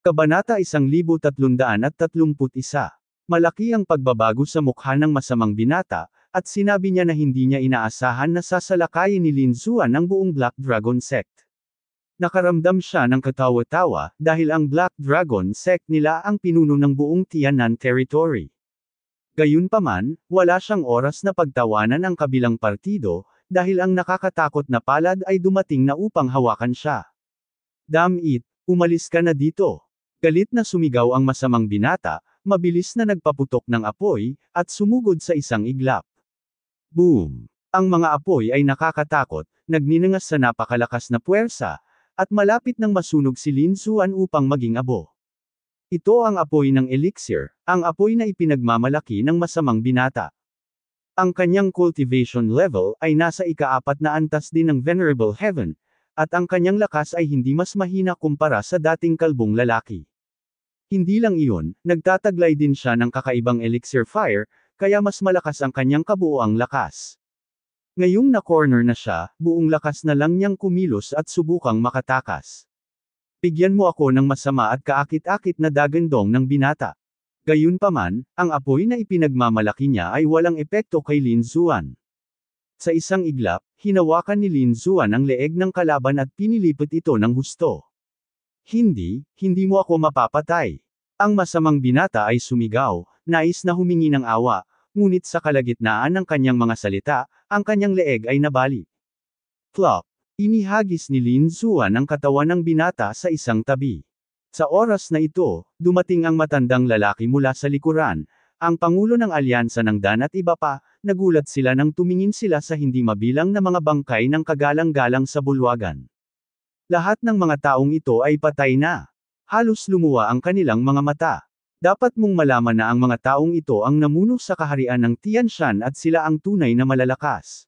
Kabanata 1331. Malaki ang pagbabago sa mukha ng masamang binata, at sinabi niya na hindi niya inaasahan na sasalakayin ni Lin Zuan ang buong Black Dragon Sect. Nakaramdam siya ng katawa-tawa dahil ang Black Dragon Sect nila ang pinuno ng buong Tiannan Territory. Gayunpaman, wala siyang oras na pagtawanan ang kabilang partido, dahil ang nakakatakot na palad ay dumating na upang hawakan siya. Damn it, umalis ka na dito. Galit na sumigaw ang masamang binata, mabilis na nagpaputok ng apoy, at sumugod sa isang iglap. Boom! Ang mga apoy ay nakakatakot, nagninangas sa napakalakas na puwersa, at malapit nang masunog si Lin Suan upang maging abo. Ito ang apoy ng elixir, ang apoy na ipinagmamalaki ng masamang binata. Ang kanyang cultivation level ay nasa ikaapat na antas din ng Venerable Heaven, at ang kanyang lakas ay hindi mas mahina kumpara sa dating kalbong lalaki. Hindi lang iyon, nagtataglay din siya ng kakaibang elixir fire, kaya mas malakas ang kanyang kabuoang lakas. Ngayong na-corner na siya, buong lakas na lang niyang kumilos at subukang makatakas. Bigyan mo ako ng masama at kaakit-akit na dagandong ng binata. Gayunpaman, ang apoy na ipinagmamalaki niya ay walang epekto kay Lin Zuan. Sa isang iglap, hinawakan ni Lin Zuan ang leeg ng kalaban at pinilipit ito ng husto. Hindi, hindi mo ako mapapatay. Ang masamang binata ay sumigaw, nais na humingi ng awa, ngunit sa kalagitnaan ng kanyang mga salita, ang kanyang leeg ay nabali. Plop! Inihagis ni Lin Zuan ang katawan ng binata sa isang tabi. Sa oras na ito, dumating ang matandang lalaki mula sa likuran, ang Pangulo ng Alyansa ng Dan at iba pa, nagulat sila nang tumingin sila sa hindi mabilang na mga bangkay ng kagalang-galang sa bulwagan. Lahat ng mga taong ito ay patay na. Halos lumuwa ang kanilang mga mata. Dapat mong malaman na ang mga taong ito ang namuno sa kaharian ng Tian at sila ang tunay na malalakas.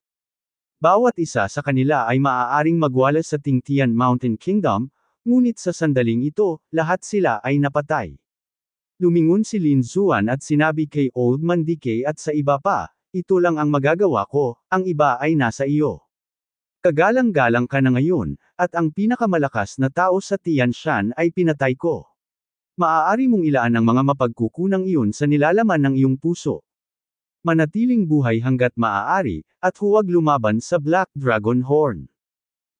Bawat isa sa kanila ay maaaring magwalas sa Tingtian Mountain Kingdom, ngunit sa sandaling ito, lahat sila ay napatay. Lumingon si Lin Zuan at sinabi kay Old Man DK at sa iba pa, ito lang ang magagawa ko, ang iba ay nasa iyo. Kagalang-galang ka na ngayon, at ang pinakamalakas na tao sa Tian Shan ay pinatay ko. Maaari mong ilaan ang mga mapagkukunang iyon sa nilalaman ng iyong puso. Manatiling buhay hanggat maaari, at huwag lumaban sa Black Dragon Horn.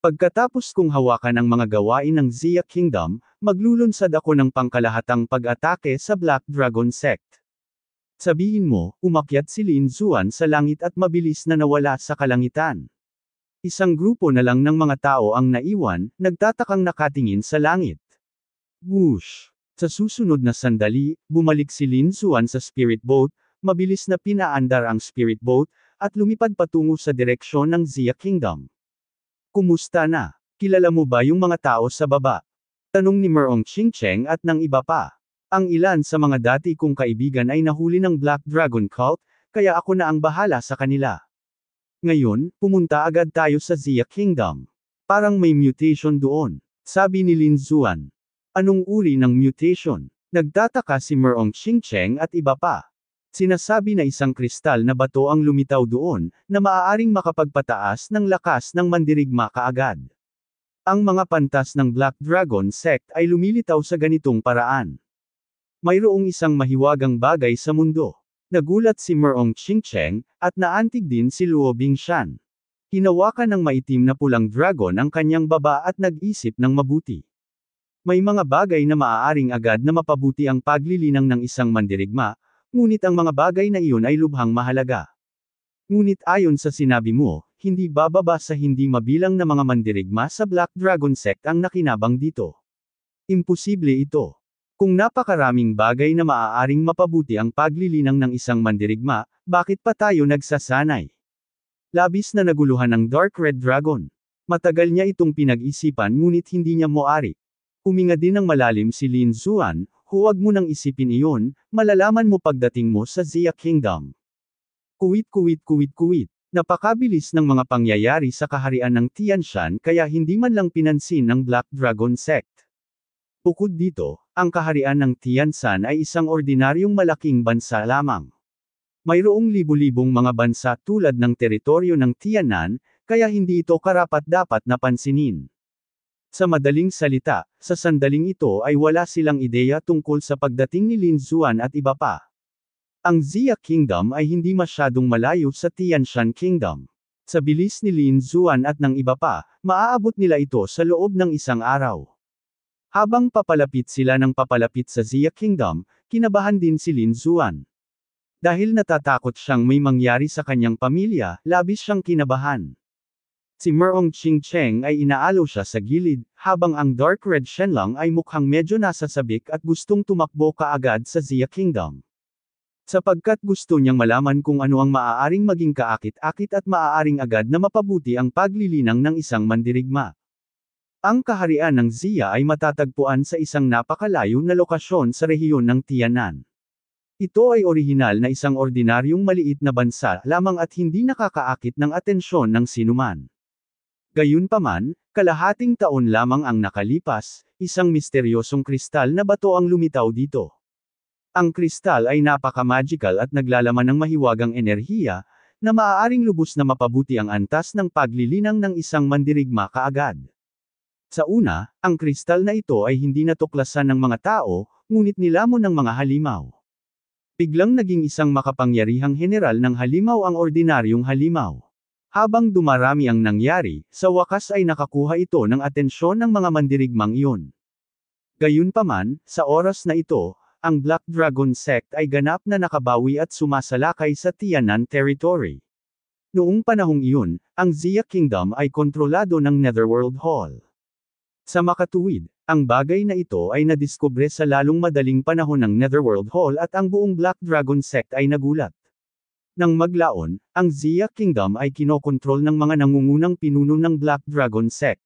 Pagkatapos kong hawakan ang mga gawain ng Zia Kingdom, maglulunsad ako ng pangkalahatang pag-atake sa Black Dragon Sect. Sabihin mo, umakyat si Lin Zuan sa langit at mabilis na nawala sa kalangitan. Isang grupo na lang ng mga tao ang naiwan, nagtatakang nakatingin sa langit. Whoosh! Sa susunod na sandali, bumalik si Lin Zuan sa spirit boat, mabilis na pinaandar ang spirit boat, at lumipad patungo sa direksyon ng Zia Kingdom. Kumusta na? Kilala mo ba yung mga tao sa baba? Tanong ni Merong Chingcheng at ng iba pa. Ang ilan sa mga dati kong kaibigan ay nahuli ng Black Dragon Cult, kaya ako na ang bahala sa kanila. Ngayon, pumunta agad tayo sa Zia Kingdom. Parang may mutation doon. Sabi ni Lin Zuan. Anong uri ng mutation? Nagtataka si Merong Chingcheng at iba pa. Sinasabi na isang kristal na bato ang lumitaw doon, na maaaring makapagpataas ng lakas ng mandirigma kaagad. Ang mga pantas ng Black Dragon sect ay lumilitaw sa ganitong paraan. Mayroong isang mahiwagang bagay sa mundo. Nagulat si Merong Qingcheng, at naantig din si Luo Bingshan. Hinawakan ng maitim na pulang dragon ang kanyang baba at nag-isip ng mabuti. May mga bagay na maaaring agad na mapabuti ang paglilinang ng isang mandirigma, Ngunit ang mga bagay na iyon ay lubhang mahalaga. Ngunit ayon sa sinabi mo, hindi bababa sa hindi mabilang na mga mandirigma sa Black Dragon Sect ang nakinabang dito. Imposible ito. Kung napakaraming bagay na maaaring mapabuti ang paglilinang ng isang mandirigma, bakit pa tayo nagsasanay? Labis na naguluhan ng Dark Red Dragon. Matagal niya itong pinag-isipan ngunit hindi niya moari. Huminga din ng malalim si Lin Zuan, Huwag mo nang isipin iyon, malalaman mo pagdating mo sa Zia Kingdom. Kuwit kuwit kuwit kuwit. Napakabilis ng mga pangyayari sa kaharian ng Tianshan kaya hindi man lang pinansin ng Black Dragon Sect. Bukod dito, ang kaharian ng Tianshan ay isang ordinaryong malaking bansa lamang. Mayroong libu-libong mga bansa tulad ng teritoryo ng Tianan, kaya hindi ito karapat-dapat napansinin. Sa madaling salita, sa sandaling ito ay wala silang ideya tungkol sa pagdating ni Lin Zuan at iba pa. Ang Xia Kingdom ay hindi masyadong malayo sa Tianshan Kingdom. Sa bilis ni Lin Zuan at ng iba pa, maaabot nila ito sa loob ng isang araw. Habang papalapit sila ng papalapit sa Xia Kingdom, kinabahan din si Lin Zuan. Dahil natatakot siyang may mangyari sa kanyang pamilya, labis siyang kinabahan. Si Merong Ching Cheng ay inaalo siya sa gilid, habang ang Dark Red Shenlong ay mukhang medyo nasasabik at gustong tumakbo kaagad sa Zia Kingdom. Sapagkat gusto niyang malaman kung ano ang maaaring maging kaakit-akit at maaaring agad na mapabuti ang paglilinang ng isang mandirigma. Ang kaharian ng Zia ay matatagpuan sa isang napakalayo na lokasyon sa rehiyon ng Tianan. Ito ay orihinal na isang ordinaryong maliit na bansa lamang at hindi nakakaakit ng atensyon ng sinuman. Gayunpaman, kalahating taon lamang ang nakalipas, isang misteryosong kristal na bato ang lumitaw dito. Ang kristal ay napaka-magical at naglalaman ng mahiwagang enerhiya, na maaaring lubos na mapabuti ang antas ng paglilinang ng isang mandirigma kaagad. Sa una, ang kristal na ito ay hindi natuklasan ng mga tao, ngunit nilamon ng mga halimaw. Biglang naging isang makapangyarihang general ng halimaw ang ordinaryong halimaw. Habang dumarami ang nangyari, sa wakas ay nakakuha ito ng atensyon ng mga mandirigmang iyon. Gayunpaman, sa oras na ito, ang Black Dragon sect ay ganap na nakabawi at sumasalakay sa Tianan territory. Noong panahong iyon, ang Zia Kingdom ay kontrolado ng Netherworld Hall. Sa makatuwid, ang bagay na ito ay nadiskubre sa lalong madaling panahon ng Netherworld Hall at ang buong Black Dragon sect ay nagulat. Nang maglaon, ang Zia Kingdom ay kinokontrol ng mga nangungunang pinuno ng Black Dragon Sect.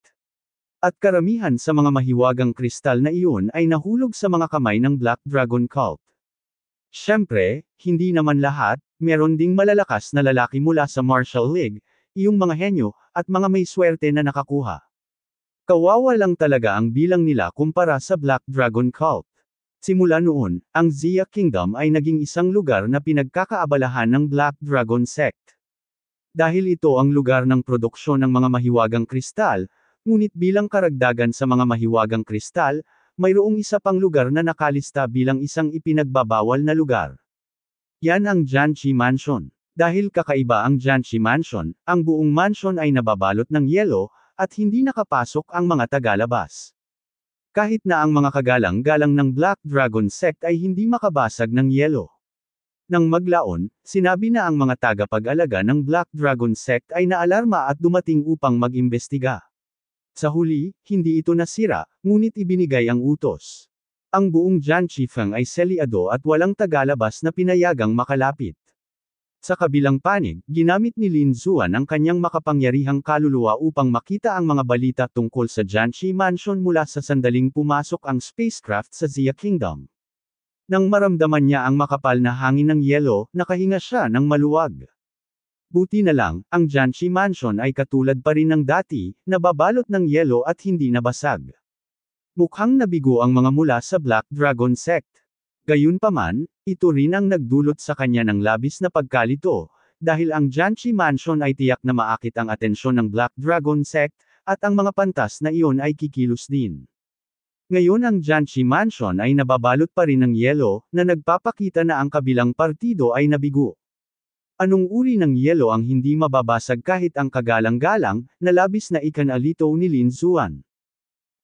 At karamihan sa mga mahiwagang kristal na iyon ay nahulog sa mga kamay ng Black Dragon Cult. Siyempre, hindi naman lahat, meron ding malalakas na lalaki mula sa Martial League, iyong mga henyo, at mga may swerte na nakakuha. Kawawa lang talaga ang bilang nila kumpara sa Black Dragon Cult. Simula noon, ang Zia Kingdom ay naging isang lugar na pinagkakaabalahan ng Black Dragon Sect. Dahil ito ang lugar ng produksyon ng mga mahiwagang kristal, ngunit bilang karagdagan sa mga mahiwagang kristal, mayroong isa pang lugar na nakalista bilang isang ipinagbabawal na lugar. Yan ang Janchi Mansion. Dahil kakaiba ang Janchi Mansion, ang buong mansion ay nababalot ng yelo, at hindi nakapasok ang mga tagalabas. Kahit na ang mga kagalang-galang ng Black Dragon Sect ay hindi makabasag ng yelo. Nang maglaon, sinabi na ang mga tagapag-alaga ng Black Dragon Sect ay naalarma at dumating upang mag-imbestiga. Sa huli, hindi ito nasira, ngunit ibinigay ang utos. Ang buong Jian Chifeng ay seliado at walang tagalabas na pinayagang makalapit. Sa kabilang panig, ginamit ni Lin Zuan ang kanyang makapangyarihang kaluluwa upang makita ang mga balita tungkol sa Jiangxi Mansion mula sa sandaling pumasok ang spacecraft sa Zia Kingdom. Nang maramdaman niya ang makapal na hangin ng yelo, nakahinga siya ng maluwag. Buti na lang, ang Jiangxi Mansion ay katulad pa rin ng dati, nababalot ng yelo at hindi nabasag. Mukhang nabigo ang mga mula sa Black Dragon Sect. Gayunpaman, ito rin ang nagdulot sa kanya ng labis na pagkalito, dahil ang Jiangxi Mansion ay tiyak na maakit ang atensyon ng Black Dragon sect, at ang mga pantas na iyon ay kikilos din. Ngayon ang Jiangxi Mansion ay nababalot pa rin ng yelo, na nagpapakita na ang kabilang partido ay nabigo. Anong uri ng yelo ang hindi mababasag kahit ang kagalang-galang, na labis na ikanalito ni Lin Zuan?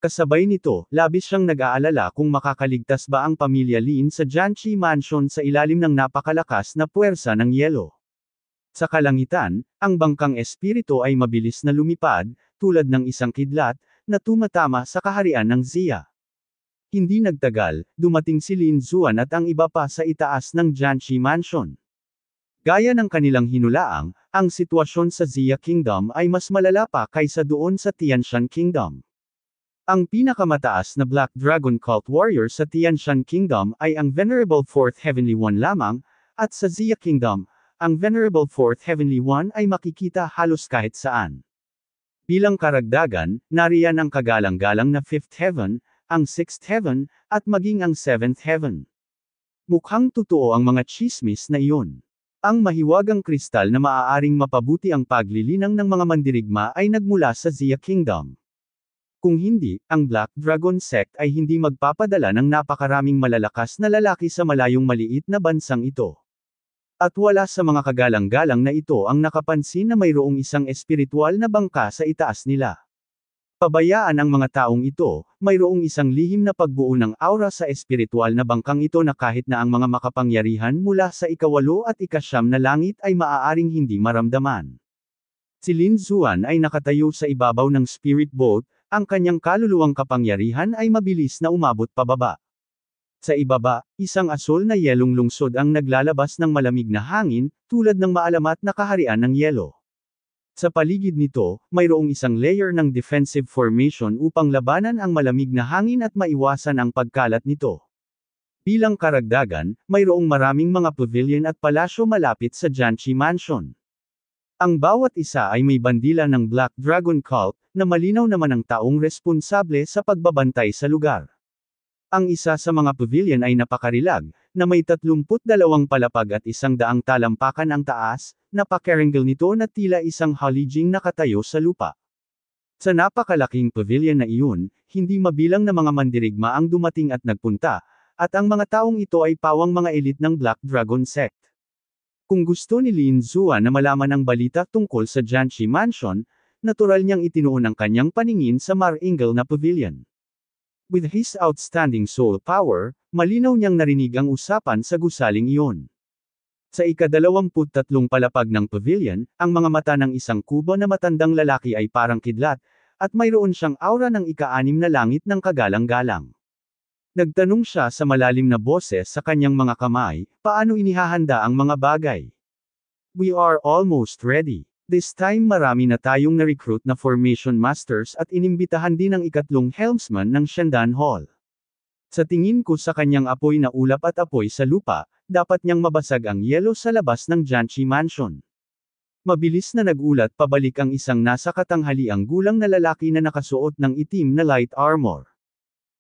Kasabay nito, labis siyang nag-aalala kung makakaligtas ba ang pamilya Lin sa Jiangxi Mansion sa ilalim ng napakalakas na puwersa ng yelo. Sa kalangitan, ang bangkang espiritu ay mabilis na lumipad, tulad ng isang kidlat, na tumatama sa kaharian ng Zia. Hindi nagtagal, dumating si Lin Zuan at ang iba pa sa itaas ng Jiangxi Mansion. Gaya ng kanilang hinulaang, ang sitwasyon sa Zia Kingdom ay mas malala pa kaysa doon sa Tianshan Kingdom. Ang pinakamataas na Black Dragon Cult Warrior sa Tianshan Kingdom ay ang Venerable Fourth Heavenly One lamang, at sa Zia Kingdom, ang Venerable Fourth Heavenly One ay makikita halos kahit saan. Bilang karagdagan, nariyan ang kagalang-galang na Fifth Heaven, ang Sixth Heaven, at maging ang Seventh Heaven. Mukhang totoo ang mga chismis na iyon. Ang mahiwagang kristal na maaaring mapabuti ang paglilinang ng mga mandirigma ay nagmula sa Zia Kingdom. Kung hindi, ang Black Dragon sect ay hindi magpapadala ng napakaraming malalakas na lalaki sa malayong maliit na bansang ito. At wala sa mga kagalang-galang na ito ang nakapansin na mayroong isang espiritual na bangka sa itaas nila. Pabayaan ang mga taong ito, mayroong isang lihim na pagbuo ng aura sa espiritual na bangkang ito na kahit na ang mga makapangyarihan mula sa ikawalo at ikasyam na langit ay maaaring hindi maramdaman. Si Lin Zuan ay nakatayo sa ibabaw ng spirit boat, ang kanyang kaluluwang kapangyarihan ay mabilis na umabot pababa. Sa ibaba, isang asul na yelong lungsod ang naglalabas ng malamig na hangin, tulad ng maalamat na kaharian ng yelo. Sa paligid nito, mayroong isang layer ng defensive formation upang labanan ang malamig na hangin at maiwasan ang pagkalat nito. Bilang karagdagan, mayroong maraming mga pavilion at palasyo malapit sa Janchi Mansion. Ang bawat isa ay may bandila ng Black Dragon Cult, na malinaw naman ang taong responsable sa pagbabantay sa lugar. Ang isa sa mga pavilion ay napakarilag, na may 32 palapag at isang daang talampakan ang taas, napakarengle nito na tila isang halijing nakatayo sa lupa. Sa napakalaking pavilion na iyon, hindi mabilang na mga mandirigma ang dumating at nagpunta, at ang mga taong ito ay pawang mga elite ng Black Dragon sect. Kung gusto ni Lin Zua na malaman ang balita tungkol sa Jiangxi Mansion, natural niyang itinuon ang kanyang paningin sa Mar Maringal na pavilion. With his outstanding soul power, malinaw niyang narinig ang usapan sa gusaling iyon. Sa ikadalawamputatlong palapag ng pavilion, ang mga mata ng isang kubo na matandang lalaki ay parang kidlat, at mayroon siyang aura ng ikaanim na langit ng kagalang-galang. Nagtanong siya sa malalim na boses sa kanyang mga kamay, paano inihahanda ang mga bagay? We are almost ready. This time marami na tayong na-recruit na formation masters at inimbitahan din ang ikatlong helmsman ng Shandan Hall. Sa tingin ko sa kanyang apoy na ulap at apoy sa lupa, dapat niyang mabasag ang yelo sa labas ng Janchi Mansion. Mabilis na nagulat pabalik ang isang nasa katanghaliang gulang na lalaki na nakasuot ng itim na light armor.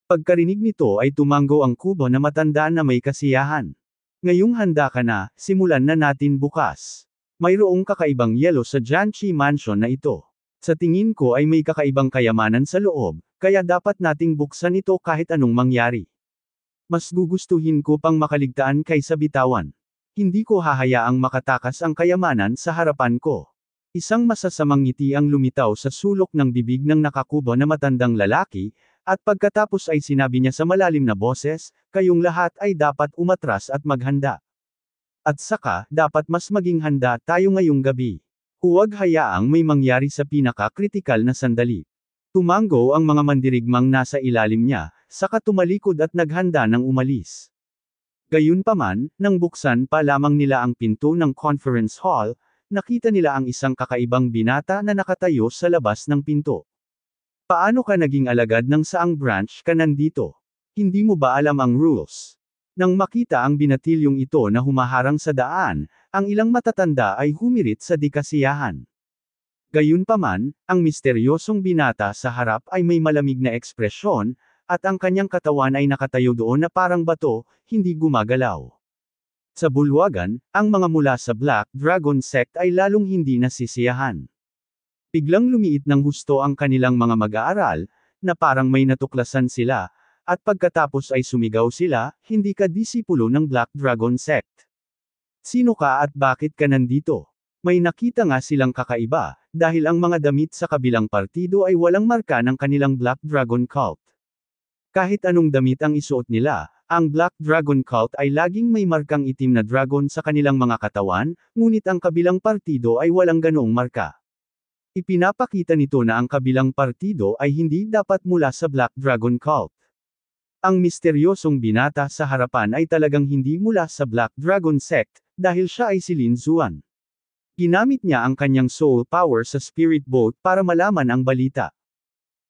Pagkarinig nito ay tumanggo ang kubo na matanda na may kasiyahan. Ngayong handa ka na, simulan na natin bukas. Mayroong kakaibang yelo sa Jiangxi Mansion na ito. Sa tingin ko ay may kakaibang kayamanan sa loob, kaya dapat nating buksan ito kahit anong mangyari. Mas gugustuhin ko pang makaligtaan kaysa bitawan. Hindi ko hahayaang makatakas ang kayamanan sa harapan ko. Isang masasamang ngiti ang lumitaw sa sulok ng bibig ng nakakubo na matandang lalaki, at pagkatapos ay sinabi niya sa malalim na boses, kayong lahat ay dapat umatras at maghanda. At saka, dapat mas maging handa tayo ngayong gabi. Huwag hayaang may mangyari sa pinaka-critical na sandali. Tumango ang mga mandirigmang nasa ilalim niya, saka tumalikod at naghanda ng umalis. Gayunpaman, nang buksan pa lamang nila ang pinto ng conference hall, nakita nila ang isang kakaibang binata na nakatayo sa labas ng pinto. Paano ka naging alagad ng saang branch ka nandito? Hindi mo ba alam ang rules? Nang makita ang binatilyong ito na humaharang sa daan, ang ilang matatanda ay humirit sa dikasiyahan. Gayunpaman, ang misteryosong binata sa harap ay may malamig na ekspresyon, at ang kanyang katawan ay nakatayo doon na parang bato, hindi gumagalaw. Sa bulwagan, ang mga mula sa Black Dragon sect ay lalong hindi nasisiyahan. Biglang lumiit ng husto ang kanilang mga mag-aaral, na parang may natuklasan sila, at pagkatapos ay sumigaw sila, hindi ka disipulo ng Black Dragon Sect. Sino ka at bakit ka nandito? May nakita nga silang kakaiba, dahil ang mga damit sa kabilang partido ay walang marka ng kanilang Black Dragon Cult. Kahit anong damit ang isuot nila, ang Black Dragon Cult ay laging may markang itim na dragon sa kanilang mga katawan, ngunit ang kabilang partido ay walang ganoong marka. Ipinapakita nito na ang kabilang partido ay hindi dapat mula sa Black Dragon Cult. Ang misteryosong binata sa harapan ay talagang hindi mula sa Black Dragon Sect, dahil siya ay si Lin Zuan. Ginamit niya ang kanyang soul power sa spirit boat para malaman ang balita.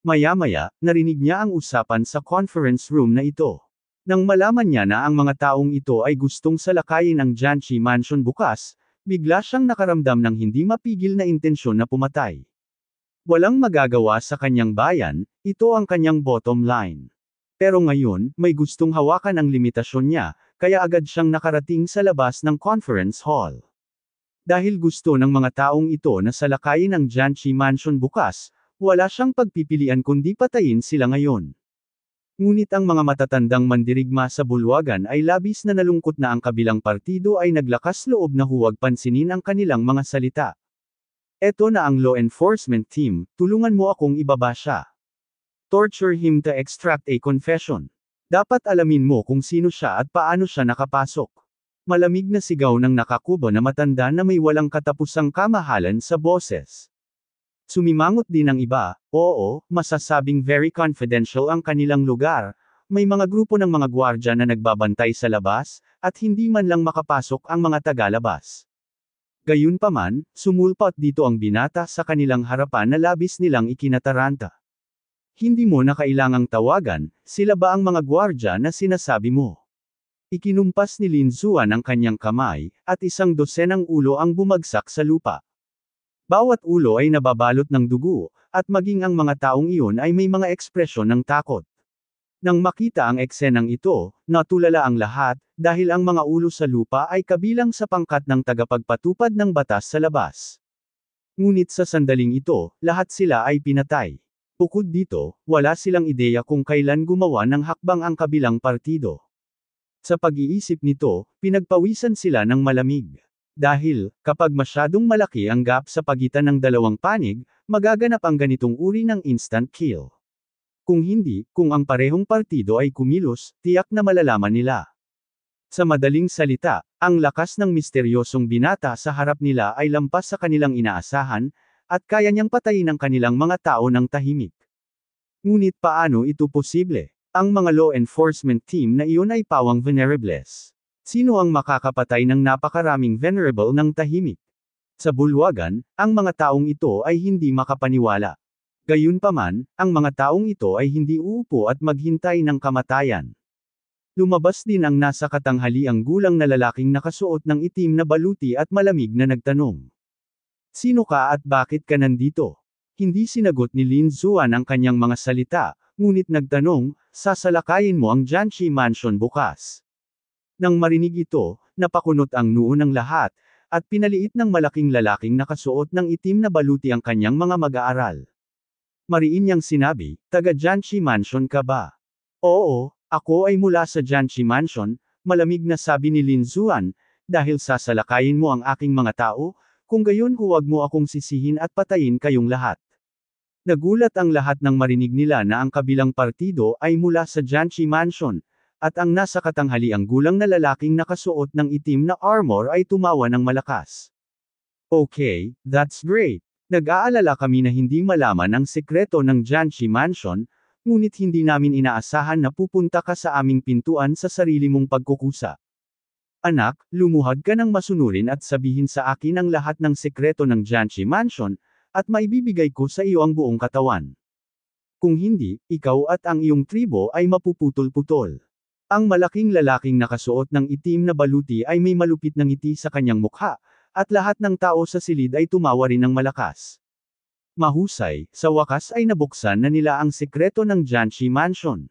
Maya-maya, narinig niya ang usapan sa conference room na ito. Nang malaman niya na ang mga taong ito ay gustong salakayin ang Jianqi Mansion bukas, Bigla siyang nakaramdam ng hindi mapigil na intensyon na pumatay. Walang magagawa sa kanyang bayan, ito ang kanyang bottom line. Pero ngayon, may gustong hawakan ang limitasyon niya, kaya agad siyang nakarating sa labas ng conference hall. Dahil gusto ng mga taong ito na salakayin ang Janchi Mansion bukas, wala siyang pagpipilian kundi patayin sila ngayon. Ngunit ang mga matatandang mandirigma sa bulwagan ay labis na nalungkot na ang kabilang partido ay naglakas loob na huwag pansinin ang kanilang mga salita. Eto na ang law enforcement team, tulungan mo akong ibaba siya. Torture him to extract a confession. Dapat alamin mo kung sino siya at paano siya nakapasok. Malamig na sigaw ng nakakubo na matanda na may walang katapusang kamahalan sa boses. Sumimangot din ang iba, oo, masasabing very confidential ang kanilang lugar, may mga grupo ng mga gwardya na nagbabantay sa labas, at hindi man lang makapasok ang mga tagalabas. Gayunpaman, sumulpot dito ang binata sa kanilang harapan na labis nilang ikinataranta. Hindi mo na kailangang tawagan, sila ba ang mga gwardya na sinasabi mo? Ikinumpas ni Lin Linzuan ang kanyang kamay, at isang dosenang ulo ang bumagsak sa lupa. Bawat ulo ay nababalot ng dugo, at maging ang mga taong iyon ay may mga ekspresyon ng takot. Nang makita ang eksenang ito, natulala ang lahat, dahil ang mga ulo sa lupa ay kabilang sa pangkat ng tagapagpatupad ng batas sa labas. Ngunit sa sandaling ito, lahat sila ay pinatay. Bukod dito, wala silang ideya kung kailan gumawa ng hakbang ang kabilang partido. Sa pag-iisip nito, pinagpawisan sila ng malamig. Dahil, kapag masyadong malaki ang gap sa pagitan ng dalawang panig, magaganap ang ganitong uri ng instant kill. Kung hindi, kung ang parehong partido ay kumilos, tiyak na malalaman nila. Sa madaling salita, ang lakas ng misteryosong binata sa harap nila ay lampas sa kanilang inaasahan, at kaya niyang patayin ang kanilang mga tao ng tahimik. Ngunit paano ito posible? Ang mga law enforcement team na iyon ay pawang venerables. Sino ang makakapatay ng napakaraming venerable ng tahimik? Sa bulwagan, ang mga taong ito ay hindi makapaniwala. Gayunpaman, ang mga taong ito ay hindi uupo at maghintay ng kamatayan. Lumabas din ang nasa katanghali ang gulang na lalaking nakasuot ng itim na baluti at malamig na nagtanong. Sino ka at bakit ka nandito? Hindi sinagot ni Lin Zuan ang kanyang mga salita, ngunit nagtanong, sasalakayin mo ang Jianxi Mansion bukas. Nang marinig ito, napakunot ang noo ng lahat, at pinaliit ng malaking lalaking nakasuot ng itim na baluti ang kanyang mga mag-aaral. Mariin niyang sinabi, taga Janchi Mansion ka ba? Oo, ako ay mula sa Janchi Mansion, malamig na sabi ni Lin Zuan, dahil sasalakayin mo ang aking mga tao, kung gayon huwag mo akong sisihin at patayin kayong lahat. Nagulat ang lahat ng marinig nila na ang kabilang partido ay mula sa Janchi Mansion, at ang nasa katanghaliang gulang na lalaking nakasuot ng itim na armor ay tumawa ng malakas. Okay, that's great. Nag-aalala kami na hindi malaman ang sekreto ng Janshi Mansion, ngunit hindi namin inaasahan na pupunta ka sa aming pintuan sa sarili mong pagkukusa. Anak, lumuhad ka ng masunurin at sabihin sa akin ang lahat ng sekreto ng Janshi Mansion, at maibibigay ko sa iyo ang buong katawan. Kung hindi, ikaw at ang iyong tribo ay mapuputol-putol. Ang malaking lalaking nakasuot ng itim na baluti ay may malupit na ng ngiti sa kanyang mukha, at lahat ng tao sa silid ay tumawa rin ng malakas. Mahusay, sa wakas ay nabuksan na nila ang sekreto ng Janshi Mansion.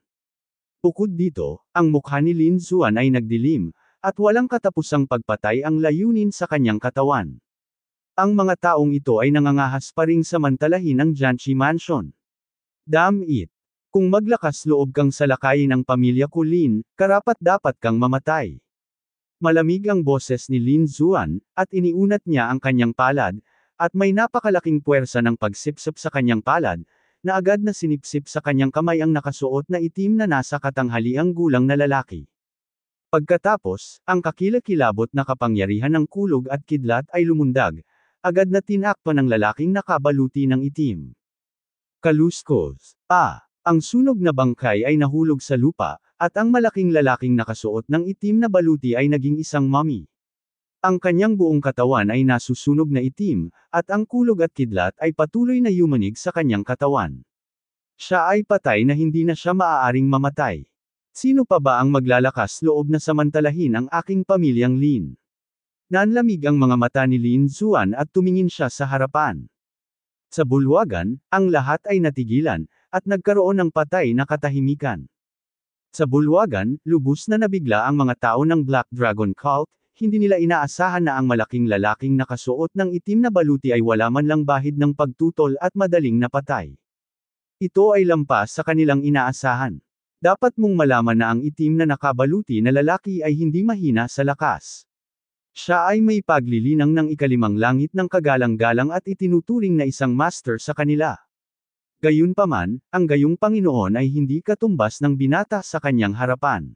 Bukod dito, ang mukha ni Lin Zuan ay nagdilim, at walang katapusang pagpatay ang layunin sa kanyang katawan. Ang mga taong ito ay nangangahas pa ring samantalahin ang Janshi Mansion. Damn it! Kung maglakas loob kang salakayin ang pamilya ko Lin, karapat dapat kang mamatay. Malamig ang boses ni Lin Zuan, at iniunat niya ang kanyang palad, at may napakalaking puwersa ng pagsipsip sa kanyang palad, na agad na sinipsip sa kanyang kamay ang nakasuot na itim na nasa katanghaliang gulang na lalaki. Pagkatapos, ang kakilakilabot na kapangyarihan ng kulog at kidlat ay lumundag, agad na tinakpan ng lalaking nakabaluti ng itim. Kaluskos. Ah! Ang sunog na bangkay ay nahulog sa lupa, at ang malaking lalaking nakasuot ng itim na baluti ay naging isang mummy. Ang kanyang buong katawan ay nasusunog na itim, at ang kulog at kidlat ay patuloy na yumanig sa kanyang katawan. Siya ay patay na hindi na siya maaaring mamatay. Sino pa ba ang maglalakas loob na samantalahin ang aking pamilyang Lin? Nanlamig ang mga mata ni Lin Zuan at tumingin siya sa harapan. Sa bulwagan, ang lahat ay natigilan, at nagkaroon ng patay na katahimikan. Sa bulwagan, lubos na nabigla ang mga tao ng Black Dragon Cult, hindi nila inaasahan na ang malaking lalaking nakasuot ng itim na baluti ay wala man lang bahid ng pagtutol at madaling napatay. Ito ay lampas sa kanilang inaasahan. Dapat mong malaman na ang itim na nakabaluti na lalaki ay hindi mahina sa lakas. Siya ay may paglilinang ng ikalimang langit ng kagalang-galang at itinuturing na isang master sa kanila. Gayunpaman, ang gayong Panginoon ay hindi katumbas ng binata sa kanyang harapan.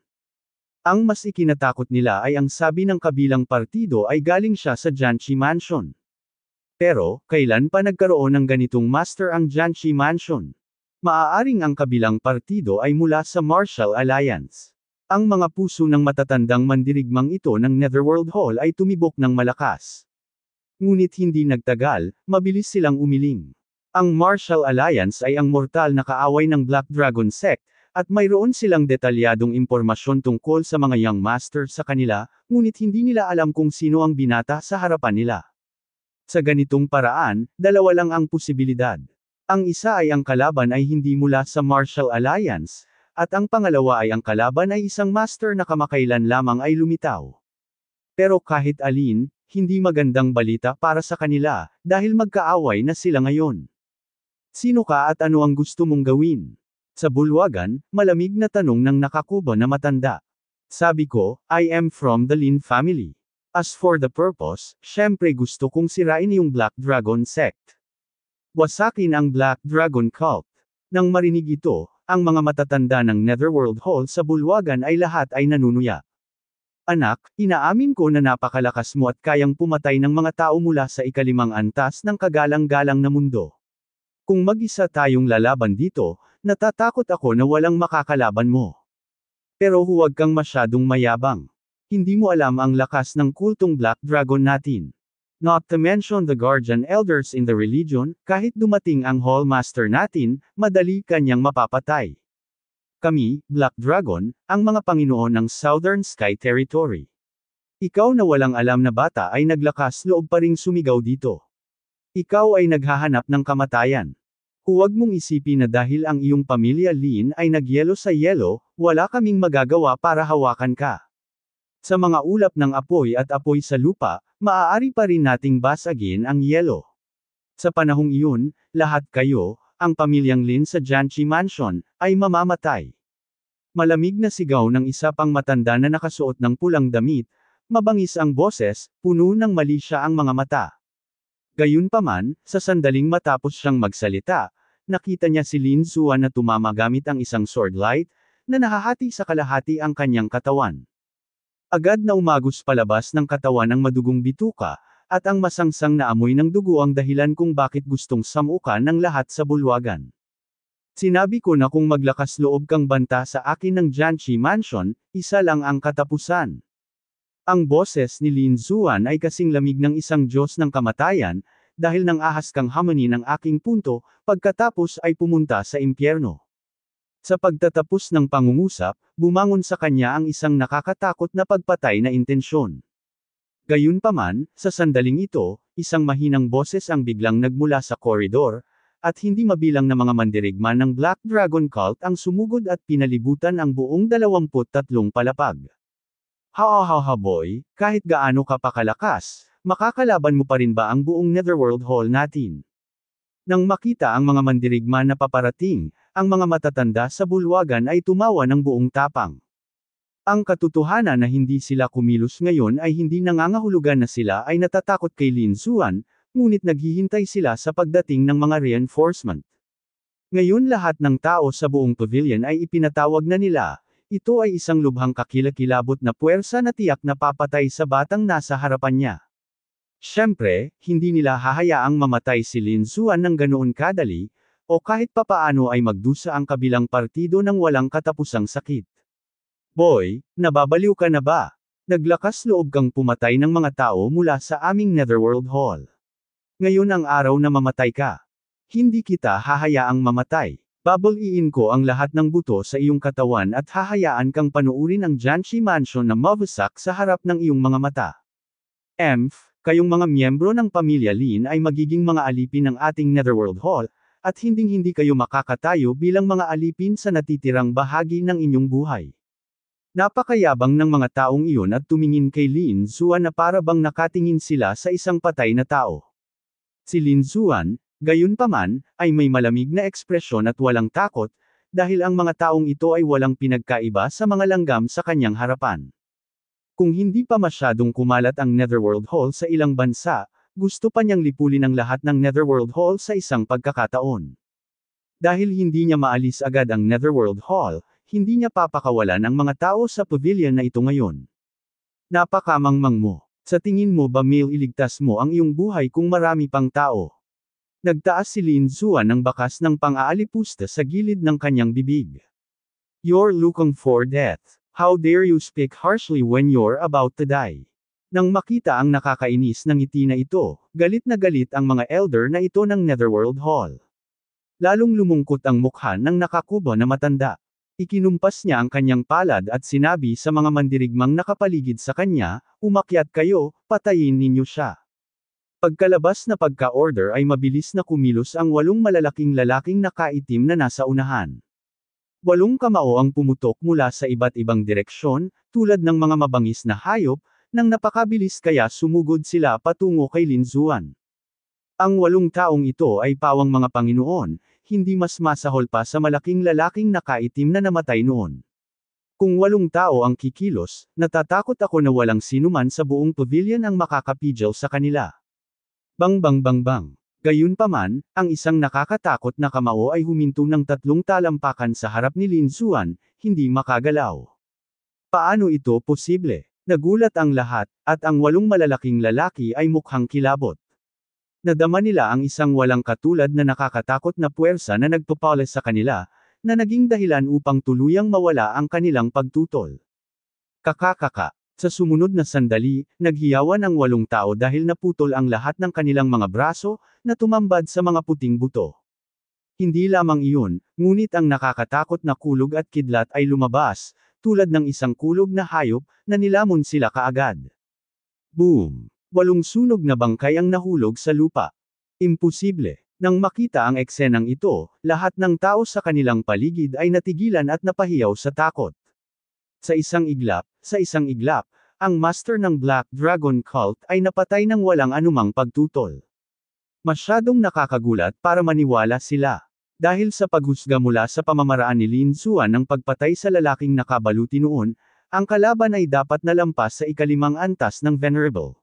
Ang mas ikinatakot nila ay ang sabi ng kabilang partido ay galing siya sa Jiangxi Mansion. Pero, kailan pa nagkaroon ng ganitong master ang Jiangxi Mansion? Maaaring ang kabilang partido ay mula sa Marshall Alliance. Ang mga puso ng matatandang mandirigmang ito ng Netherworld Hall ay tumibok ng malakas. Ngunit hindi nagtagal, mabilis silang umiling. Ang Marshall Alliance ay ang mortal na kaaway ng Black Dragon Sect, at mayroon silang detalyadong impormasyon tungkol sa mga young master sa kanila, ngunit hindi nila alam kung sino ang binata sa harapan nila. Sa ganitong paraan, dalawa lang ang posibilidad. Ang isa ay ang kalaban ay hindi mula sa Marshall Alliance, at ang pangalawa ay ang kalaban ay isang master na kamakailan lamang ay lumitaw. Pero kahit alin, hindi magandang balita para sa kanila, dahil magkaaway na sila ngayon. Sino ka at ano ang gusto mong gawin? Sa bulwagan, malamig na tanong ng nakakubo na matanda. Sabi ko, I am from the Lin family. As for the purpose, syempre gusto kong sirain yung Black Dragon sect. Wasakin ang Black Dragon cult. Nang marinig ito, ang mga matatanda ng Netherworld Hall sa bulwagan ay lahat ay nanunuya. Anak, inaamin ko na napakalakas mo at kayang pumatay ng mga tao mula sa ikalimang antas ng kagalang-galang na mundo. Kung mag-isa tayong lalaban dito, natatakot ako na walang makakalaban mo. Pero huwag kang masyadong mayabang. Hindi mo alam ang lakas ng kultong Black Dragon natin. Not to mention the guardian elders in the religion, kahit dumating ang Hallmaster natin, madali kanyang mapapatay. Kami, Black Dragon, ang mga Panginoon ng Southern Sky Territory. Ikaw na walang alam na bata ay naglakas loob pa ring sumigaw dito. Ikaw ay naghahanap ng kamatayan. Huwag mong isipin na dahil ang iyong pamilya Lin ay nagyelo sa yelo, wala kaming magagawa para hawakan ka. Sa mga ulap ng apoy at apoy sa lupa, maaari pa rin nating basagin ang yelo. Sa panahong iyon, lahat kayo, ang pamilyang Lin sa Janchi Mansion, ay mamamatay. Malamig na sigaw ng isa pang matanda na nakasuot ng pulang damit, mabangis ang boses, puno ng malisya ang mga mata. Gayunpaman, sa sandaling matapos siyang magsalita, nakita niya si Lin Zuan na tumama gamit ang isang sword light, na nahahati sa kalahati ang kanyang katawan. Agad na umagos palabas ng katawan ang madugong bituka, at ang masangsang na amoy ng dugo ang dahilan kung bakit gustong samukan ng lahat sa bulwagan. Sinabi ko na kung maglakas loob kang banta sa akin ng Jianqi Mansion, isa lang ang katapusan. Ang boses ni Lin Zuan ay kasing lamig ng isang Diyos ng kamatayan, dahil nang ahas kang hamani ng aking punto, pagkatapos ay pumunta sa impyerno. Sa pagtatapos ng pangungusap, bumangon sa kanya ang isang nakakatakot na pagpatay na intensyon. Gayunpaman, sa sandaling ito, isang mahinang boses ang biglang nagmula sa koridor, at hindi mabilang na mga mandirigma ng Black Dragon Cult ang sumugod at pinalibutan ang buong 23 palapag. Ha-ha-ha boy, kahit gaano ka pakalakas, makakalaban mo pa rin ba ang buong Netherworld Hall natin? Nang makita ang mga mandirigma na paparating, ang mga matatanda sa bulwagan ay tumawa ng buong tapang. Ang katotohanan na hindi sila kumilos ngayon ay hindi nangangahulugan na sila ay natatakot kay Lin Suan, ngunit naghihintay sila sa pagdating ng mga reinforcement. Ngayon lahat ng tao sa buong pavilion ay ipinatawag na nila, ito ay isang lubhang kakilakilabot na puwersa na tiyak na papatay sa batang nasa harapan niya. Siyempre, hindi nila hahayaang mamatay si Lin Suan ng ganoon kadali, o kahit papaano ay magdusa ang kabilang partido ng walang katapusang sakit. Boy, nababaliw ka na ba? Naglakas loob kang pumatay ng mga tao mula sa aming Netherworld Hall. Ngayon ang araw na mamatay ka. Hindi kita hahayaang mamatay. Babaliin ko ang lahat ng buto sa iyong katawan at hahayaan kang panuurin ang Janshi Mansion na mawasak sa harap ng iyong mga mata. Emf, kayong mga miyembro ng pamilya Lin ay magiging mga alipin ng ating Netherworld Hall, at hinding-hindi kayo makakatayo bilang mga alipin sa natitirang bahagi ng inyong buhay. Napakayabang ng mga taong iyon at tumingin kay Lin Zuan na para bang nakatingin sila sa isang patay na tao. Si Lin Zuan, Gayunpaman, ay may malamig na ekspresyon at walang takot, dahil ang mga taong ito ay walang pinagkaiba sa mga langgam sa kanyang harapan. Kung hindi pa masyadong kumalat ang Netherworld Hall sa ilang bansa, gusto pa niyang lipulin ang lahat ng Netherworld Hall sa isang pagkakataon. Dahil hindi niya maalis agad ang Netherworld Hall, hindi niya papakawalan ang mga tao sa pavilion na ito ngayon. Napakamangmang mo. Sa tingin mo ba Mail iligtas mo ang iyong buhay kung marami pang tao? Nagtaas si Lin Zuan ng bakas ng pang-aalipusta sa gilid ng kanyang bibig. You're looking for death. How dare you speak harshly when you're about to die? Nang makita ang nakakainis ng ngiti na ito, galit na galit ang mga elder na ito ng Netherworld Hall. Lalong lumungkot ang mukha ng nakakubo na matanda. Ikinumpas niya ang kanyang palad at sinabi sa mga mandirigmang nakapaligid sa kanya, umakyat kayo, patayin ninyo siya. Pagkalabas na pagka-order ay mabilis na kumilos ang walong malalaking lalaking nakaitim na nasa unahan. Walong kamao ang pumutok mula sa iba't ibang direksyon, tulad ng mga mabangis na hayop, nang napakabilis kaya sumugod sila patungo kay Linzuan. Ang walong taong ito ay pawang mga Panginoon, hindi mas masahol pa sa malaking lalaking nakaitim na namatay noon. Kung walong tao ang kikilos, natatakot ako na walang sinuman sa buong pavilion ang makakapigil sa kanila. Bang bang bang bang. Gayunpaman, ang isang nakakatakot na kamao ay huminto ng tatlong talampakan sa harap ni Lin Xuan, hindi makagalaw. Paano ito posible? Nagulat ang lahat, at ang walong malalaking lalaki ay mukhang kilabot. Nadama nila ang isang walang katulad na nakakatakot na puwersa na nagpapala sa kanila, na naging dahilan upang tuluyang mawala ang kanilang pagtutol. Kakakaka, sa sumunod na sandali, naghiyawan ang walong tao dahil naputol ang lahat ng kanilang mga braso, na tumambad sa mga puting buto. Hindi lamang iyon, ngunit ang nakakatakot na kulog at kidlat ay lumabas, tulad ng isang kulog na hayop, na nilamon sila kaagad. Boom! Walong sunog na bangkay ang nahulog sa lupa. Imposible. Nang makita ang eksenang ito, lahat ng tao sa kanilang paligid ay natigilan at napahiyaw sa takot. Sa isang iglap, sa isang iglap, ang master ng Black Dragon Cult ay napatay ng walang anumang pagtutol. Masyadong nakakagulat para maniwala sila. Dahil sa paghusga mula sa pamamaraan ni Lin Suan ng pagpatay sa lalaking nakabaluti noon, ang kalaban ay dapat nalampas sa ikalimang antas ng Venerable.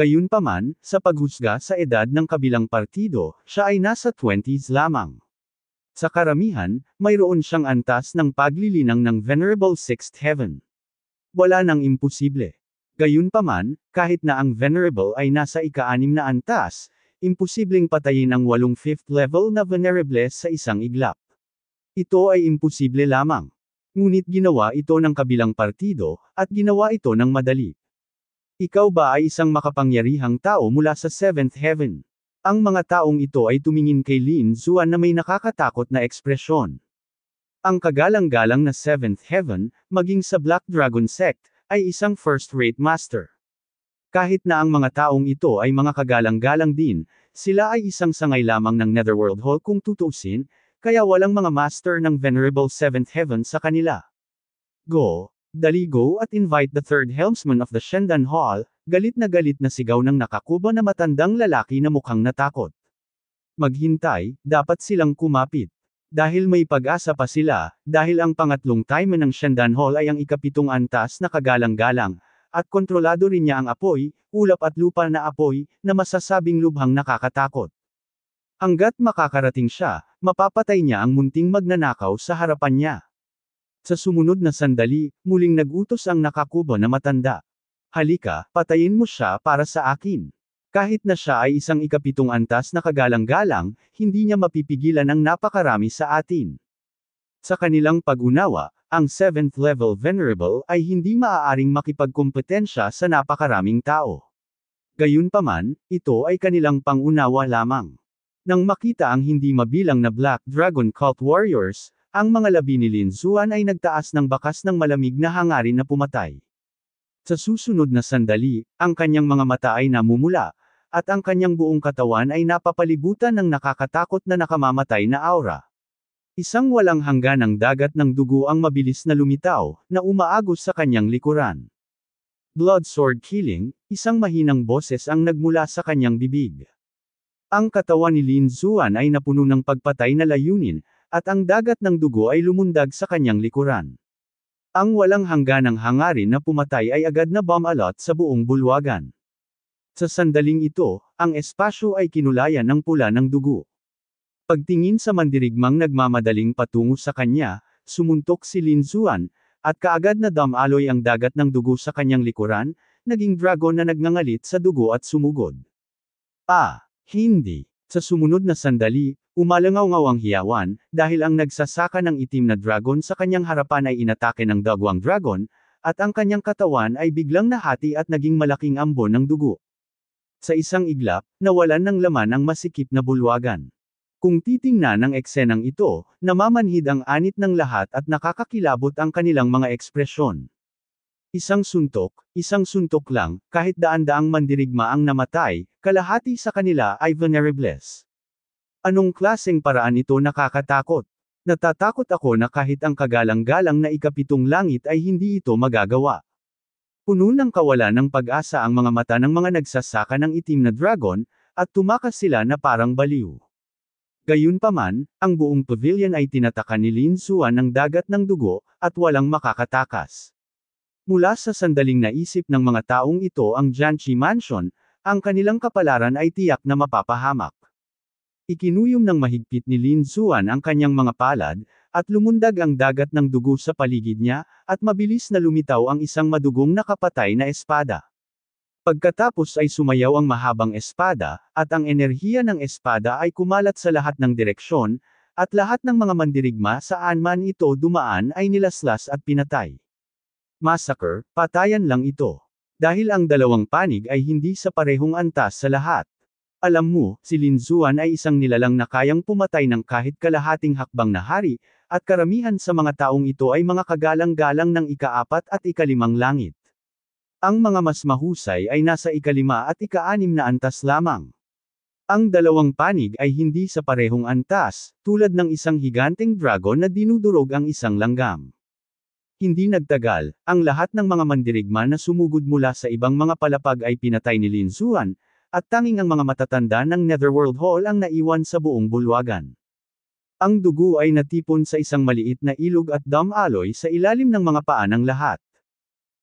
Gayunpaman, sa paghusga sa edad ng kabilang partido, siya ay nasa 20s lamang. Sa karamihan, mayroon siyang antas ng paglilinang ng Venerable Sixth Heaven. Wala nang imposible. Gayunpaman, kahit na ang Venerable ay nasa ika-anim na antas, imposibleng patayin ang walong fifth level na Venerable sa isang iglap. Ito ay imposible lamang. Ngunit ginawa ito ng kabilang partido, at ginawa ito ng madali. Ikaw ba ay isang makapangyarihang tao mula sa seventh heaven? Ang mga taong ito ay tumingin kay Lin Zuan na may nakakatakot na ekspresyon. Ang kagalang-galang na Seventh Heaven, maging sa Black Dragon Sect, ay isang first-rate master. Kahit na ang mga taong ito ay mga kagalang-galang din, sila ay isang sangay lamang ng Netherworld Hall kung tutuusin, kaya walang mga master ng Venerable Seventh Heaven sa kanila. Go, dali go at invite the third helmsman of the Shendan Hall, galit na galit na sigaw ng nakakuba na matandang lalaki na mukhang natakot. Maghintay, dapat silang kumapit. Dahil may pag-asa pa sila, dahil ang pangatlong time ng Shandan Hall ay ang ikapitong antas na kagalang-galang, at kontrolado rin niya ang apoy, ulap at lupa na apoy, na masasabing lubhang nakakatakot. Hanggat makakarating siya, mapapatay niya ang munting magnanakaw sa harapan niya. Sa sumunod na sandali, muling nagutos ang nakakubo na matanda. Halika, patayin mo siya para sa akin. Kahit na siya ay isang ikapitong antas na kagalang-galang, hindi niya mapipigilan ang napakarami sa atin. Sa kanilang pag-unawa, ang 7th level venerable ay hindi maaaring makipagkompetensya sa napakaraming tao. Gayunpaman, ito ay kanilang pangunawa lamang. Nang makita ang hindi mabilang na Black Dragon Cult Warriors, ang mga labi ni Lin Zuan ay nagtaas ng bakas ng malamig na hangarin na pumatay. Sa susunod na sandali, ang kanyang mga mata ay namumula, at ang kanyang buong katawan ay napapalibutan ng nakakatakot na nakamamatay na aura. Isang walang hangganang dagat ng dugo ang mabilis na lumitaw, na umaagos sa kanyang likuran. Blood Sword Killing, isang mahinang boses ang nagmula sa kanyang bibig. Ang katawan ni Lin Zuan ay napuno ng pagpatay na layunin, at ang dagat ng dugo ay lumundag sa kanyang likuran. Ang walang hangganang hangarin na pumatay ay agad na bomb alot sa buong bulwagan. Sa sandaling ito, ang espasyo ay kinulayan ng pula ng dugo. Pagtingin sa mandirigmang nagmamadaling patungo sa kanya, sumuntok si Lin Zuan, at kaagad na damaloy ang dagat ng dugo sa kanyang likuran, naging dragon na nagngangalit sa dugo at sumugod. Ah, hindi. Sa sumunod na sandali, umalangaw-ngaw ang hiyawan, dahil ang nagsasaka ng itim na dragon sa kanyang harapan ay inatake ng dagwang dragon, at ang kanyang katawan ay biglang nahati at naging malaking ambon ng dugo. Sa isang iglap, nawalan ng laman ang masikip na bulwagan. Kung titingnan ang eksenang ito, namamanhid ang anit ng lahat at nakakakilabot ang kanilang mga ekspresyon. Isang suntok, isang suntok lang, kahit daan-daang mandirigma ang namatay, kalahati sa kanila ay vulnerables. Anong klaseng paraan ito nakakatakot? Natatakot ako na kahit ang kagalang-galang na ikapitong langit ay hindi ito magagawa. Puno ng kawalan ng pag-asa ang mga mata ng mga nagsasaka ng itim na dragon, at tumakas sila na parang baliw. Gayunpaman, ang buong pavilion ay tinatakan ni Lin Xuan ng dagat ng dugo, at walang makakatakas. Mula sa sandaling naisip ng mga taong ito ang Jianqi Mansion, ang kanilang kapalaran ay tiyak na mapapahamak. Ikinuyom ng mahigpit ni Lin Xuan ang kanyang mga palad, at lumundag ang dagat ng dugo sa paligid niya, at mabilis na lumitaw ang isang madugong nakapatay na espada. Pagkatapos ay sumayaw ang mahabang espada, at ang enerhiya ng espada ay kumalat sa lahat ng direksyon, at lahat ng mga mandirigma saan man ito dumaan ay nilaslas at pinatay. Massacre, patayan lang ito. Dahil ang dalawang panig ay hindi sa parehong antas sa lahat. Alam mo, si Lin Zuan ay isang nilalang na kayang pumatay ng kahit kalahating hakbang na hari, at karamihan sa mga taong ito ay mga kagalang-galang ng ikaapat at ikalimang langit. Ang mga mas mahusay ay nasa ikalima at ikaanim na antas lamang. Ang dalawang panig ay hindi sa parehong antas, tulad ng isang higanteng dragon na dinudurog ang isang langgam. Hindi nagtagal, ang lahat ng mga mandirigma na sumugod mula sa ibang mga palapag ay pinatay ni Lin Linsuan, at tanging ang mga matatanda ng Netherworld Hall ang naiwan sa buong bulwagan. Ang dugo ay natipon sa isang maliit na ilog at dam alloy sa ilalim ng mga paa ng lahat.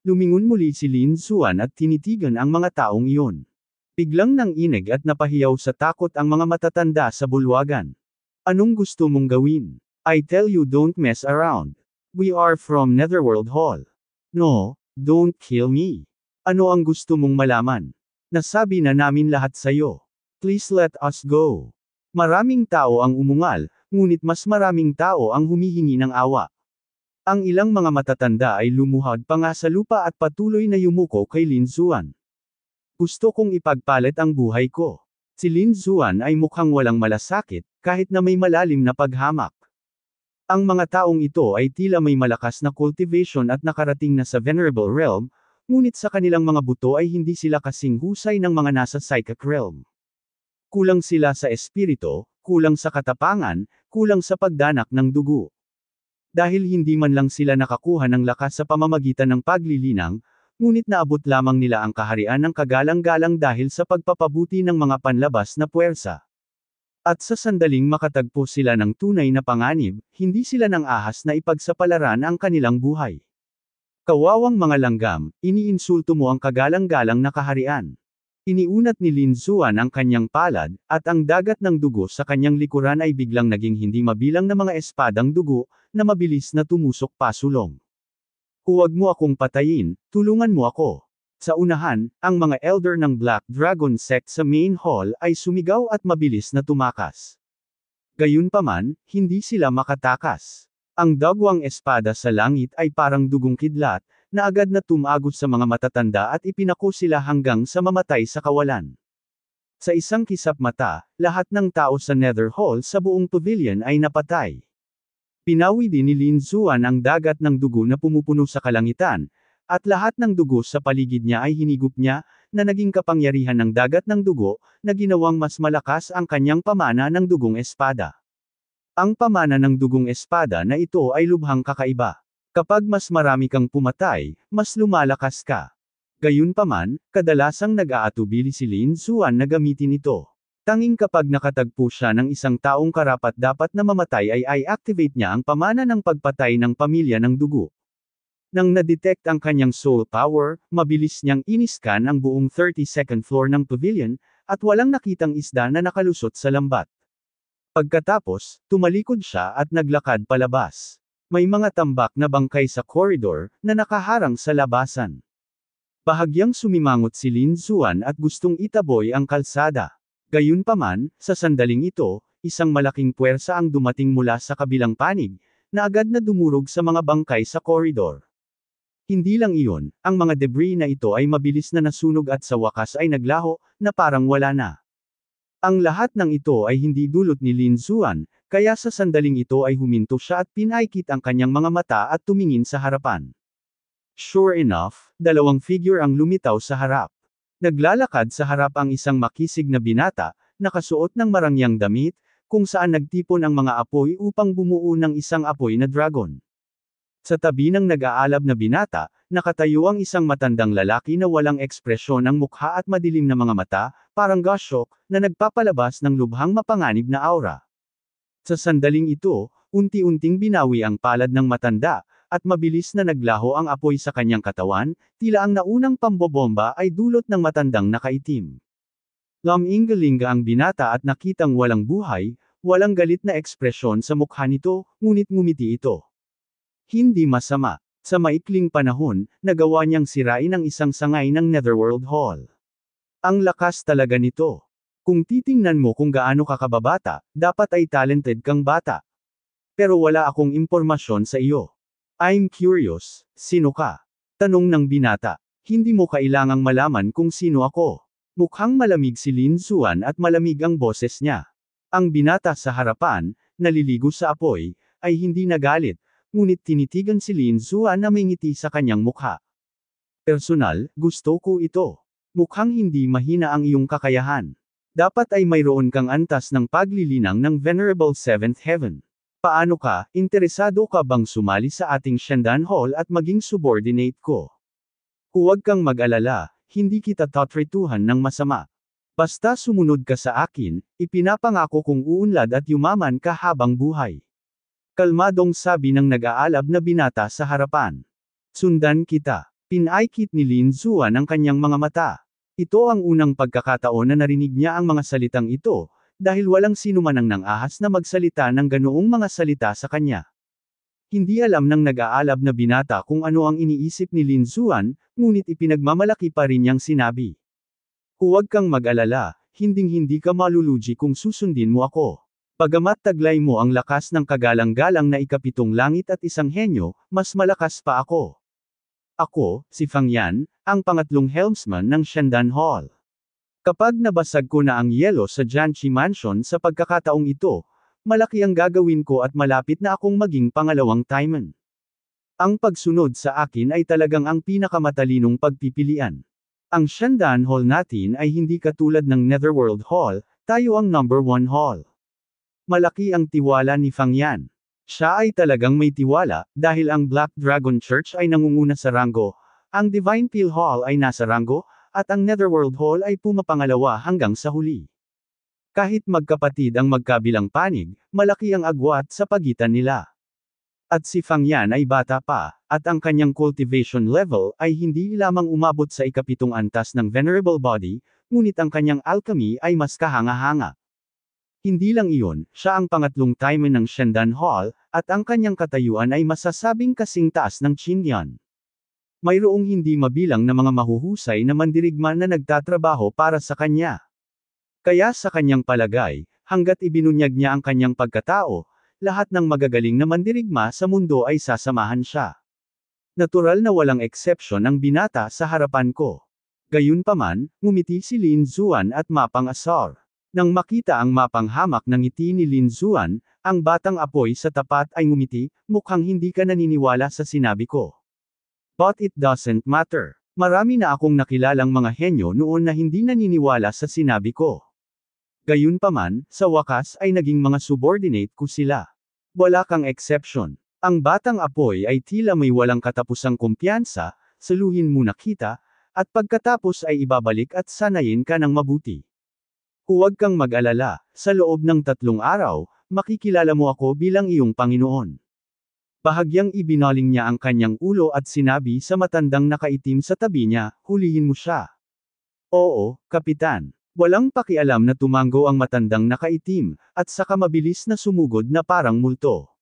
Lumingon muli si Lin Suan at tinitigan ang mga taong iyon. Piglang nang inig at napahiyaw sa takot ang mga matatanda sa bulwagan. Anong gusto mong gawin? I tell you don't mess around. We are from Netherworld Hall. No, don't kill me. Ano ang gusto mong malaman? Nasabi na namin lahat sa'yo. Please let us go. Maraming tao ang umungal, ngunit mas maraming tao ang humihingi ng awa. Ang ilang mga matatanda ay lumuhod pa nga sa lupa at patuloy na yumuko kay Lin Zuan. Gusto kong ipagpalit ang buhay ko. Si Lin Zuan ay mukhang walang malasakit, kahit na may malalim na paghamak. Ang mga taong ito ay tila may malakas na cultivation at nakarating na sa Venerable Realm, ngunit sa kanilang mga buto ay hindi sila kasing husay ng mga nasa Psychic Realm. Kulang sila sa espirito, kulang sa katapangan, kulang sa pagdanak ng dugo. Dahil hindi man lang sila nakakuha ng lakas sa pamamagitan ng paglilinang, ngunit naabot lamang nila ang kaharian ng kagalang-galang dahil sa pagpapabuti ng mga panlabas na puwersa. At sa sandaling makatagpo sila ng tunay na panganib, hindi sila nang ahas na ipagsapalaran ang kanilang buhay. Kawawang mga langgam, iniinsulto mo ang kagalang-galang na kaharian. Iniunat ni Lin Zuan ang kanyang palad, at ang dagat ng dugo sa kanyang likuran ay biglang naging hindi mabilang na mga espadang dugo, na mabilis na tumusok pasulong. Huwag mo akong patayin, tulungan mo ako. Sa unahan, ang mga elder ng Black Dragon sect sa main hall ay sumigaw at mabilis na tumakas. Gayunpaman, hindi sila makatakas. Ang dagwang espada sa langit ay parang dugong kidlat, na agad na tumagos sa mga matatanda at ipinako sila hanggang sa mamatay sa kawalan. Sa isang kisap mata, lahat ng tao sa Nether Hall sa buong pavilion ay napatay. Pinawi din ni Lin Zuan ang dagat ng dugo na pumupuno sa kalangitan, at lahat ng dugo sa paligid niya ay hinigup niya, na naging kapangyarihan ng dagat ng dugo, na ginawang mas malakas ang kanyang pamana ng dugong espada. Ang pamana ng dugong espada na ito ay lubhang kakaiba. Kapag mas marami kang pumatay, mas lumalakas ka. Gayunpaman, kadalasang nag-aatubili si Lin Suan na gamitin ito. Tanging kapag nakatagpo siya ng isang taong karapat dapat na mamatay ay i-activate niya ang pamana ng pagpatay ng pamilya ng dugo. Nang na-detect ang kanyang soul power, mabilis niyang iniskan ang buong 32nd floor ng pavilion, at walang nakitang isda na nakalusot sa lambat. Pagkatapos, tumalikod siya at naglakad palabas. May mga tambak na bangkay sa koridor, na nakaharang sa labasan. Bahagyang sumimangot si Lin Zuan at gustong itaboy ang kalsada. Gayunpaman, sa sandaling ito, isang malaking puwersa ang dumating mula sa kabilang panig, na agad na dumurog sa mga bangkay sa koridor. Hindi lang iyon, ang mga debris na ito ay mabilis na nasunog at sa wakas ay naglaho, na parang wala na. Ang lahat ng ito ay hindi dulot ni Lin Zuan, kaya sa sandaling ito ay huminto siya at pinaikit ang kanyang mga mata at tumingin sa harapan. Sure enough, dalawang figure ang lumitaw sa harap. Naglalakad sa harap ang isang makisig na binata, nakasuot ng marangyang damit, kung saan nagtipon ang mga apoy upang bumuo ng isang apoy na dragon. Sa tabi ng nag-aalab na binata, nakatayo ang isang matandang lalaki na walang ekspresyon ng mukha at madilim na mga mata, parang gasyok, na nagpapalabas ng lubhang mapanganib na aura. Sa sandaling ito, unti-unting binawi ang palad ng matanda, at mabilis na naglaho ang apoy sa kanyang katawan, tila ang naunang pambobomba ay dulot ng matandang nakaitim. Lamingalinga ang binata at nakitang walang buhay, walang galit na ekspresyon sa mukha nito, ngunit ngumiti ito. Hindi masama. Sa maikling panahon, nagawa niyang sirain ang isang sangay ng Netherworld Hall. Ang lakas talaga nito. Kung titingnan mo kung gaano ka kababata, dapat ay talented kang bata. Pero wala akong impormasyon sa iyo. I'm curious, sino ka? Tanong ng binata. Hindi mo kailangang malaman kung sino ako. Mukhang malamig si Lin Suan at malamig ang boses niya. Ang binata sa harapan, naliligo sa apoy, ay hindi nagalit, ngunit tinitigan si Lin Suan na may ngiti sa kanyang mukha. Personal, gusto ko ito. Mukhang hindi mahina ang iyong kakayahan. Dapat ay mayroon kang antas ng paglilinang ng Venerable Seventh Heaven. Paano ka, interesado ka bang sumali sa ating Shandan Hall at maging subordinate ko? Huwag kang mag-alala, hindi kita tatretuhan ng masama. Basta sumunod ka sa akin, ipinapangako kong uunlad at yumaman ka habang buhay. Kalmadong sabi ng nag-aalab na binata sa harapan. Sundan kita. Pinaikit ni Lin Zuan ang kanyang mga mata. Ito ang unang pagkakataon na narinig niya ang mga salitang ito, dahil walang sino nang ang nangahas na magsalita ng ganoong mga salita sa kanya. Hindi alam ng nag-aalab na binata kung ano ang iniisip ni Lin Zuan, ngunit ipinagmamalaki pa rin niyang sinabi. Huwag kang mag-alala, hinding-hindi ka maluluji kung susundin mo ako. Pagamat taglay mo ang lakas ng kagalang-galang na ikapitong langit at isang henyo, mas malakas pa ako. Ako, si Fang Yan, ang pangatlong helmsman ng Shandan Hall. Kapag nabasag ko na ang yelo sa Jianqi Mansion sa pagkakataong ito, malaki ang gagawin ko at malapit na akong maging pangalawang Timon. Ang pagsunod sa akin ay talagang ang pinakamatalinong pagpipilian. Ang Shandan Hall natin ay hindi katulad ng Netherworld Hall, tayo ang number one hall. Malaki ang tiwala ni Fang Yan. Siya ay talagang may tiwala, dahil ang Black Dragon Church ay nangunguna sa ranggo. Ang Divine Peel Hall ay nasa ranggo, at ang Netherworld Hall ay pumapangalawa hanggang sa huli. Kahit magkapatid ang magkabilang panig, malaki ang agwat sa pagitan nila. At si Fang Yan ay bata pa, at ang kanyang cultivation level ay hindi lamang umabot sa ikapitong antas ng Venerable Body, ngunit ang kanyang alchemy ay mas kahanga-hanga. Hindi lang iyon, siya ang pangatlong time ng Shendan Hall, at ang kanyang katayuan ay masasabing kasing taas ng Qinyan. Mayroong hindi mabilang na mga mahuhusay na mandirigma na nagtatrabaho para sa kanya. Kaya sa kanyang palagay, hanggat ibinunyag niya ang kanyang pagkatao, lahat ng magagaling na mandirigma sa mundo ay sasamahan siya. Natural na walang eksepsyon ang binata sa harapan ko. Gayunpaman, ngumiti si Lin Zuan at mapang asar. Nang makita ang mapang hamak ng ngiti ni Lin Zuan, ang batang apoy sa tapat ay ngumiti, mukhang hindi ka naniniwala sa sinabi ko. But it doesn't matter. Marami na akong nakilalang mga henyo noon na hindi naniniwala sa sinabi ko. Gayunpaman, sa wakas ay naging mga subordinate ko sila. Wala kang exception. Ang batang apoy ay tila may walang katapusang kumpiyansa, saluhin muna kita, at pagkatapos ay ibabalik at sanayin ka ng mabuti. Huwag kang mag-alala, sa loob ng tatlong araw, makikilala mo ako bilang iyong Panginoon. Bahagyang ibinaling niya ang kanyang ulo at sinabi sa matandang nakaitim sa tabi niya, hulihin mo siya. Oo, kapitan. Walang pakialam na tumango ang matandang nakaitim, at saka mabilis na sumugod na parang multo.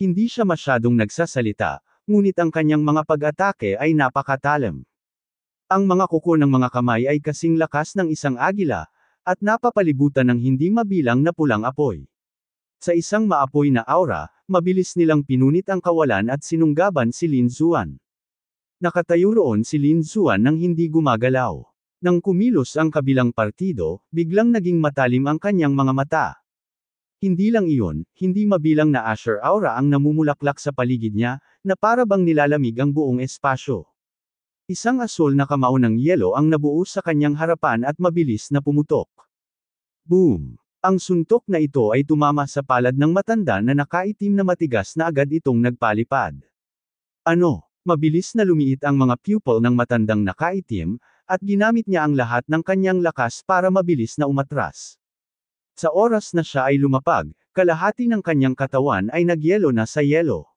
Hindi siya masyadong nagsasalita, ngunit ang kanyang mga pag-atake ay napakatalam. Ang mga kuko ng mga kamay ay kasing lakas ng isang agila, at napapalibutan ng hindi mabilang na pulang apoy. Sa isang maapoy na aura, mabilis nilang pinunit ang kawalan at sinunggaban si Lin Zuan. Nakatayo roon si Lin Zuan nang hindi gumagalaw. Nang kumilos ang kabilang partido, biglang naging matalim ang kanyang mga mata. Hindi lang iyon, hindi mabilang na Asher Aura ang namumulaklak sa paligid niya, na para bang nilalamig ang buong espasyo. Isang asul na kamao ng yelo ang nabuo sa kanyang harapan at mabilis na pumutok. Boom! Ang suntok na ito ay tumama sa palad ng matanda na nakaitim na matigas na agad itong nagpalipad. Ano? Mabilis na lumiit ang mga pupil ng matandang nakaitim, at ginamit niya ang lahat ng kanyang lakas para mabilis na umatras. Sa oras na siya ay lumapag, kalahati ng kanyang katawan ay nagyelo na sa yelo.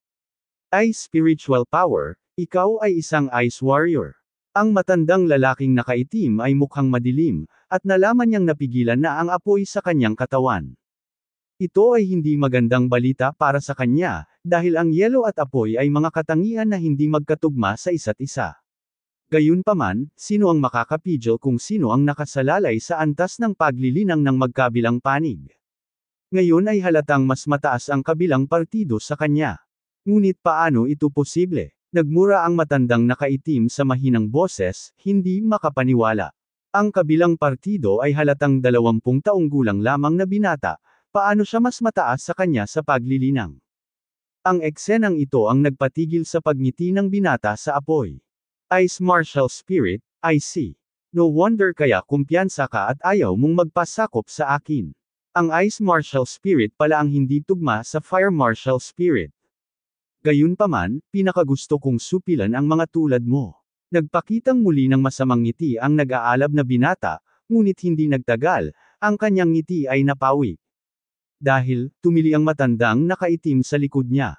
Ay spiritual power, ikaw ay isang ice warrior. Ang matandang lalaking nakaitim ay mukhang madilim, at nalaman niyang napigilan na ang apoy sa kanyang katawan. Ito ay hindi magandang balita para sa kanya, dahil ang yelo at apoy ay mga katangian na hindi magkatugma sa isa't isa. Gayunpaman, sino ang makakapigil kung sino ang nakasalalay sa antas ng paglilinang ng magkabilang panig? Ngayon ay halatang mas mataas ang kabilang partido sa kanya. Ngunit paano ito posible? Nagmura ang matandang nakaitim sa mahinang boses, hindi makapaniwala. Ang kabilang partido ay halatang 20 taong gulang lamang na binata, paano siya mas mataas sa kanya sa paglilinang? Ang eksenang ito ang nagpatigil sa pagngiti ng binata sa apoy. Ice Martial Spirit, I see. No wonder kaya kumpiyansa ka at ayaw mong magpasakop sa akin. Ang Ice Martial Spirit pala ang hindi tugma sa Fire Martial Spirit. Gayunpaman, pinakagusto kong supilan ang mga tulad mo. Nagpakitang muli ng masamang ngiti ang nag-aalab na binata, ngunit hindi nagtagal, ang kanyang ngiti ay napawi. Dahil, tumili ang matandang nakaitim sa likod niya.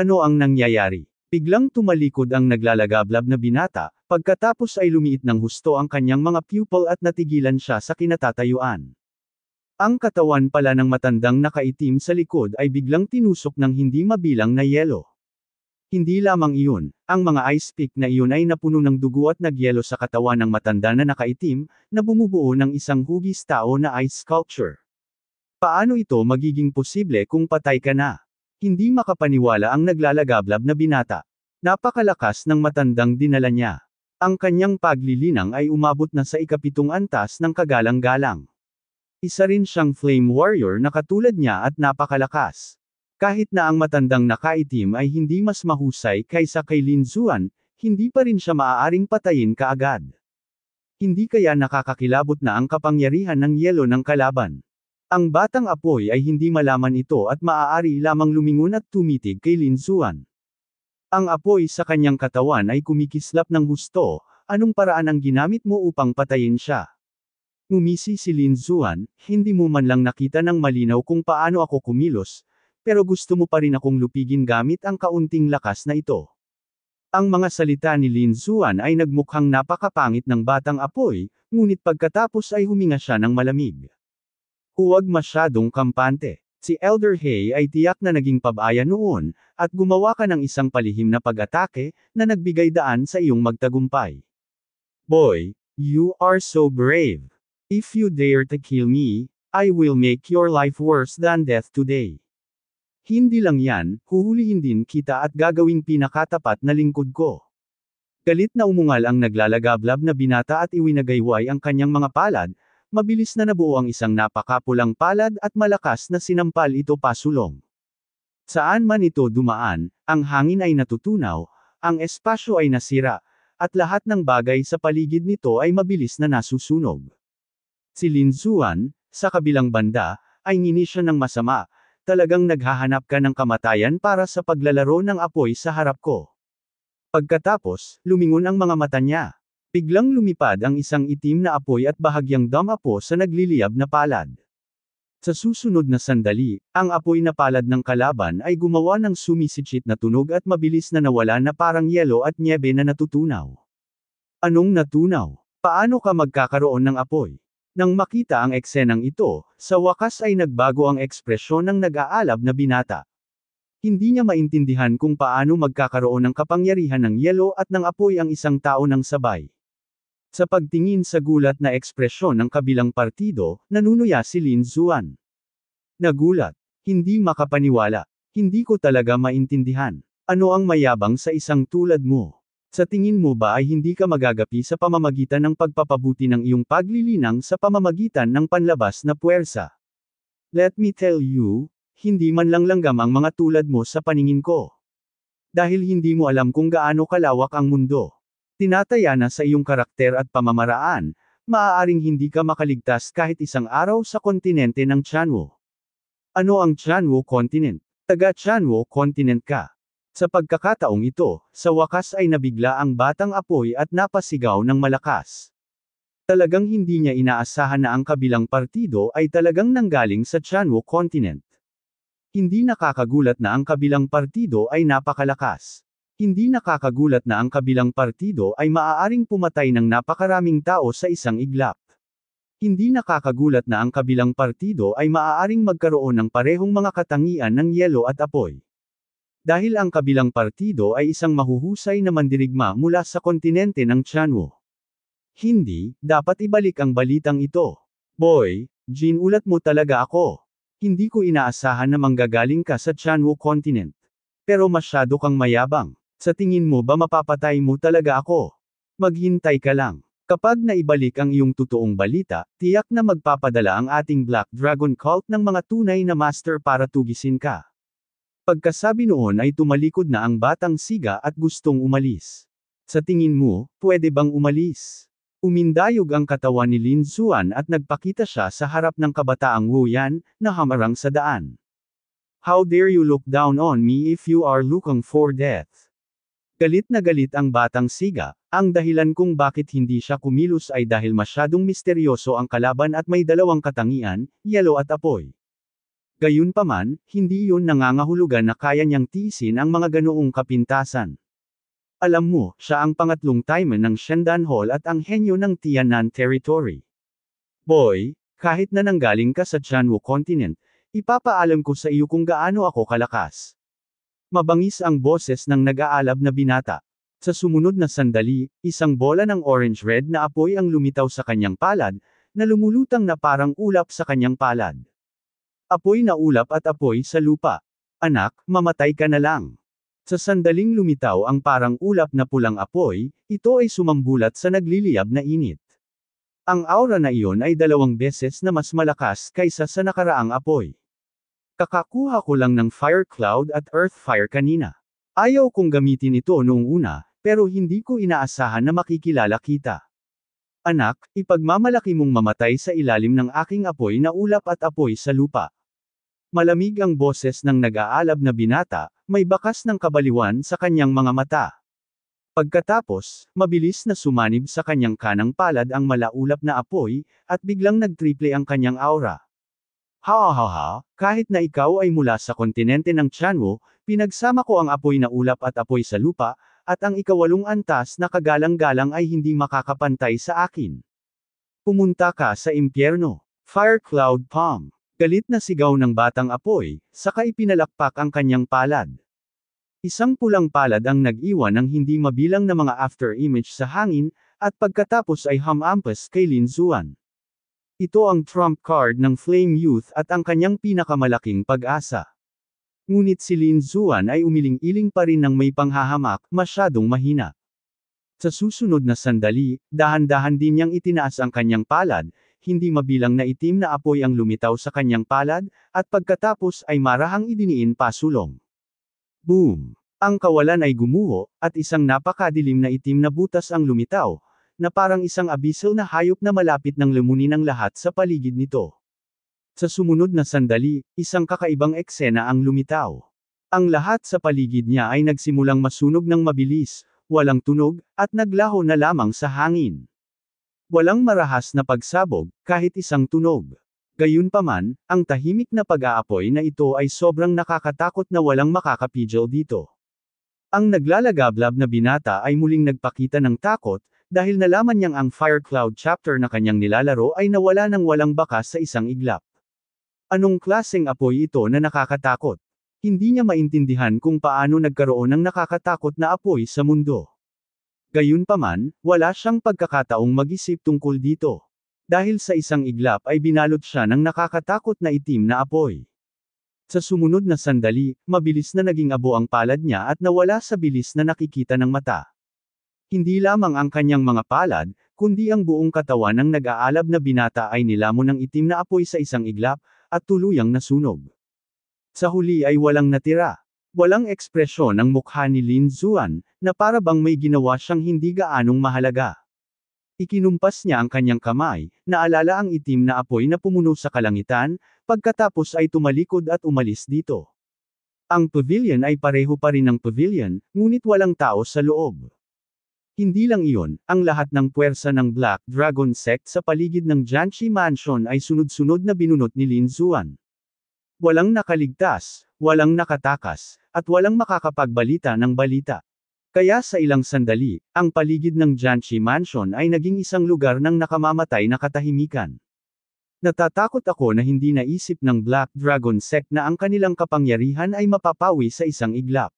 Ano ang nangyayari? Biglang tumalikod ang naglalagablab na binata, pagkatapos ay lumiit ng husto ang kanyang mga pupil at natigilan siya sa kinatatayuan. Ang katawan pala ng matandang nakaitim sa likod ay biglang tinusok ng hindi mabilang na yelo. Hindi lamang iyon, ang mga ice pick na iyon ay napuno ng dugo at nagyelo sa katawan ng matanda na nakaitim, na bumubuo ng isang hugis tao na ice sculpture. Paano ito magiging posible kung patay ka na? Hindi makapaniwala ang naglalagablab na binata. Napakalakas ng matandang dinala niya. Ang kanyang paglilinang ay umabot na sa ikapitong antas ng kagalang-galang. Isa rin siyang flame warrior na katulad niya at napakalakas. Kahit na ang matandang nakaitim ay hindi mas mahusay kaysa kay Lin Zuan, hindi pa rin siya maaaring patayin kaagad. Hindi kaya nakakakilabot na ang kapangyarihan ng yelo ng kalaban. Ang batang apoy ay hindi malaman ito at maaari lamang lumingon at tumitig kay Lin Zuan. Ang apoy sa kanyang katawan ay kumikislap ng husto, anong paraan ang ginamit mo upang patayin siya? Ngumisi si Lin Zuan, hindi mo man lang nakita ng malinaw kung paano ako kumilos, pero gusto mo pa rin akong lupigin gamit ang kaunting lakas na ito. Ang mga salita ni Lin Zuan ay nagmukhang napakapangit ng batang apoy, ngunit pagkatapos ay huminga siya ng malamig. Huwag masyadong kampante. Si Elder Hay ay tiyak na naging pabaya noon, at gumawa ka ng isang palihim na pag-atake, na nagbigay daan sa iyong magtagumpay. Boy, you are so brave. If you dare to kill me, I will make your life worse than death today. Hindi lang yan, huhulihin din kita at gagawing pinakatapat na lingkod ko. Galit na umungal ang naglalagablab na binata at iwinagayway ang kanyang mga palad, mabilis na nabuo ang isang napakapulang palad at malakas na sinampal ito pasulong. Saan man ito dumaan, ang hangin ay natutunaw, ang espasyo ay nasira, at lahat ng bagay sa paligid nito ay mabilis na nasusunog. Si Lin Zuan, sa kabilang banda, ay nginisya ng masama, talagang naghahanap ka ng kamatayan para sa paglalaro ng apoy sa harap ko. Pagkatapos, lumingon ang mga mata niya. Biglang lumipad ang isang itim na apoy at bahagyang damapo sa nagliliyab na palad. Sa susunod na sandali, ang apoy na palad ng kalaban ay gumawa ng sumisichit na tunog at mabilis na nawala na parang yelo at nyebe na natutunaw. Anong natunaw? Paano ka magkakaroon ng apoy? Nang makita ang eksenang ito, sa wakas ay nagbago ang ekspresyon ng nag-aalab na binata. Hindi niya maintindihan kung paano magkakaroon ng kapangyarihan ng yelo at ng apoy ang isang tao ng sabay. Sa pagtingin sa gulat na ekspresyon ng kabilang partido, nanunuya si Lin Zuan. Nagulat. Hindi makapaniwala. Hindi ko talaga maintindihan. Ano ang mayabang sa isang tulad mo? Sa tingin mo ba ay hindi ka magagapi sa pamamagitan ng pagpapabuti ng iyong paglilinang sa pamamagitan ng panlabas na puwersa? Let me tell you, hindi man lang langgam ang mga tulad mo sa paningin ko. Dahil hindi mo alam kung gaano kalawak ang mundo. Tinataya na sa iyong karakter at pamamaraan, maaaring hindi ka makaligtas kahit isang araw sa kontinente ng Chanwo. Ano ang Chanwo Continent? Taga Chanwo Continent ka. Sa pagkakataong ito, sa wakas ay nabigla ang batang apoy at napasigaw ng malakas. Talagang hindi niya inaasahan na ang kabilang partido ay talagang nanggaling sa Chanwo continent. Hindi nakakagulat na ang kabilang partido ay napakalakas. Hindi nakakagulat na ang kabilang partido ay maaaring pumatay ng napakaraming tao sa isang iglap. Hindi nakakagulat na ang kabilang partido ay maaaring magkaroon ng parehong mga katangian ng yelo at apoy. Dahil ang kabilang partido ay isang mahuhusay na mandirigma mula sa kontinente ng Chanwu. Hindi, dapat ibalik ang balitang ito. Boy, Jin ulat mo talaga ako. Hindi ko inaasahan na manggagaling ka sa Chanwu continent. Pero masyado kang mayabang. Sa tingin mo ba mapapatay mo talaga ako? Maghintay ka lang. Kapag naibalik ang iyong totoong balita, tiyak na magpapadala ang ating Black Dragon Cult ng mga tunay na master para tugisin ka. Pagkasabi noon ay tumalikod na ang batang siga at gustong umalis. Sa tingin mo, pwede bang umalis? Umindayog ang katawan ni Lin Zuan at nagpakita siya sa harap ng kabataang Wu Yan, na hamarang sa daan. How dare you look down on me if you are looking for death? Galit na galit ang batang siga, ang dahilan kung bakit hindi siya kumilos ay dahil masyadong misteryoso ang kalaban at may dalawang katangian, yelo at apoy. Gayunpaman, hindi yun nangangahulugan na kaya niyang tiisin ang mga ganoong kapintasan. Alam mo, siya ang pangatlong taiman ng Shendan Hall at ang henyo ng Tiannan Territory. Boy, kahit na nanggaling ka sa Chanwu Continent, ipapaalam ko sa iyo kung gaano ako kalakas. Mabangis ang boses ng nag-aalab na binata. Sa sumunod na sandali, isang bola ng orange-red na apoy ang lumitaw sa kanyang palad, na lumulutang na parang ulap sa kanyang palad. Apoy na ulap at apoy sa lupa. Anak, mamatay ka na lang. Sa sandaling lumitaw ang parang ulap na pulang apoy, ito ay sumambulat sa nagliliyab na init. Ang aura na iyon ay dalawang beses na mas malakas kaysa sa nakaraang apoy. Kakakuha ko lang ng fire cloud at earth fire kanina. Ayaw kong gamitin ito noong una, pero hindi ko inaasahan na makikilala kita. Anak, ipagmamalaki mong mamatay sa ilalim ng aking apoy na ulap at apoy sa lupa. Malamig ang boses ng nag-aalab na binata, may bakas ng kabaliwan sa kanyang mga mata. Pagkatapos, mabilis na sumanib sa kanyang kanang palad ang malaulap na apoy, at biglang nagtriple ang kanyang aura. Ha ha ha, kahit na ikaw ay mula sa kontinente ng Chanwo, pinagsama ko ang apoy na ulap at apoy sa lupa, at ang ikawalong antas na kagalang-galang ay hindi makakapantay sa akin. Pumunta ka sa impyerno. Fire Cloud Palm. Galit na sigaw ng batang apoy, saka ipinalakpak ang kanyang palad. Isang pulang palad ang nag-iwan ng hindi mabilang na mga after-image sa hangin, at pagkatapos ay hamampas kay Lin Zuan. Ito ang trump card ng Flame Youth at ang kanyang pinakamalaking pag-asa. Ngunit si Lin Zuan ay umiling-iling pa rin ng may panghahamak, masyadong mahina. Sa susunod na sandali, dahan-dahan din niyang itinaas ang kanyang palad, hindi mabilang na itim na apoy ang lumitaw sa kanyang palad, at pagkatapos ay marahang idiniin pasulong. Boom! Ang kawalan ay gumuho, at isang napakadilim na itim na butas ang lumitaw, na parang isang abisal na hayop na malapit ng lumunin ang lahat sa paligid nito. Sa sumunod na sandali, isang kakaibang eksena ang lumitaw. Ang lahat sa paligid niya ay nagsimulang masunog ng mabilis, walang tunog, at naglaho na lamang sa hangin. Walang marahas na pagsabog, kahit isang tunog. Gayunpaman, ang tahimik na pag-aapoy na ito ay sobrang nakakatakot na walang makakapigil dito. Ang naglalagablab na binata ay muling nagpakita ng takot, dahil nalaman niyang ang Fire Cloud chapter na kanyang nilalaro ay nawala ng walang bakas sa isang iglap. Anong klaseng apoy ito na nakakatakot? Hindi niya maintindihan kung paano nagkaroon ng nakakatakot na apoy sa mundo. Gayunpaman, wala siyang pagkakataong mag-isip tungkol dito. Dahil sa isang iglap ay binalot siya ng nakakatakot na itim na apoy. Sa sumunod na sandali, mabilis na naging abo ang palad niya at nawala sa bilis na nakikita ng mata. Hindi lamang ang kanyang mga palad, kundi ang buong katawan ng nag-aalab na binata ay nilamon ng itim na apoy sa isang iglap, at tuluyang nasunog. Sa huli ay walang natira. Walang ekspresyon ang mukha ni Lin Zuan, na para bang may ginawa siyang hindi gaanong mahalaga. Ikinumpas niya ang kanyang kamay, naalala ang itim na apoy na pumuno sa kalangitan, pagkatapos ay tumalikod at umalis dito. Ang pavilion ay pareho pa rin ng pavilion, ngunit walang tao sa loob. Hindi lang iyon, ang lahat ng puwersa ng Black Dragon sect sa paligid ng Jianxi Mansion ay sunod-sunod na binunot ni Lin Zuan. Walang nakaligtas, walang nakatakas, at walang makakapagbalita ng balita. Kaya sa ilang sandali, ang paligid ng Janchi Mansion ay naging isang lugar ng nakamamatay na katahimikan. Natatakot ako na hindi naisip ng Black Dragon Sect na ang kanilang kapangyarihan ay mapapawi sa isang iglap.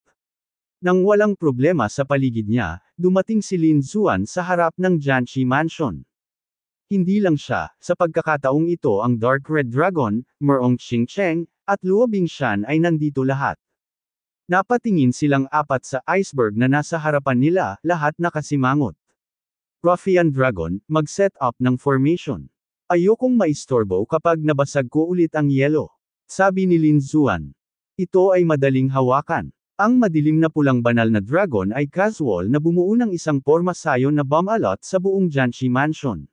Nang walang problema sa paligid niya, dumating si Lin Zuan sa harap ng Janchi Mansion. Hindi lang siya, sa pagkakataong ito ang Dark Red Dragon, Merong Ching Cheng, at Luo Bingshan ay nandito lahat. Napatingin silang apat sa iceberg na nasa harapan nila, lahat nakasimangot. Ruffian Dragon, mag-set up ng formation. Ayokong maistorbo kapag nabasag ko ulit ang yelo. Sabi ni Lin Zuan. Ito ay madaling hawakan. Ang madilim na pulang banal na dragon ay casual na bumuo ng isang porma sayo na bomb alot sa buong Janshi Mansion.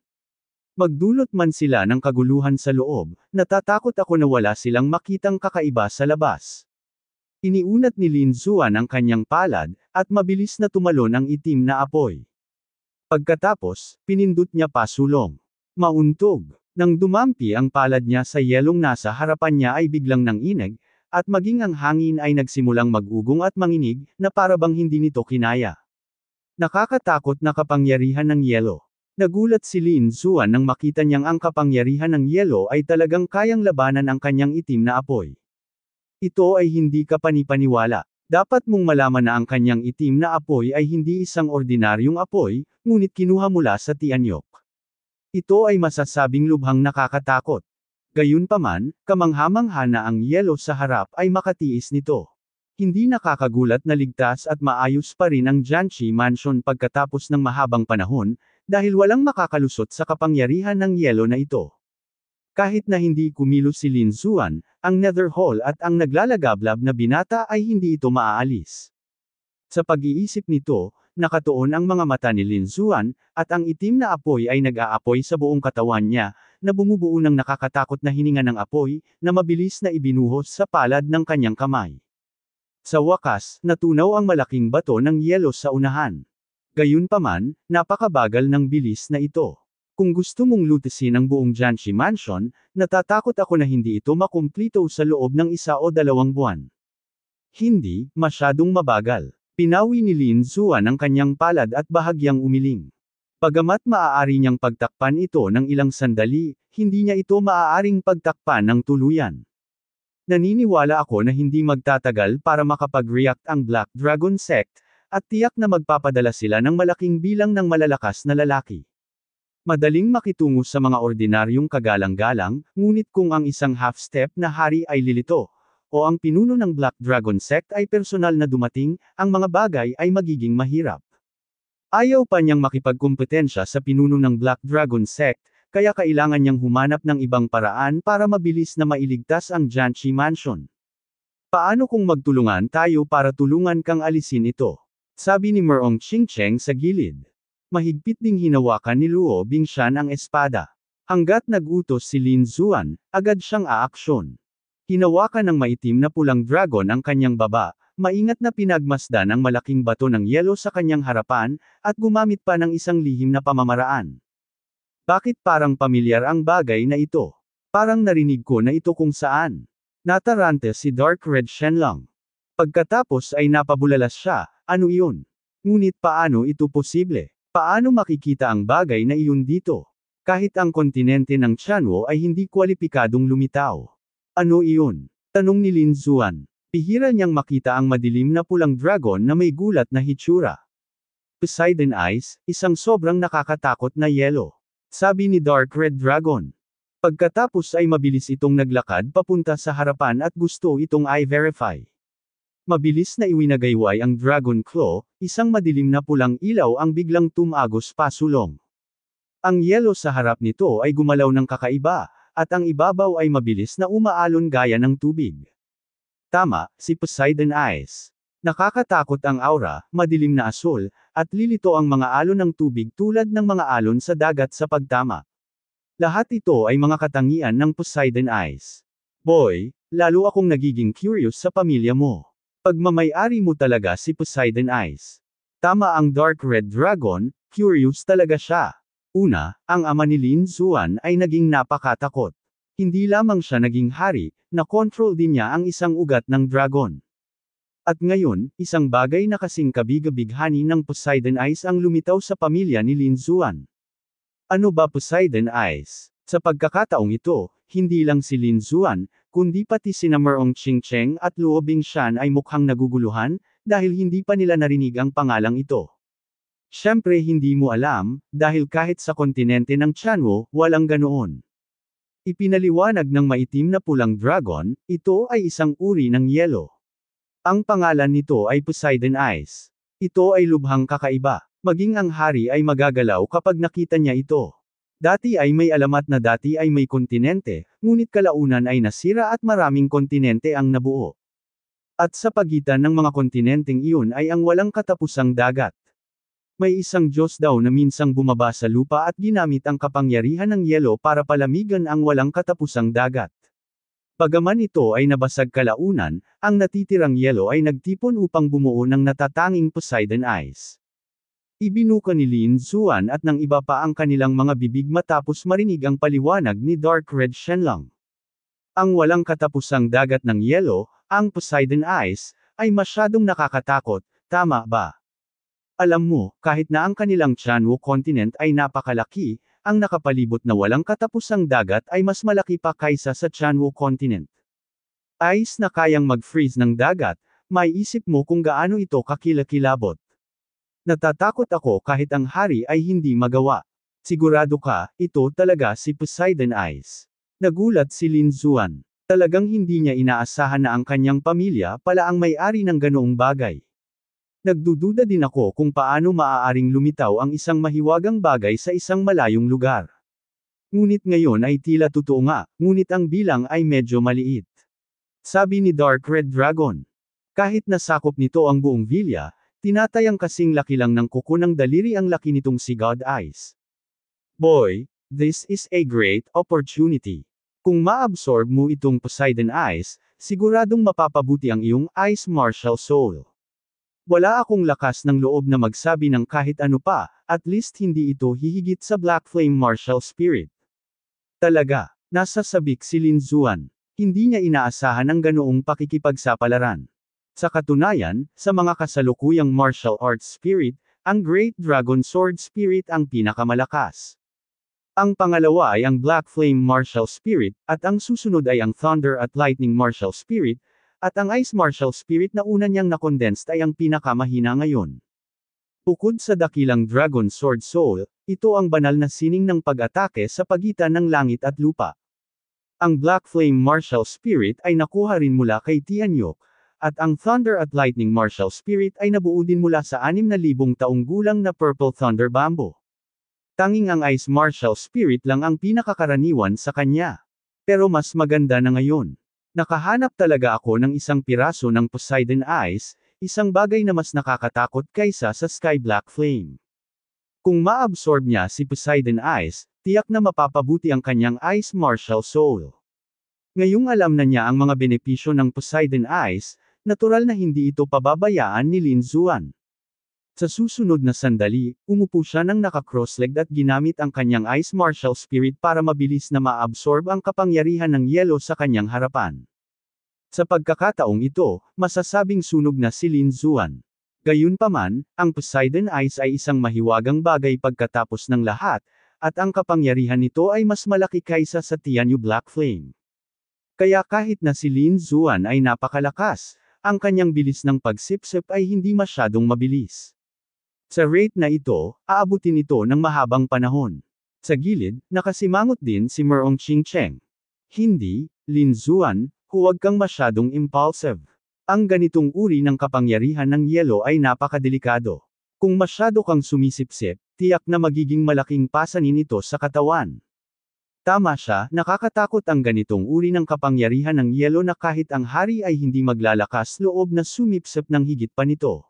Magdulot man sila ng kaguluhan sa loob, natatakot ako na wala silang makitang kakaiba sa labas. Iniunat ni Lin Zuan ang kanyang palad, at mabilis na tumalon ang itim na apoy. Pagkatapos, pinindot niya pa sulong. Mauntog. Nang dumampi ang palad niya sa yelong nasa harapan niya ay biglang nang inag, at maging ang hangin ay nagsimulang magugong at manginig, na parabang hindi nito kinaya. Nakakatakot na kapangyarihan ng yelo. Nagulat si Lin Zuan nang makita niyang ang kapangyarihan ng yelo ay talagang kayang labanan ang kanyang itim na apoy. Ito ay hindi ka panipaniwala. Dapat mong malaman na ang kanyang itim na apoy ay hindi isang ordinaryong apoy, ngunit kinuha mula sa Tianyok. Ito ay masasabing lubhang nakakatakot. Gayunpaman, kamanghamangha na ang yelo sa harap ay makatiis nito. Hindi nakakagulat na ligtas at maayos pa rin ang Jiangxi Mansion pagkatapos ng mahabang panahon, dahil walang makakalusot sa kapangyarihan ng yelo na ito. Kahit na hindi kumilos si Lin Zuan, ang Nether Hall at ang naglalagablab na binata ay hindi ito maaalis. Sa pag-iisip nito, nakatuon ang mga mata ni Lin Zuan, at ang itim na apoy ay nag-aapoy sa buong katawan niya, na bumubuo ng nakakatakot na hininga ng apoy, na mabilis na ibinuhos sa palad ng kanyang kamay. Sa wakas, natunaw ang malaking bato ng yelo sa unahan. Gayunpaman, napakabagal ng bilis na ito. Kung gusto mong lutasin ang buong Janshi Mansion, natatakot ako na hindi ito makumplito sa loob ng isa o dalawang buwan. Hindi, masyadong mabagal. Pinawi ni Lin Zuan ang kanyang palad at bahagyang umiling. Pagamat maaari niyang pagtakpan ito ng ilang sandali, hindi niya ito maaaring pagtakpan ng tuluyan. Naniniwala ako na hindi magtatagal para makapag-react ang Black Dragon Sect, at tiyak na magpapadala sila ng malaking bilang ng malalakas na lalaki. Madaling makitungo sa mga ordinaryong kagalang-galang, ngunit kung ang isang half-step na hari ay lilito, o ang pinuno ng Black Dragon Sect ay personal na dumating, ang mga bagay ay magiging mahirap. Ayaw pa niyang makipagkompetensya sa pinuno ng Black Dragon Sect, kaya kailangan niyang humanap ng ibang paraan para mabilis na mailigtas ang Janchi Mansion. Paano kung magtulungan tayo para tulungan kang alisin ito? Sabi ni Merong Chingcheng sa gilid. Mahigpit ding hinawakan ni Luo Bingshan ang espada. Hanggat nagutos si Lin Zuan, agad siyang aaksyon. Hinawakan ng maitim na pulang dragon ang kanyang baba, maingat na pinagmasdan ang malaking bato ng yelo sa kanyang harapan, at gumamit pa ng isang lihim na pamamaraan. Bakit parang pamilyar ang bagay na ito? Parang narinig ko na ito kung saan. Natarante si Dark Red Shenlong. Pagkatapos ay napabulalas siya, ano iyon? Ngunit paano ito posible? Paano makikita ang bagay na iyon dito? Kahit ang kontinente ng Chanwo ay hindi kwalipikadong lumitaw. Ano iyon? Tanong ni Lin Zuan. Pihira niyang makita ang madilim na pulang dragon na may gulat na hitsura. Poseidon Eyes, isang sobrang nakakatakot na yelo. Sabi ni Dark Red Dragon. Pagkatapos ay mabilis itong naglakad papunta sa harapan at gusto itong i-verify. Mabilis na iwinagayway ang Dragon Claw, isang madilim na pulang ilaw ang biglang tumagos pasulong. Ang yelo sa harap nito ay gumalaw ng kakaiba, at ang ibabaw ay mabilis na umaalon gaya ng tubig. Tama, si Poseidon Eyes. Nakakatakot ang aura, madilim na asul, at lilito ang mga alon ng tubig tulad ng mga alon sa dagat sa pagtama. Lahat ito ay mga katangian ng Poseidon Eyes. Boy, lalo akong nagiging curious sa pamilya mo. Pagmamayari mo talaga si Poseidon Eyes. Tama ang Dark Red Dragon, curious talaga siya. Una, ang ama ni Lin Zuan ay naging napakatakot. Hindi lamang siya naging hari, na-control din niya ang isang ugat ng dragon. At ngayon, isang bagay na kasing kabigabighani ng Poseidon Eyes ang lumitaw sa pamilya ni Lin Zuan. Ano ba Poseidon Eyes? Sa pagkakataong ito, hindi lang si Lin Zuan, kundi pati sina Merong Chingcheng at Luo Bingshan ay mukhang naguguluhan, dahil hindi pa nila narinig ang pangalang ito. Siyempre hindi mo alam, dahil kahit sa kontinente ng Chanwo, walang ganoon. Ipinaliwanag ng maitim na pulang dragon, ito ay isang uri ng yelo. Ang pangalan nito ay Poseidon Ice. Ito ay lubhang kakaiba, maging ang hari ay magagalaw kapag nakita niya ito. Dati ay may alamat na dati ay may kontinente, ngunit kalaunan ay nasira at maraming kontinente ang nabuo. At sa pagitan ng mga kontinenteng iyon ay ang walang katapusang dagat. May isang Diyos daw na minsang bumaba sa lupa at ginamit ang kapangyarihan ng yelo para palamigan ang walang katapusang dagat. Pagaman ito ay nabasag kalaunan, ang natitirang yelo ay nagtipon upang bumuo ng natatanging Poseidon Ice. Ibinuka ni Lin Zuan at ng iba pa ang kanilang mga bibig matapos marinig ang paliwanag ni Dark Red Shenlong. Ang walang katapusang dagat ng yelo, ang Poseidon Ice, ay masyadong nakakatakot, tama ba? Alam mo, kahit na ang kanilang Chanwu Continent ay napakalaki, ang nakapalibot na walang katapusang dagat ay mas malaki pa kaysa sa Chanwu Continent. Ice na kayang mag-freeze ng dagat, may isip mo kung gaano ito kakilakilabot. Natatakot ako kahit ang hari ay hindi magawa. Sigurado ka, ito talaga si Poseidon Eyes. Nagulat si Lin Zuan. Talagang hindi niya inaasahan na ang kanyang pamilya pala ang may-ari ng ganoong bagay. Nagdududa din ako kung paano maaaring lumitaw ang isang mahiwagang bagay sa isang malayong lugar. Ngunit ngayon ay tila totoo nga, ngunit ang bilang ay medyo maliit. Sabi ni Dark Red Dragon. Kahit nasakop nito ang buong villa, Tinatayang kasing laki lang ng kuko ng daliri ang laki nitong si God Eyes. Boy, this is a great opportunity. Kung maabsorb mo itong Poseidon Eyes, siguradong mapapabuti ang iyong Ice Martial Soul. Wala akong lakas ng loob na magsabi ng kahit ano pa, at least hindi ito hihigit sa Black Flame Martial Spirit. Talaga, nasa sabik si Linzuan. Hindi niya inaasahan ang ganoong pakikipagsapalaran. Sa katunayan, sa mga kasalukuyang martial arts spirit, ang Great Dragon Sword Spirit ang pinakamalakas. Ang pangalawa ay ang Black Flame Martial Spirit, at ang susunod ay ang Thunder at Lightning Martial Spirit, at ang Ice Martial Spirit na una niyang nakondensed ay ang pinakamahina ngayon. Bukod sa dakilang Dragon Sword Soul, ito ang banal na sining ng pag-atake sa pagitan ng langit at lupa. Ang Black Flame Martial Spirit ay nakuha rin mula kay Tianyok, at ang Thunder at Lightning Martial Spirit ay nabuo din mula sa 6,000 taong gulang na Purple Thunder Bamboo. Tanging ang Ice Martial Spirit lang ang pinakakaraniwan sa kanya. Pero mas maganda na ngayon. Nakahanap talaga ako ng isang piraso ng Poseidon Ice, isang bagay na mas nakakatakot kaysa sa Sky Black Flame. Kung maabsorb niya si Poseidon Ice, tiyak na mapapabuti ang kanyang Ice Martial Soul. Ngayong alam na niya ang mga benepisyo ng Poseidon Ice, Natural na hindi ito pababayaan ni Lin Zuan. Sa susunod na sandali, umupo siya ng naka-crosslegged at ginamit ang kanyang ice martial spirit para mabilis na maabsorb ang kapangyarihan ng yelo sa kanyang harapan. Sa pagkakataong ito, masasabing sunog na si Lin Zuan. Gayunpaman, ang Poseidon Ice ay isang mahiwagang bagay pagkatapos ng lahat, at ang kapangyarihan nito ay mas malaki kaysa sa Tianyu Black Flame. Kaya kahit na si Lin Zuan ay napakalakas, ang kanyang bilis ng pagsipsip ay hindi masyadong mabilis. Sa rate na ito, aabutin ito ng mahabang panahon. Sa gilid, nakasimangot din si Merong Ching-Cheng. Hindi, Lin Zuan, huwag kang masyadong impulsive. Ang ganitong uri ng kapangyarihan ng yelo ay napakadelikado. Kung masyado kang sumisipsip, tiyak na magiging malaking pasanin ito sa katawan. Tama siya, nakakatakot ang ganitong uri ng kapangyarihan ng yelo na kahit ang hari ay hindi maglalakas loob na sumipsep ng higit pa nito.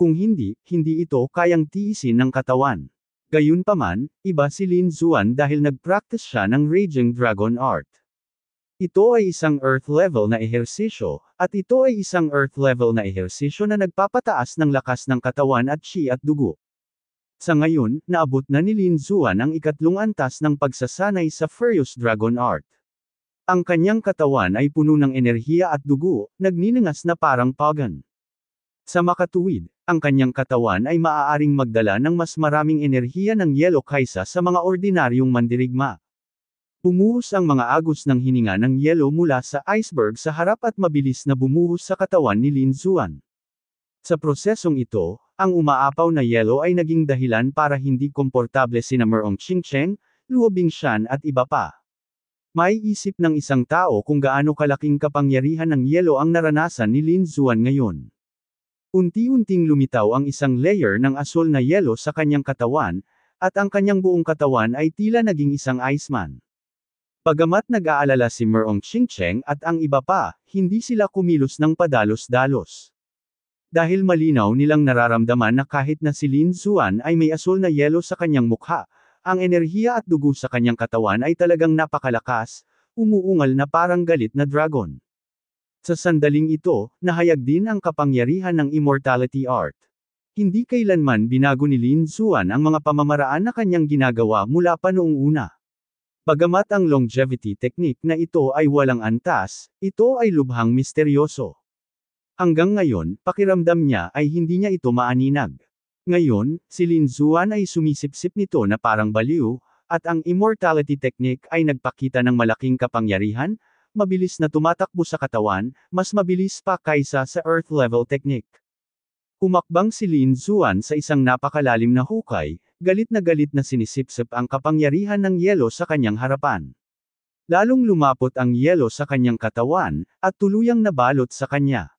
Kung hindi, hindi ito kayang tiisin ng katawan. Gayunpaman, iba si Lin Zuan dahil nagpractice siya ng Raging Dragon Art. Ito ay isang earth level na ehersisyo, at ito ay isang earth level na ehersisyo na nagpapataas ng lakas ng katawan at chi at dugo. Sa ngayon, naabot na ni Lin Zuan ang ikatlong antas ng pagsasanay sa Furious Dragon Art. Ang kanyang katawan ay puno ng enerhiya at dugo, nagniningas na parang pagan. Sa makatuwid, ang kanyang katawan ay maaaring magdala ng mas maraming enerhiya ng yelo kaysa sa mga ordinaryong mandirigma. Bumuhos ang mga agos ng hininga ng yelo mula sa iceberg sa harap at mabilis na bumuhos sa katawan ni Lin Zuan. Sa prosesong ito, ang umaapaw na yelo ay naging dahilan para hindi komportable sina Merong Chingcheng, Luo Bingshan at iba pa. May isip ng isang tao kung gaano kalaking kapangyarihan ng yelo ang naranasan ni Lin Zuan ngayon. Unti-unting lumitaw ang isang layer ng asul na yelo sa kanyang katawan, at ang kanyang buong katawan ay tila naging isang Iceman. Pagamat nag-aalala si Merong Chingcheng at ang iba pa, hindi sila kumilos ng padalos-dalos. Dahil malinaw nilang nararamdaman na kahit na si Lin Xuan ay may asul na yelo sa kanyang mukha, ang enerhiya at dugo sa kanyang katawan ay talagang napakalakas, umuungal na parang galit na dragon. Sa sandaling ito, nahayag din ang kapangyarihan ng immortality art. Hindi kailanman binago ni Lin Xuan ang mga pamamaraan na kanyang ginagawa mula pa noong una. Bagamat ang longevity technique na ito ay walang antas, ito ay lubhang misteryoso. Hanggang ngayon, pakiramdam niya ay hindi niya ito maaninag. Ngayon, si Lin Zuan ay sumisipsip nito na parang baliw, at ang immortality technique ay nagpakita ng malaking kapangyarihan, mabilis na tumatakbo sa katawan, mas mabilis pa kaysa sa earth level technique. Humakbang si Lin Zuan sa isang napakalalim na hukay, galit na galit na sinisipsip ang kapangyarihan ng yelo sa kanyang harapan. Lalong lumapot ang yelo sa kanyang katawan, at tuluyang nabalot sa kanya.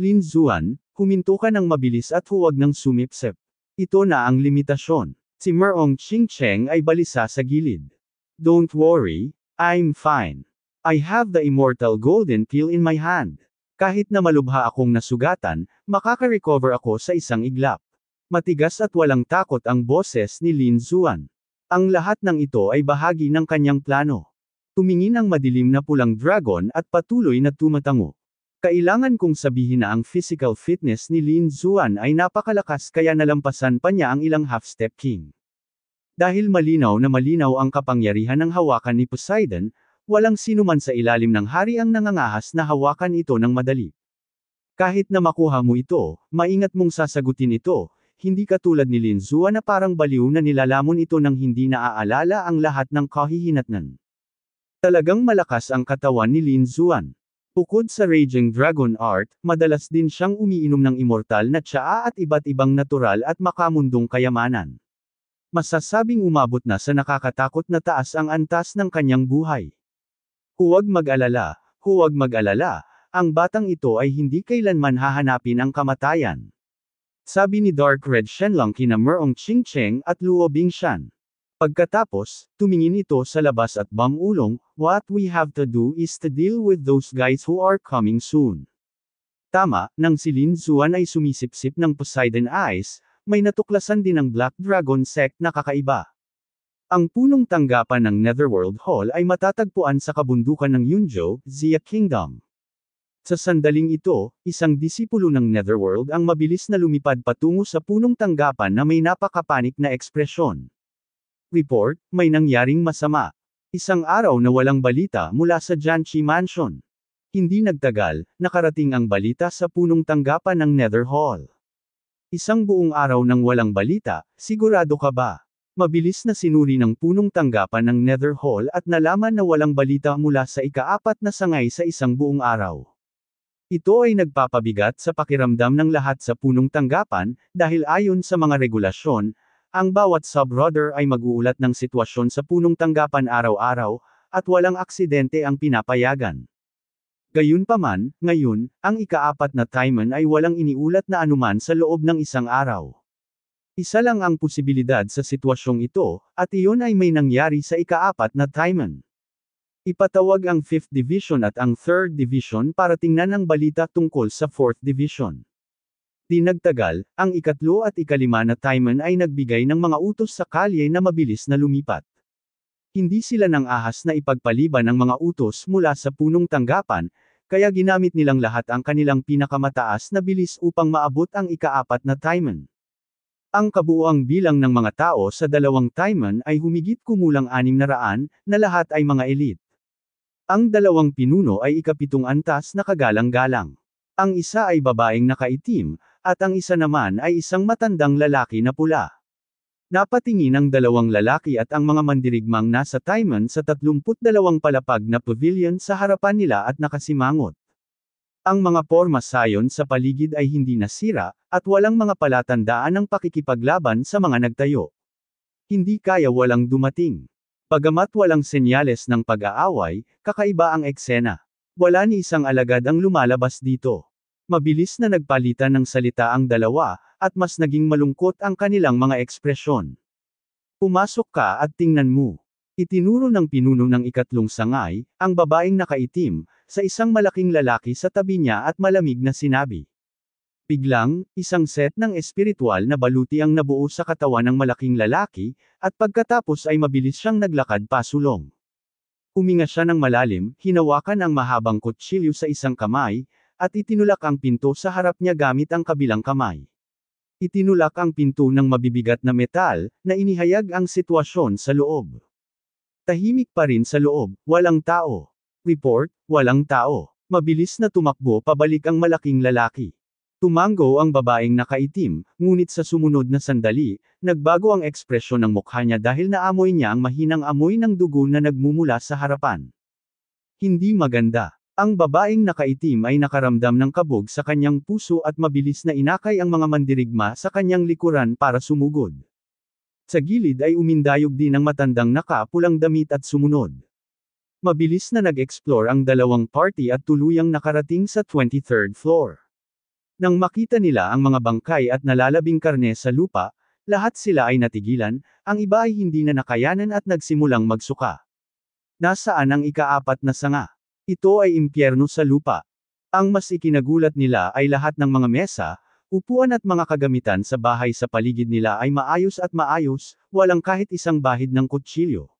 Lin Zuan, huminto ka ng mabilis at huwag ng sumipsep. Ito na ang limitasyon. Si Merong Ching-Cheng ay balisa sa gilid. Don't worry, I'm fine. I have the immortal golden pill in my hand. Kahit na malubha akong nasugatan, makaka-recover ako sa isang iglap. Matigas at walang takot ang boses ni Lin Zuan. Ang lahat ng ito ay bahagi ng kanyang plano. Tumingin ang madilim na pulang dragon at patuloy na tumatango. Kailangan kong sabihin na ang physical fitness ni Lin Zuan ay napakalakas kaya nalampasan pa niya ang ilang half-step king. Dahil malinaw na malinaw ang kapangyarihan ng hawakan ni Poseidon, walang sinuman sa ilalim ng hari ang nangangahas na hawakan ito ng madali. Kahit na makuha mo ito, maingat mong sasagutin ito, hindi katulad ni Lin Zuan na parang baliw na nilalamon ito nang hindi naaalala ang lahat ng kahihinatnan. Talagang malakas ang katawan ni Lin Zuan. Bukod sa Raging Dragon Art, madalas din siyang umiinom ng immortal na tsaa at iba't ibang natural at makamundong kayamanan. Masasabing umabot na sa nakakatakot na taas ang antas ng kanyang buhay. Huwag mag-alala, huwag mag-alala, ang batang ito ay hindi kailanman hahanapin ang kamatayan. Sabi ni Dark Red Shenlong kina Merong Ching Cheng at Luo Bingshan. Pagkatapos, tumingin ito sa labas at bangulong, what we have to do is to deal with those guys who are coming soon. Tama, nang si Lin Zuan ay sumisipsip ng Poseidon Eyes, may natuklasan din ang Black Dragon sect na kakaiba. Ang punong tanggapan ng Netherworld Hall ay matatagpuan sa kabundukan ng Yunjo, Zia Kingdom. Sa sandaling ito, isang disipulo ng Netherworld ang mabilis na lumipad patungo sa punong tanggapan na may napakapanik na ekspresyon report, may nangyaring masama. Isang araw na walang balita mula sa Janchi Mansion. Hindi nagtagal, nakarating ang balita sa punong tanggapan ng Nether Hall. Isang buong araw nang walang balita, sigurado ka ba? Mabilis na sinuri ng punong tanggapan ng Nether Hall at nalaman na walang balita mula sa ikaapat na sangay sa isang buong araw. Ito ay nagpapabigat sa pakiramdam ng lahat sa punong tanggapan, dahil ayon sa mga regulasyon, ang bawat subrudder ay mag-uulat ng sitwasyon sa punong tanggapan araw-araw, at walang aksidente ang pinapayagan. Gayunpaman, ngayon, ang ikaapat na timon ay walang iniulat na anuman sa loob ng isang araw. Isa lang ang posibilidad sa sitwasyong ito, at iyon ay may nangyari sa ikaapat na timon. Ipatawag ang 5th Division at ang 3rd Division para tingnan ang balita tungkol sa 4th Division. Di nagtagal, ang ikatlo at ikalima na Timon ay nagbigay ng mga utos sa kalye na mabilis na lumipat. Hindi sila nang ahas na ipagpaliban ng mga utos mula sa punong tanggapan, kaya ginamit nilang lahat ang kanilang pinakamataas na bilis upang maabot ang ikaapat na Timon. Ang kabuoang bilang ng mga tao sa dalawang Timon ay humigit kumulang anim na raan, na lahat ay mga elite. Ang dalawang pinuno ay ikapitong antas na kagalang-galang. Ang isa ay babaeng nakaitim, at ang isa naman ay isang matandang lalaki na pula. Napatingin ang dalawang lalaki at ang mga mandirigmang nasa Taiman sa 32 palapag na pavilion sa harapan nila at nakasimangot. Ang mga porma sayon sa paligid ay hindi nasira, at walang mga palatandaan ng pakikipaglaban sa mga nagtayo. Hindi kaya walang dumating. Pagamat walang senyales ng pag-aaway, kakaiba ang eksena. Wala ni isang alagad ang lumalabas dito. Mabilis na nagpalitan ng salita ang dalawa, at mas naging malungkot ang kanilang mga ekspresyon. Pumasok ka at tingnan mo. Itinuro ng pinuno ng ikatlong sangay, ang babaeng nakaitim, sa isang malaking lalaki sa tabi niya at malamig na sinabi. Biglang, isang set ng espiritual na baluti ang nabuo sa katawan ng malaking lalaki, at pagkatapos ay mabilis siyang naglakad pasulong. Huminga siya ng malalim, hinawakan ang mahabang kutsilyo sa isang kamay, at itinulak ang pinto sa harap niya gamit ang kabilang kamay. Itinulak ang pinto ng mabibigat na metal, na inihayag ang sitwasyon sa loob. Tahimik pa rin sa loob, walang tao. Report, walang tao. Mabilis na tumakbo pabalik ang malaking lalaki. Tumango ang babaeng nakaitim, ngunit sa sumunod na sandali, nagbago ang ekspresyon ng mukha niya dahil naamoy niya ang mahinang amoy ng dugo na nagmumula sa harapan. Hindi maganda. Ang babaeng nakaitim ay nakaramdam ng kabog sa kanyang puso at mabilis na inakay ang mga mandirigma sa kanyang likuran para sumugod. Sa gilid ay umindayog din ang matandang nakapulang damit at sumunod. Mabilis na nag-explore ang dalawang party at tuluyang nakarating sa 23rd floor. Nang makita nila ang mga bangkay at nalalabing karne sa lupa, lahat sila ay natigilan, ang iba ay hindi na nakayanan at nagsimulang magsuka. Nasaan ang ikaapat na sanga? Ito ay impyerno sa lupa. Ang mas ikinagulat nila ay lahat ng mga mesa, upuan at mga kagamitan sa bahay sa paligid nila ay maayos at maayos, walang kahit isang bahid ng kutsilyo.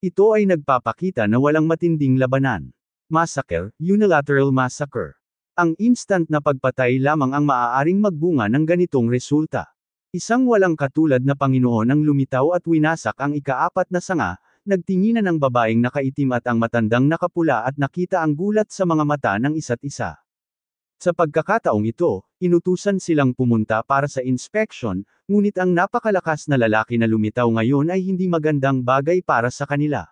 Ito ay nagpapakita na walang matinding labanan. Massacre, unilateral massacre. Ang instant na pagpatay lamang ang maaaring magbunga ng ganitong resulta. Isang walang katulad na Panginoon ang lumitaw at winasak ang ikaapat na sanga, Nagtinginan ang babaeng nakaitim at ang matandang nakapula at nakita ang gulat sa mga mata ng isa't isa. Sa pagkakataong ito, inutusan silang pumunta para sa inspection, ngunit ang napakalakas na lalaki na lumitaw ngayon ay hindi magandang bagay para sa kanila.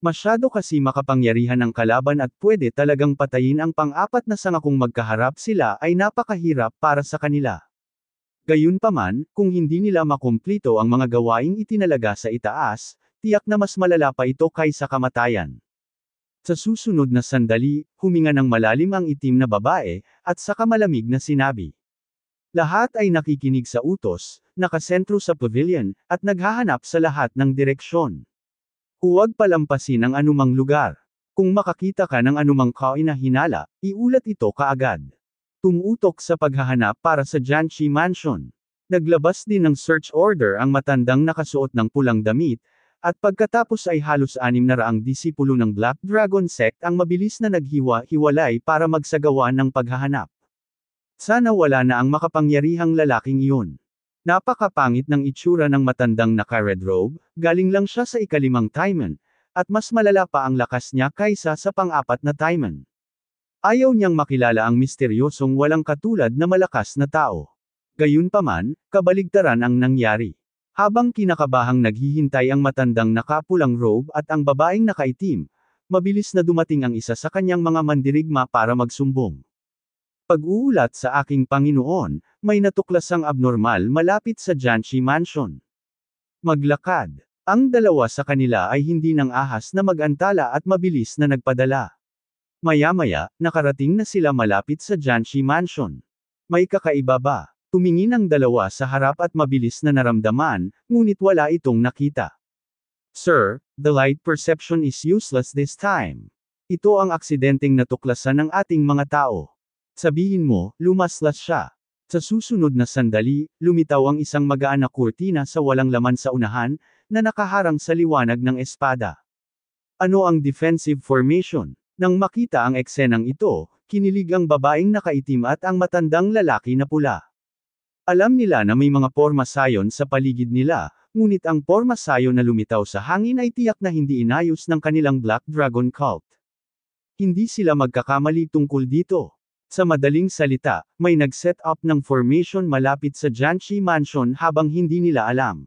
Masyado kasi makapangyarihan ang kalaban at pwede talagang patayin ang pang-apat na sanga kung magkaharap sila ay napakahirap para sa kanila. Gayunpaman, kung hindi nila makumplito ang mga gawaing itinalaga sa itaas, Tiyak na mas malala pa ito kaysa kamatayan. Sa susunod na sandali, huminga ng malalim ang itim na babae, at sa kamalamig na sinabi. Lahat ay nakikinig sa utos, nakasentro sa pavilion, at naghahanap sa lahat ng direksyon. Huwag palampasin ang anumang lugar. Kung makakita ka ng anumang kainahinala, iulat ito kaagad. Tumutok sa paghahanap para sa Janshi Mansion. Naglabas din ng search order ang matandang nakasuot ng pulang damit, at pagkatapos ay halos anim na raang disipulo ng Black Dragon Sect ang mabilis na naghiwa-hiwalay para magsagawa ng paghahanap. Sana wala na ang makapangyarihang lalaking iyon. Napakapangit ng itsura ng matandang naka red robe, galing lang siya sa ikalimang Taiman, at mas malala pa ang lakas niya kaysa sa pang-apat na Taiman. Ayaw niyang makilala ang misteryosong walang katulad na malakas na tao. Gayunpaman, kabaligtaran ang nangyari. Habang kinakabahang naghihintay ang matandang nakapulang robe at ang babaeng nakaitim, mabilis na dumating ang isa sa kanyang mga mandirigma para magsumbong. Pag-uulat sa aking Panginoon, may natuklas ang abnormal malapit sa Janshi Mansion. Maglakad. Ang dalawa sa kanila ay hindi nang ahas na magantala at mabilis na nagpadala. Maya-maya, nakarating na sila malapit sa Janshi Mansion. May kakaiba ba? Tumingin ang dalawa sa harap at mabilis na naramdaman, ngunit wala itong nakita. Sir, the light perception is useless this time. Ito ang aksidenteng natuklasan ng ating mga tao. Sabihin mo, lumaslas siya. Sa susunod na sandali, lumitaw ang isang magaan na kurtina sa walang laman sa unahan, na nakaharang sa liwanag ng espada. Ano ang defensive formation? Nang makita ang eksenang ito, kinilig ang babaeng nakaitim at ang matandang lalaki na pula. Alam nila na may mga porma sayon sa paligid nila, ngunit ang porma sayon na lumitaw sa hangin ay tiyak na hindi inayos ng kanilang Black Dragon Cult. Hindi sila magkakamali tungkol dito. Sa madaling salita, may nag-set up ng formation malapit sa Janshi Mansion habang hindi nila alam.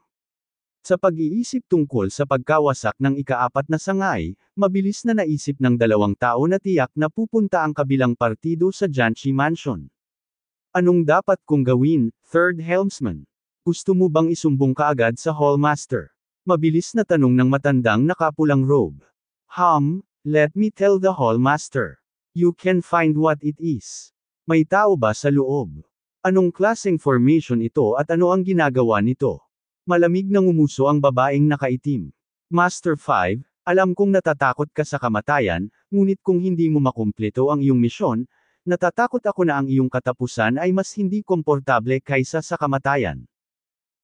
Sa pag-iisip tungkol sa pagkawasak ng ikaapat na sangay, mabilis na naisip ng dalawang tao na tiyak na pupunta ang kabilang partido sa Janshi Mansion. Anong dapat kong gawin, Third Helmsman? Gusto mo bang isumbong ka agad sa Hallmaster? Mabilis na tanong ng matandang nakapulang robe. Hum, let me tell the Hallmaster. You can find what it is. May tao ba sa loob? Anong klaseng formation ito at ano ang ginagawa nito? Malamig nang umuso ang babaeng nakaitim. Master 5, alam kong natatakot ka sa kamatayan, ngunit kung hindi mo makumpleto ang iyong misyon, Natatakot ako na ang iyong katapusan ay mas hindi komportable kaysa sa kamatayan.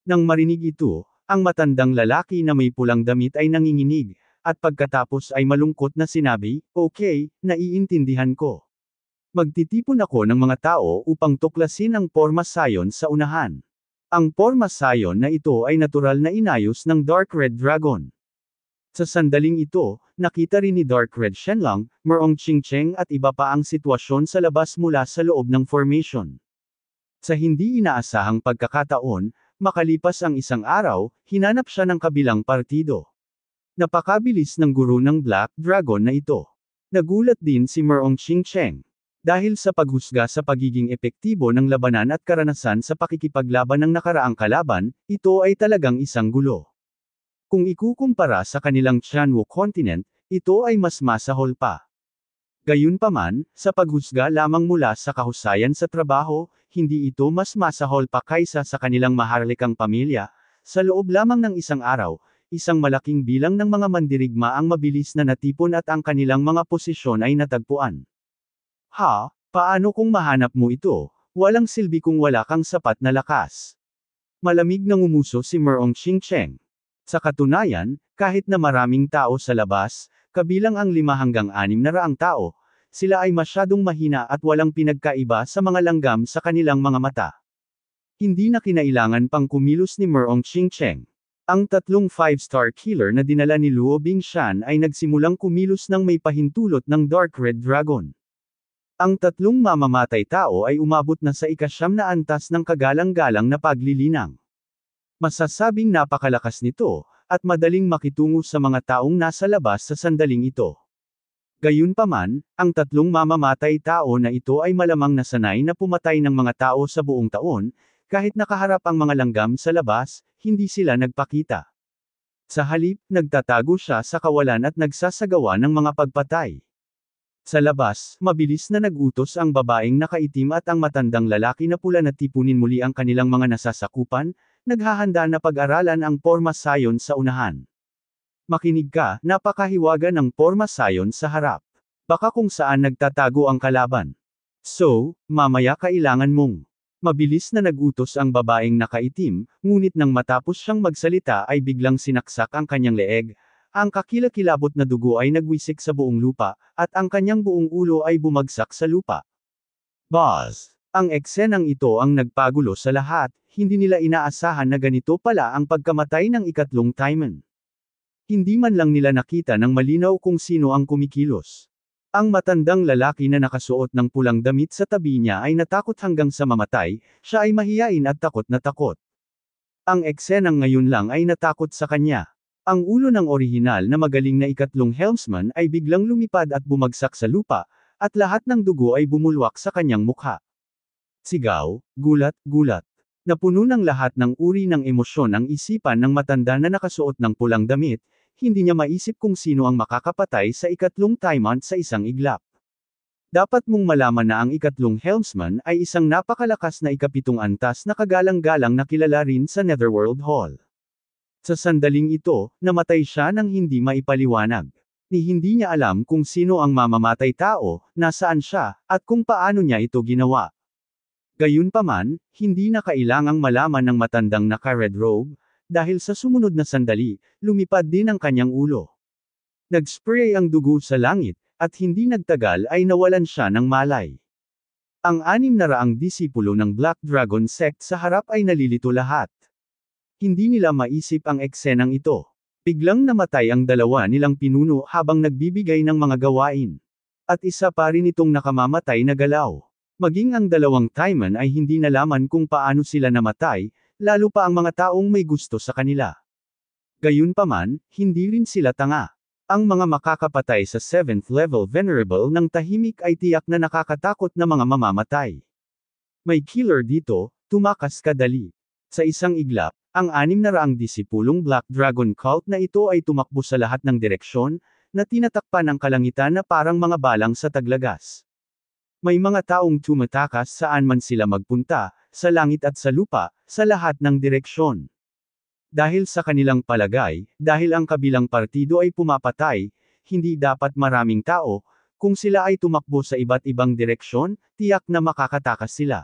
Nang marinig ito, ang matandang lalaki na may pulang damit ay nanginginig, at pagkatapos ay malungkot na sinabi, Okay, naiintindihan ko. Magtitipon ako ng mga tao upang tuklasin ang porma sayon sa unahan. Ang porma sayon na ito ay natural na inayos ng Dark Red Dragon. Sa sandaling ito, nakita rin ni Dark Red Shenlong, Merong Chingcheng at iba pa ang sitwasyon sa labas mula sa loob ng formation. Sa hindi inaasahang pagkakataon, makalipas ang isang araw, hinanap siya ng kabilang partido. Napakabilis ng guru ng Black Dragon na ito. Nagulat din si Merong Chingcheng. Dahil sa paghusga sa pagiging epektibo ng labanan at karanasan sa pakikipaglaban ng nakaraang kalaban, ito ay talagang isang gulo. Kung ikukumpara sa kanilang Chanwu continent, ito ay mas masahol pa. Gayunpaman, sa paghusga lamang mula sa kahusayan sa trabaho, hindi ito mas masahol pa kaysa sa kanilang maharlikang pamilya, sa loob lamang ng isang araw, isang malaking bilang ng mga mandirigma ang mabilis na natipon at ang kanilang mga posisyon ay natagpuan. Ha, paano kung mahanap mo ito? Walang silbi kung wala kang sapat na lakas. Malamig nang umuso si Merong Ching Cheng. Sa katunayan, kahit na maraming tao sa labas, kabilang ang lima hanggang anim na raang tao, sila ay masyadong mahina at walang pinagkaiba sa mga langgam sa kanilang mga mata. Hindi na kinailangan pang kumilos ni Merong Ching-Cheng. Ang tatlong five-star killer na dinala ni Luo Bingshan ay nagsimulang kumilos ng may pahintulot ng Dark Red Dragon. Ang tatlong mamamatay tao ay umabot na sa ikasyam na antas ng kagalang-galang na paglilinang. Masasabing napakalakas nito, at madaling makitungo sa mga taong nasa labas sa sandaling ito. Gayunpaman, ang tatlong mamamatay tao na ito ay malamang nasanay na pumatay ng mga tao sa buong taon, kahit nakaharap ang mga langgam sa labas, hindi sila nagpakita. Sa halip, nagtatago siya sa kawalan at nagsasagawa ng mga pagpatay. Sa labas, mabilis na nagutos ang babaeng nakaitim at ang matandang lalaki na pula na tipunin muli ang kanilang mga nasasakupan, Naghahanda na pag-aralan ang porma sayon sa unahan. Makinig ka, napakahiwaga ng porma sayon sa harap. Baka kung saan nagtatago ang kalaban. So, mamaya kailangan mong. Mabilis na nagutos ang babaeng nakaitim, ngunit nang matapos siyang magsalita ay biglang sinaksak ang kanyang leeg, ang kakilakilabot na dugo ay nagwisik sa buong lupa, at ang kanyang buong ulo ay bumagsak sa lupa. Buzz! Ang eksenang ito ang nagpagulo sa lahat, hindi nila inaasahan na ganito pala ang pagkamatay ng ikatlong Timon. Hindi man lang nila nakita ng malinaw kung sino ang kumikilos. Ang matandang lalaki na nakasuot ng pulang damit sa tabi niya ay natakot hanggang sa mamatay, siya ay mahiyain at takot na takot. Ang eksenang ngayon lang ay natakot sa kanya. Ang ulo ng orihinal na magaling na ikatlong helmsman ay biglang lumipad at bumagsak sa lupa, at lahat ng dugo ay bumulwak sa kanyang mukha. Sigaw, gulat, gulat napuno puno ng lahat ng uri ng emosyon ang isipan ng matanda na nakasuot ng pulang damit, hindi niya maisip kung sino ang makakapatay sa ikatlong Tymant sa isang iglap. Dapat mong malaman na ang ikatlong helmsman ay isang napakalakas na ikapitong antas na kagalang-galang na kilala rin sa Netherworld Hall. Sa sandaling ito, namatay siya ng hindi maipaliwanag ni hindi niya alam kung sino ang mamamatay tao, nasaan siya, at kung paano niya ito ginawa. Gayunpaman, hindi na kailangang malaman ng matandang naka-red robe, dahil sa sumunod na sandali, lumipad din ang kanyang ulo. Nag-spray ang dugo sa langit, at hindi nagtagal ay nawalan siya ng malay. Ang anim na raang disipulo ng Black Dragon sect sa harap ay nalilito lahat. Hindi nila maisip ang eksenang ito. Biglang namatay ang dalawa nilang pinuno habang nagbibigay ng mga gawain. At isa pa rin itong nakamamatay na galaw. Maging ang dalawang Taiman ay hindi nalaman kung paano sila namatay, lalo pa ang mga taong may gusto sa kanila. Gayunpaman, hindi rin sila tanga. Ang mga makakapatay sa 7th level venerable ng tahimik ay tiyak na nakakatakot na mga mamamatay. May killer dito, tumakas ka Sa isang iglap, ang anim na raang disipulong Black Dragon Cult na ito ay tumakbo sa lahat ng direksyon, na tinatakpan ng kalangitan na parang mga balang sa taglagas. May mga taong tumatakas saan man sila magpunta, sa langit at sa lupa, sa lahat ng direksyon. Dahil sa kanilang palagay, dahil ang kabilang partido ay pumapatay, hindi dapat maraming tao, kung sila ay tumakbo sa iba't ibang direksyon, tiyak na makakatakas sila.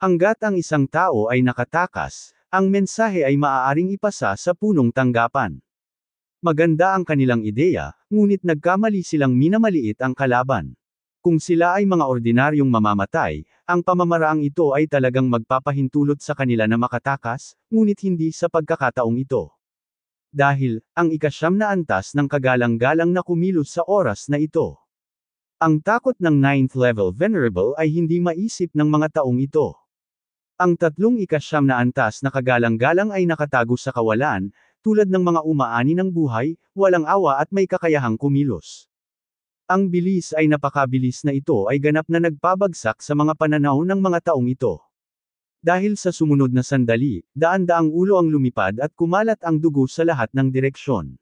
Hanggat ang isang tao ay nakatakas, ang mensahe ay maaaring ipasa sa punong tanggapan. Maganda ang kanilang ideya, ngunit nagkamali silang minamaliit ang kalaban. Kung sila ay mga ordinaryong mamamatay, ang pamamaraang ito ay talagang magpapahintulot sa kanila na makatakas, ngunit hindi sa pagkakataong ito. Dahil, ang ikasyam na antas ng kagalang-galang na kumilos sa oras na ito. Ang takot ng 9th level venerable ay hindi maisip ng mga taong ito. Ang tatlong ikasyam na antas na kagalang-galang ay nakatago sa kawalan, tulad ng mga umaani ng buhay, walang awa at may kakayahang kumilos. Ang bilis ay napakabilis na ito ay ganap na nagpabagsak sa mga pananaw ng mga taong ito. Dahil sa sumunod na sandali, daan-daang ulo ang lumipad at kumalat ang dugo sa lahat ng direksyon.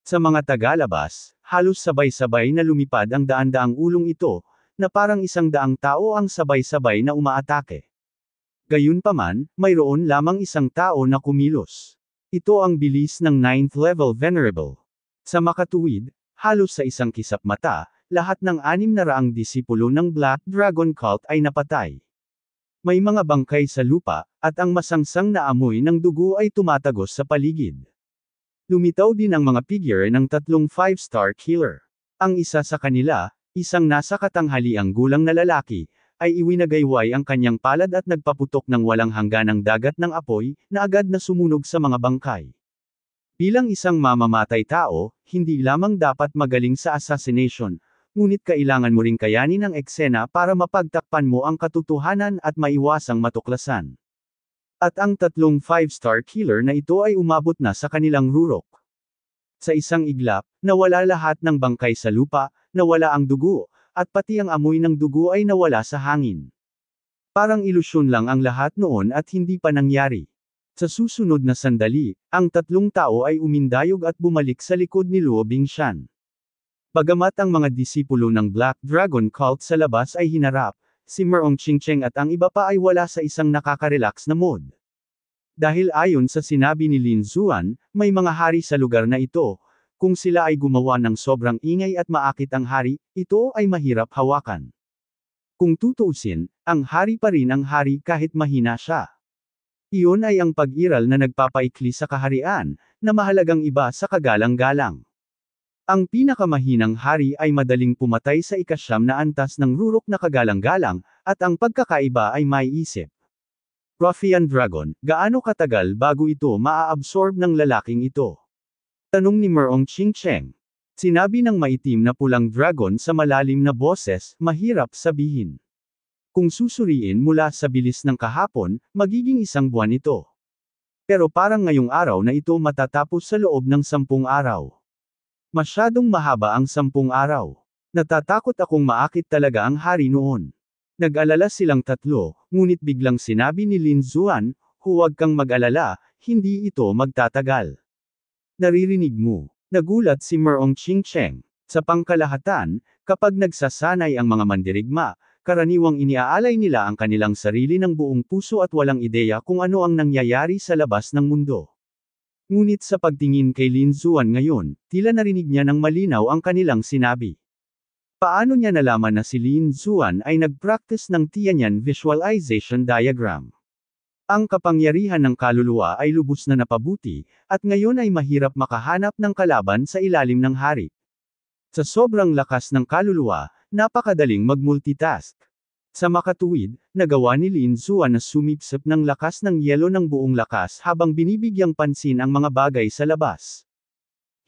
Sa mga tagalabas, halos sabay-sabay na lumipad ang daan-daang ulong ito, na parang isang daang tao ang sabay-sabay na umaatake. Gayunpaman, mayroon lamang isang tao na kumilos. Ito ang bilis ng 9th level venerable. Sa makatuwid, Halos sa isang kisap mata, lahat ng anim na raang disipulo ng Black Dragon Cult ay napatay. May mga bangkay sa lupa, at ang masangsang na amoy ng dugo ay tumatagos sa paligid. Lumitaw din ang mga figure ng tatlong five-star killer. Ang isa sa kanila, isang nasa katanghaliang gulang na lalaki, ay iwinagayway ang kanyang palad at nagpaputok ng walang hangganang dagat ng apoy, na agad na sumunog sa mga bangkay. Bilang isang mamamatay tao, hindi lamang dapat magaling sa assassination, ngunit kailangan mo ring kayanin ang eksena para mapagtakpan mo ang katotohanan at maiwasang matuklasan. At ang tatlong 5-star killer na ito ay umabot na sa kanilang rurok. Sa isang iglap, nawala lahat ng bangkay sa lupa, nawala ang dugo, at pati ang amoy ng dugo ay nawala sa hangin. Parang ilusyon lang ang lahat noon at hindi pa nangyari. Sa susunod na sandali, ang tatlong tao ay umindayog at bumalik sa likod ni Luo Bingshan. Pagamat ang mga disipulo ng Black Dragon Cult sa labas ay hinarap, si Merong Chingcheng at ang iba pa ay wala sa isang nakaka-relax na mood. Dahil ayon sa sinabi ni Lin Zuan, may mga hari sa lugar na ito, kung sila ay gumawa ng sobrang ingay at maakit ang hari, ito ay mahirap hawakan. Kung tutuusin, ang hari pa rin ang hari kahit mahina siya. Iyon ay ang pag-iral na nagpapaikli sa kaharian, na mahalagang iba sa kagalang-galang. Ang pinakamahinang hari ay madaling pumatay sa ikasyam na antas ng rurok na kagalang-galang, at ang pagkakaiba ay may isip. Ruffian Dragon, gaano katagal bago ito maaabsorb ng lalaking ito? Tanong ni Merong Ching-Cheng. Sinabi ng maitim na pulang dragon sa malalim na boses, mahirap sabihin. Kung susuriin mula sa bilis ng kahapon, magiging isang buwan ito. Pero parang ngayong araw na ito matatapos sa loob ng sampung araw. Masyadong mahaba ang sampung araw. Natatakot akong maakit talaga ang hari noon. Nag-alala silang tatlo, ngunit biglang sinabi ni Lin Zuan, huwag kang mag-alala, hindi ito magtatagal. Naririnig mo, nagulat si Merong Ching Cheng. Sa pangkalahatan, kapag nagsasanay ang mga mandirigma, karaniwang iniaalay nila ang kanilang sarili ng buong puso at walang ideya kung ano ang nangyayari sa labas ng mundo. Ngunit sa pagtingin kay Lin Zuan ngayon, tila narinig niya ng malinaw ang kanilang sinabi. Paano niya nalaman na si Lin Zuan ay nag-practice ng Tianyan Visualization Diagram? Ang kapangyarihan ng kaluluwa ay lubos na napabuti, at ngayon ay mahirap makahanap ng kalaban sa ilalim ng hari. Sa sobrang lakas ng kaluluwa, Napakadaling mag-multitask. Sa makatuwid, nagawa ni Lin Zuan na sumipsip ng lakas ng yelo ng buong lakas habang binibigyang pansin ang mga bagay sa labas.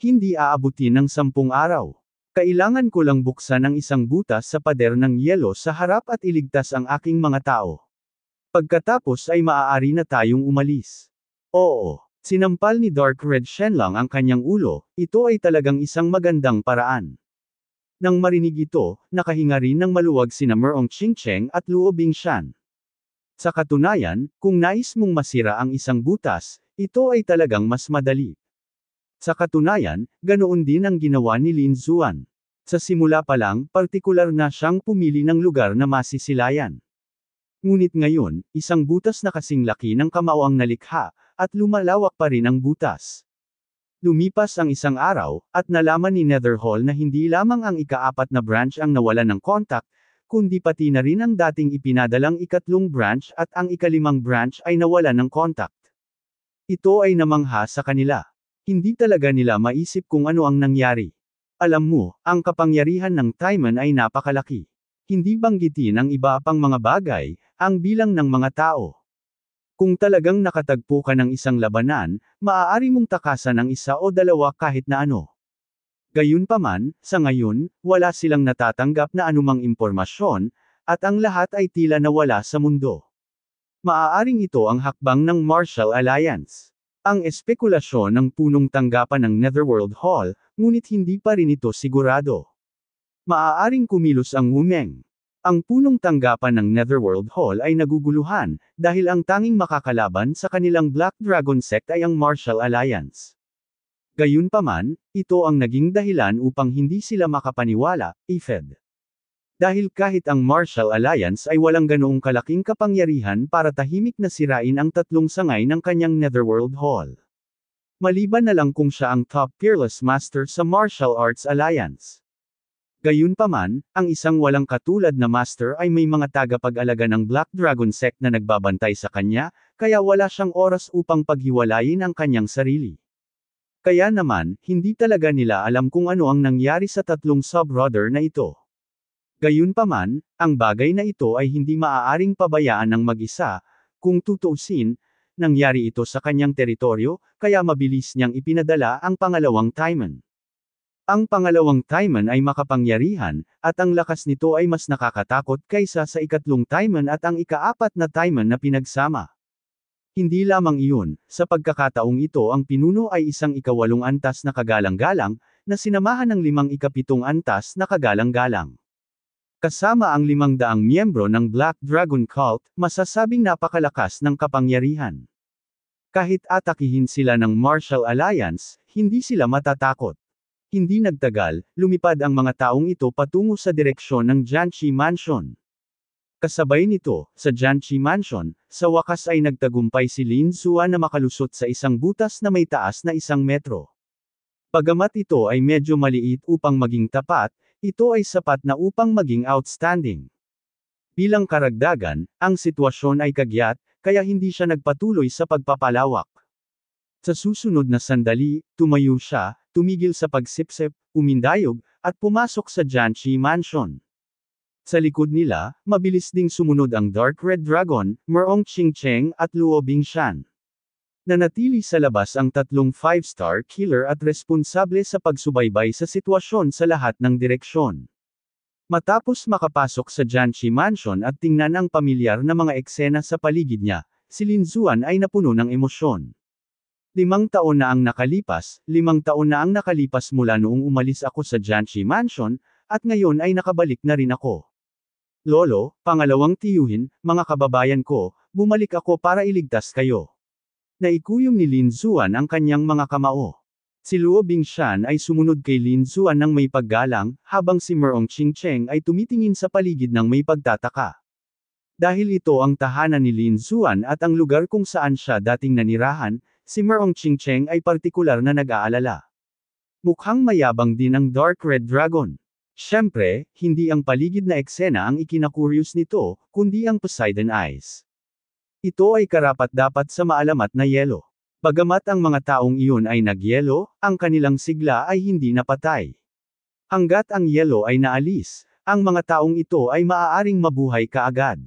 Hindi aabutin ng sampung araw. Kailangan ko lang buksan ang isang butas sa pader ng yelo sa harap at iligtas ang aking mga tao. Pagkatapos ay maaari na tayong umalis. Oo, sinampal ni Dark Red Shenlong ang kanyang ulo, ito ay talagang isang magandang paraan. Nang marinig ito, nakahinga rin ng maluwag sina Merong Chingcheng at Luo Bingshan. Sa katunayan, kung nais mong masira ang isang butas, ito ay talagang mas madali. Sa katunayan, ganoon din ang ginawa ni Lin Zuan. Sa simula pa lang, partikular na siyang pumili ng lugar na masisilayan. Ngunit ngayon, isang butas na kasing laki ng kamao ang nalikha, at lumalawak pa rin ang butas. Lumipas ang isang araw, at nalaman ni Netherhall na hindi lamang ang ikaapat na branch ang nawala ng kontak, kundi pati na rin ang dating ipinadalang ikatlong branch at ang ikalimang branch ay nawala ng kontak. Ito ay namangha sa kanila. Hindi talaga nila maisip kung ano ang nangyari. Alam mo, ang kapangyarihan ng Timon ay napakalaki. Hindi banggitin ang iba pang mga bagay, ang bilang ng mga tao. Kung talagang nakatagpo ka ng isang labanan, maaari mong takasan ng isa o dalawa kahit na ano. Gayunpaman, sa ngayon, wala silang natatanggap na anumang impormasyon, at ang lahat ay tila nawala sa mundo. Maaaring ito ang hakbang ng Marshall Alliance. Ang espekulasyon ng punong tanggapan ng Netherworld Hall, ngunit hindi pa rin ito sigurado. Maaaring kumilos ang Wumeng. Ang punong tanggapan ng Netherworld Hall ay naguguluhan, dahil ang tanging makakalaban sa kanilang Black Dragon sect ay ang Martial Alliance. Gayunpaman, ito ang naging dahilan upang hindi sila makapaniwala, IFED. Dahil kahit ang Martial Alliance ay walang ganoong kalaking kapangyarihan para tahimik na sirain ang tatlong sangay ng kanyang Netherworld Hall. Maliban na lang kung siya ang top peerless master sa Martial Arts Alliance. Gayunpaman, ang isang walang katulad na master ay may mga tagapag-alaga ng Black Dragon Sect na nagbabantay sa kanya, kaya wala siyang oras upang paghiwalayin ang kanyang sarili. Kaya naman, hindi talaga nila alam kung ano ang nangyari sa tatlong sub-brother na ito. Gayunpaman, ang bagay na ito ay hindi maaaring pabayaan ng mag-isa, kung tutuusin, nangyari ito sa kanyang teritoryo, kaya mabilis niyang ipinadala ang pangalawang Timon. Ang pangalawang Taiman ay makapangyarihan, at ang lakas nito ay mas nakakatakot kaysa sa ikatlong Taiman at ang ikaapat na Taiman na pinagsama. Hindi lamang iyon, sa pagkakataong ito ang pinuno ay isang ikawalong antas na kagalang-galang, na sinamahan ng limang ikapitong antas na kagalang-galang. Kasama ang limang daang miyembro ng Black Dragon Cult, masasabing napakalakas ng kapangyarihan. Kahit atakihin sila ng Martial Alliance, hindi sila matatakot. Hindi nagtagal, lumipad ang mga taong ito patungo sa direksyon ng Jiangxi Mansion. Kasabay nito, sa Jiangxi Mansion, sa wakas ay nagtagumpay si Lin Sua na makalusot sa isang butas na may taas na isang metro. Pagamat ito ay medyo maliit upang maging tapat, ito ay sapat na upang maging outstanding. Bilang karagdagan, ang sitwasyon ay kagyat, kaya hindi siya nagpatuloy sa pagpapalawak. Sa susunod na sandali, tumayo siya, tumigil sa pagsipsip, umindayog, at pumasok sa Janchi Mansion. Sa likod nila, mabilis ding sumunod ang Dark Red Dragon, Merong Ching-Cheng at Luo Bingshan. Nanatili sa labas ang tatlong five-star killer at responsable sa pagsubaybay sa sitwasyon sa lahat ng direksyon. Matapos makapasok sa Janchi Mansion at tingnan ang pamilyar na mga eksena sa paligid niya, si Lin Zuan ay napuno ng emosyon. Limang taon na ang nakalipas, limang taon na ang nakalipas mula noong umalis ako sa Janshi Mansion, at ngayon ay nakabalik na rin ako. Lolo, pangalawang tiyuhin, mga kababayan ko, bumalik ako para iligtas kayo. Naikuyom ni Lin Zuan ang kanyang mga kamao. Si Luo Bingshan ay sumunod kay Lin Zuan ng may paggalang, habang si Merong Chingcheng ay tumitingin sa paligid ng may pagtataka. Dahil ito ang tahanan ni Lin Zuan at ang lugar kung saan siya dating nanirahan, si Merong Chingcheng ay partikular na nag-aalala. Mukhang mayabang din ang Dark Red Dragon. Siyempre, hindi ang paligid na eksena ang ikinakuryus nito, kundi ang Poseidon Eyes. Ito ay karapat-dapat sa maalamat na yelo. Bagamat ang mga taong iyon ay nagyelo, ang kanilang sigla ay hindi napatay. Hanggat ang yelo ay naalis, ang mga taong ito ay maaaring mabuhay kaagad.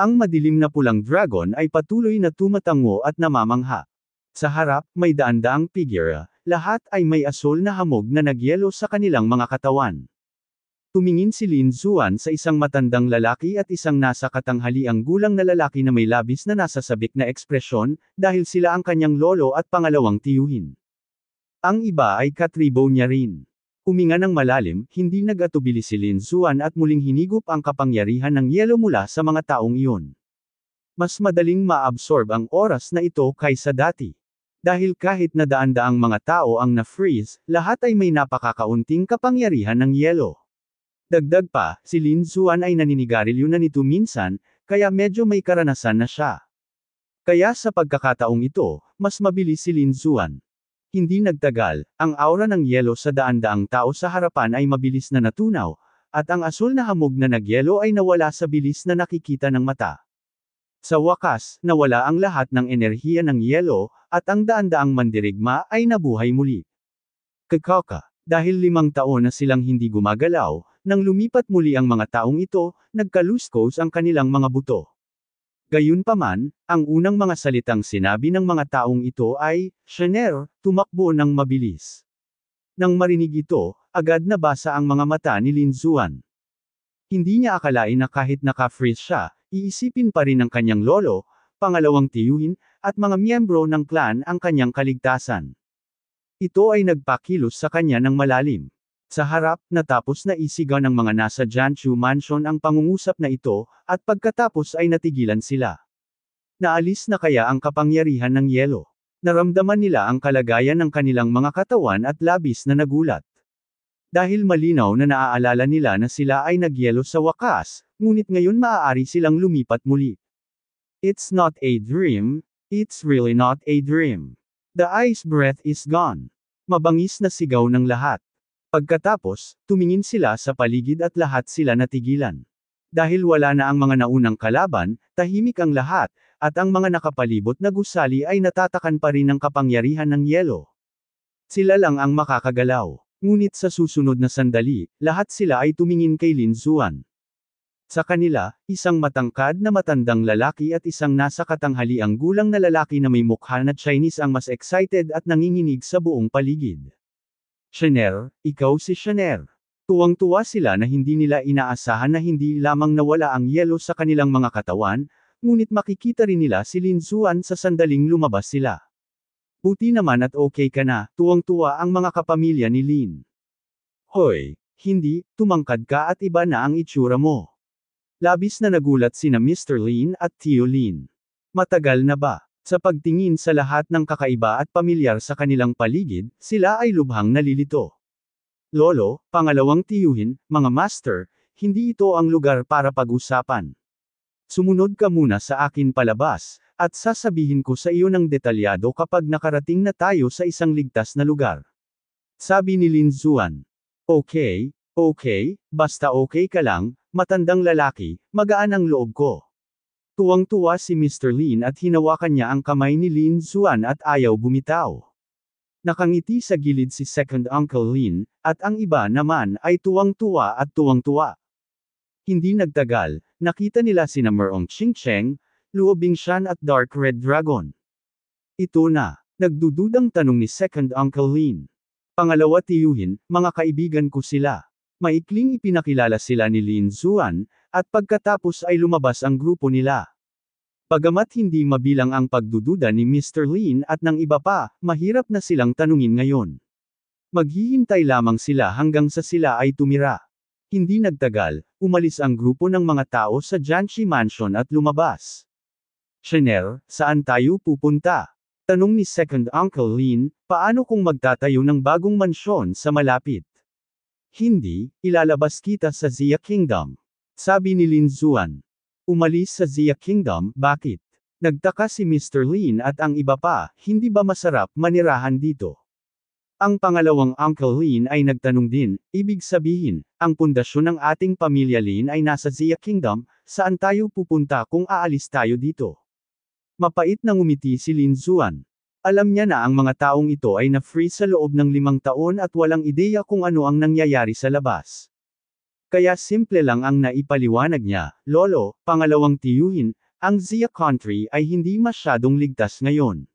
Ang madilim na pulang dragon ay patuloy na tumatango at namamangha. Sa harap, may daan-daang figure, lahat ay may asul na hamog na nagyelo sa kanilang mga katawan. Tumingin si Lin Zuan sa isang matandang lalaki at isang nasa katanghaliang gulang na lalaki na may labis na nasasabik na ekspresyon, dahil sila ang kanyang lolo at pangalawang tiyuhin. Ang iba ay katribo niya rin. Huminga ng malalim, hindi nagatubili si Lin Zuan at muling hinigop ang kapangyarihan ng yelo mula sa mga taong iyon. Mas madaling maabsorb ang oras na ito kaysa dati. Dahil kahit na daan-daang mga tao ang na-freeze, lahat ay may napakakaunting kapangyarihan ng yelo. Dagdag pa, si Lin Zuan ay naninigarilyo na nito minsan, kaya medyo may karanasan na siya. Kaya sa pagkakataong ito, mas mabilis si Lin Zuan. Hindi nagtagal, ang aura ng yelo sa daan-daang tao sa harapan ay mabilis na natunaw, at ang asul na hamog na nagyelo ay nawala sa bilis na nakikita ng mata. Sa wakas, nawala ang lahat ng enerhiya ng yelo, at ang daan-daang mandirigma ay nabuhay muli. Kakaka, dahil limang taon na silang hindi gumagalaw, nang lumipat muli ang mga taong ito, nagkaluskos ang kanilang mga buto. Gayunpaman, ang unang mga salitang sinabi ng mga taong ito ay, Shener, tumakbo ng mabilis. Nang marinig ito, agad na basa ang mga mata ni Lin Zuan. Hindi niya akalain na kahit naka-freeze siya, iisipin pa rin ng kanyang lolo, pangalawang tiyuhin, at mga miyembro ng clan ang kanyang kaligtasan. Ito ay nagpakilos sa kanya ng malalim. Sa harap, natapos na isigaw ng mga nasa Janchu Mansion ang pangungusap na ito, at pagkatapos ay natigilan sila. Naalis na kaya ang kapangyarihan ng yelo. Naramdaman nila ang kalagayan ng kanilang mga katawan at labis na nagulat. Dahil malinaw na naaalala nila na sila ay nagyelo sa wakas, ngunit ngayon maaari silang lumipat muli. It's not a dream, It's really not a dream. The ice breath is gone. Mabangis na sigaw ng lahat. Pagkatapos, tumingin sila sa paligid at lahat sila natigilan. Dahil wala na ang mga naunang kalaban, tahimik ang lahat, at ang mga nakapalibot na gusali ay natatakan pa rin ng kapangyarihan ng yelo. Sila lang ang makakagalaw. Ngunit sa susunod na sandali, lahat sila ay tumingin kay Lin Zuan. Sa kanila, isang matangkad na matandang lalaki at isang nasa katanghaliang gulang na lalaki na may mukha na Chinese ang mas excited at nanginginig sa buong paligid. Chanel, ikaw si Chanel. Tuwang-tuwa sila na hindi nila inaasahan na hindi lamang nawala ang yelo sa kanilang mga katawan, ngunit makikita rin nila si Lin Zuan sa sandaling lumabas sila. Buti naman at okay ka na, tuwang-tuwa ang mga kapamilya ni Lin. Hoy, hindi, tumangkad ka at iba na ang itsura mo. Labis na nagulat sina Mr. Lin at Tio Lin. Matagal na ba? Sa pagtingin sa lahat ng kakaiba at pamilyar sa kanilang paligid, sila ay lubhang nalilito. Lolo, pangalawang tiyuhin, mga master, hindi ito ang lugar para pag-usapan. Sumunod ka muna sa akin palabas, at sasabihin ko sa iyo ng detalyado kapag nakarating na tayo sa isang ligtas na lugar. Sabi ni Lin Zuan. Okay, okay, basta okay ka lang, matandang lalaki, magaan ang loob ko. Tuwang-tuwa si Mr. Lin at hinawakan niya ang kamay ni Lin Zuan at ayaw bumitaw. Nakangiti sa gilid si Second Uncle Lin, at ang iba naman ay tuwang-tuwa at tuwang-tuwa. Hindi nagtagal, nakita nila sina Merong Ching-Cheng, Luo Bingshan at Dark Red Dragon. Ito na, nagdududang tanong ni Second Uncle Lin. Pangalawa tiyuhin, mga kaibigan ko sila. Maikling ipinakilala sila ni Lin Zuan, at pagkatapos ay lumabas ang grupo nila. Pagamat hindi mabilang ang pagdududa ni Mr. Lin at ng iba pa, mahirap na silang tanungin ngayon. Maghihintay lamang sila hanggang sa sila ay tumira. Hindi nagtagal, umalis ang grupo ng mga tao sa Jiangxi Mansion at lumabas. Chanel, saan tayo pupunta? Tanong ni Second Uncle Lin, paano kung magtatayo ng bagong mansyon sa malapit? Hindi, ilalabas kita sa Zia Kingdom. Sabi ni Lin Zuan. Umalis sa Zia Kingdom, bakit? Nagtaka si Mr. Lin at ang iba pa, hindi ba masarap manirahan dito? Ang pangalawang Uncle Lin ay nagtanong din, ibig sabihin, ang pundasyon ng ating pamilya Lin ay nasa Zia Kingdom, saan tayo pupunta kung aalis tayo dito? Mapait na umiti si Lin Zuan. Alam niya na ang mga taong ito ay na-free sa loob ng limang taon at walang ideya kung ano ang nangyayari sa labas. Kaya simple lang ang naipaliwanag niya, Lolo, pangalawang tiyuhin, ang Zia Country ay hindi masyadong ligtas ngayon.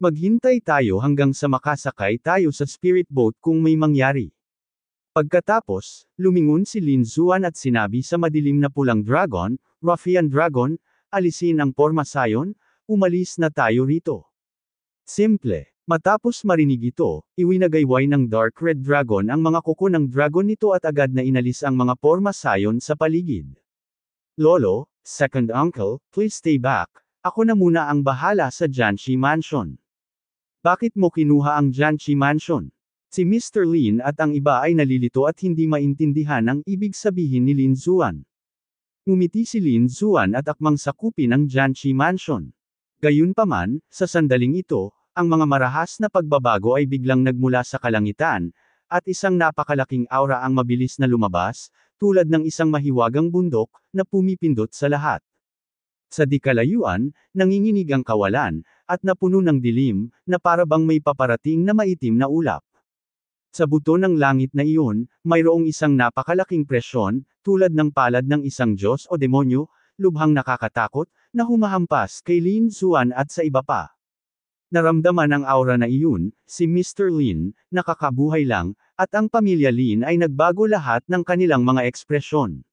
Maghintay tayo hanggang sa makasakay tayo sa spirit boat kung may mangyari. Pagkatapos, lumingon si Lin Zuan at sinabi sa madilim na pulang dragon, Ruffian Dragon, alisin ang porma pormasayon, umalis na tayo rito. Simple. Matapos marinig ito, iwinagayway ng Dark Red Dragon ang mga kuko ng dragon nito at agad na inalis ang mga forma sayon sa paligid. Lolo, second uncle, please stay back. Ako na muna ang bahala sa Janshi Mansion. Bakit mo kinuha ang Janshi Mansion? Si Mr. Lin at ang iba ay nalilito at hindi maintindihan ang ibig sabihin ni Lin Zuan. Umiti si Lin Zuan at akmang sakupin ang Janshi Mansion. Gayunpaman, sa sandaling ito, ang mga marahas na pagbabago ay biglang nagmula sa kalangitan, at isang napakalaking aura ang mabilis na lumabas, tulad ng isang mahiwagang bundok, na pumipindot sa lahat. Sa dikalayuan, nanginginig ang kawalan, at napuno ng dilim, na parabang may paparating na maitim na ulap. Sa buto ng langit na iyon, mayroong isang napakalaking presyon, tulad ng palad ng isang Diyos o demonyo, lubhang nakakatakot, na humahampas kay Lin Zuan at sa iba pa. Naramdaman ang aura na iyon, si Mr. Lin, nakakabuhay lang, at ang pamilya Lin ay nagbago lahat ng kanilang mga ekspresyon.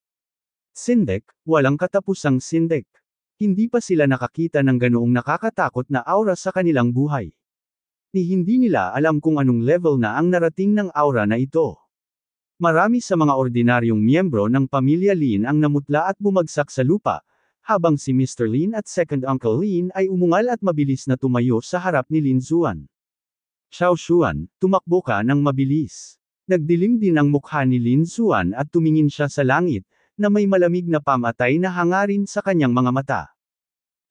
Sindek, walang katapusang sindek. Hindi pa sila nakakita ng ganoong nakakatakot na aura sa kanilang buhay. Ni hindi nila alam kung anong level na ang narating ng aura na ito. Marami sa mga ordinaryong miyembro ng pamilya Lin ang namutla at bumagsak sa lupa, habang si Mr. Lin at Second Uncle Lin ay umungal at mabilis na tumayo sa harap ni Lin Zuan. Xiao Xuan, tumakbo ka ng mabilis. Nagdilim din ang mukha ni Lin Zuan at tumingin siya sa langit, na may malamig na pamatay na hangarin sa kanyang mga mata.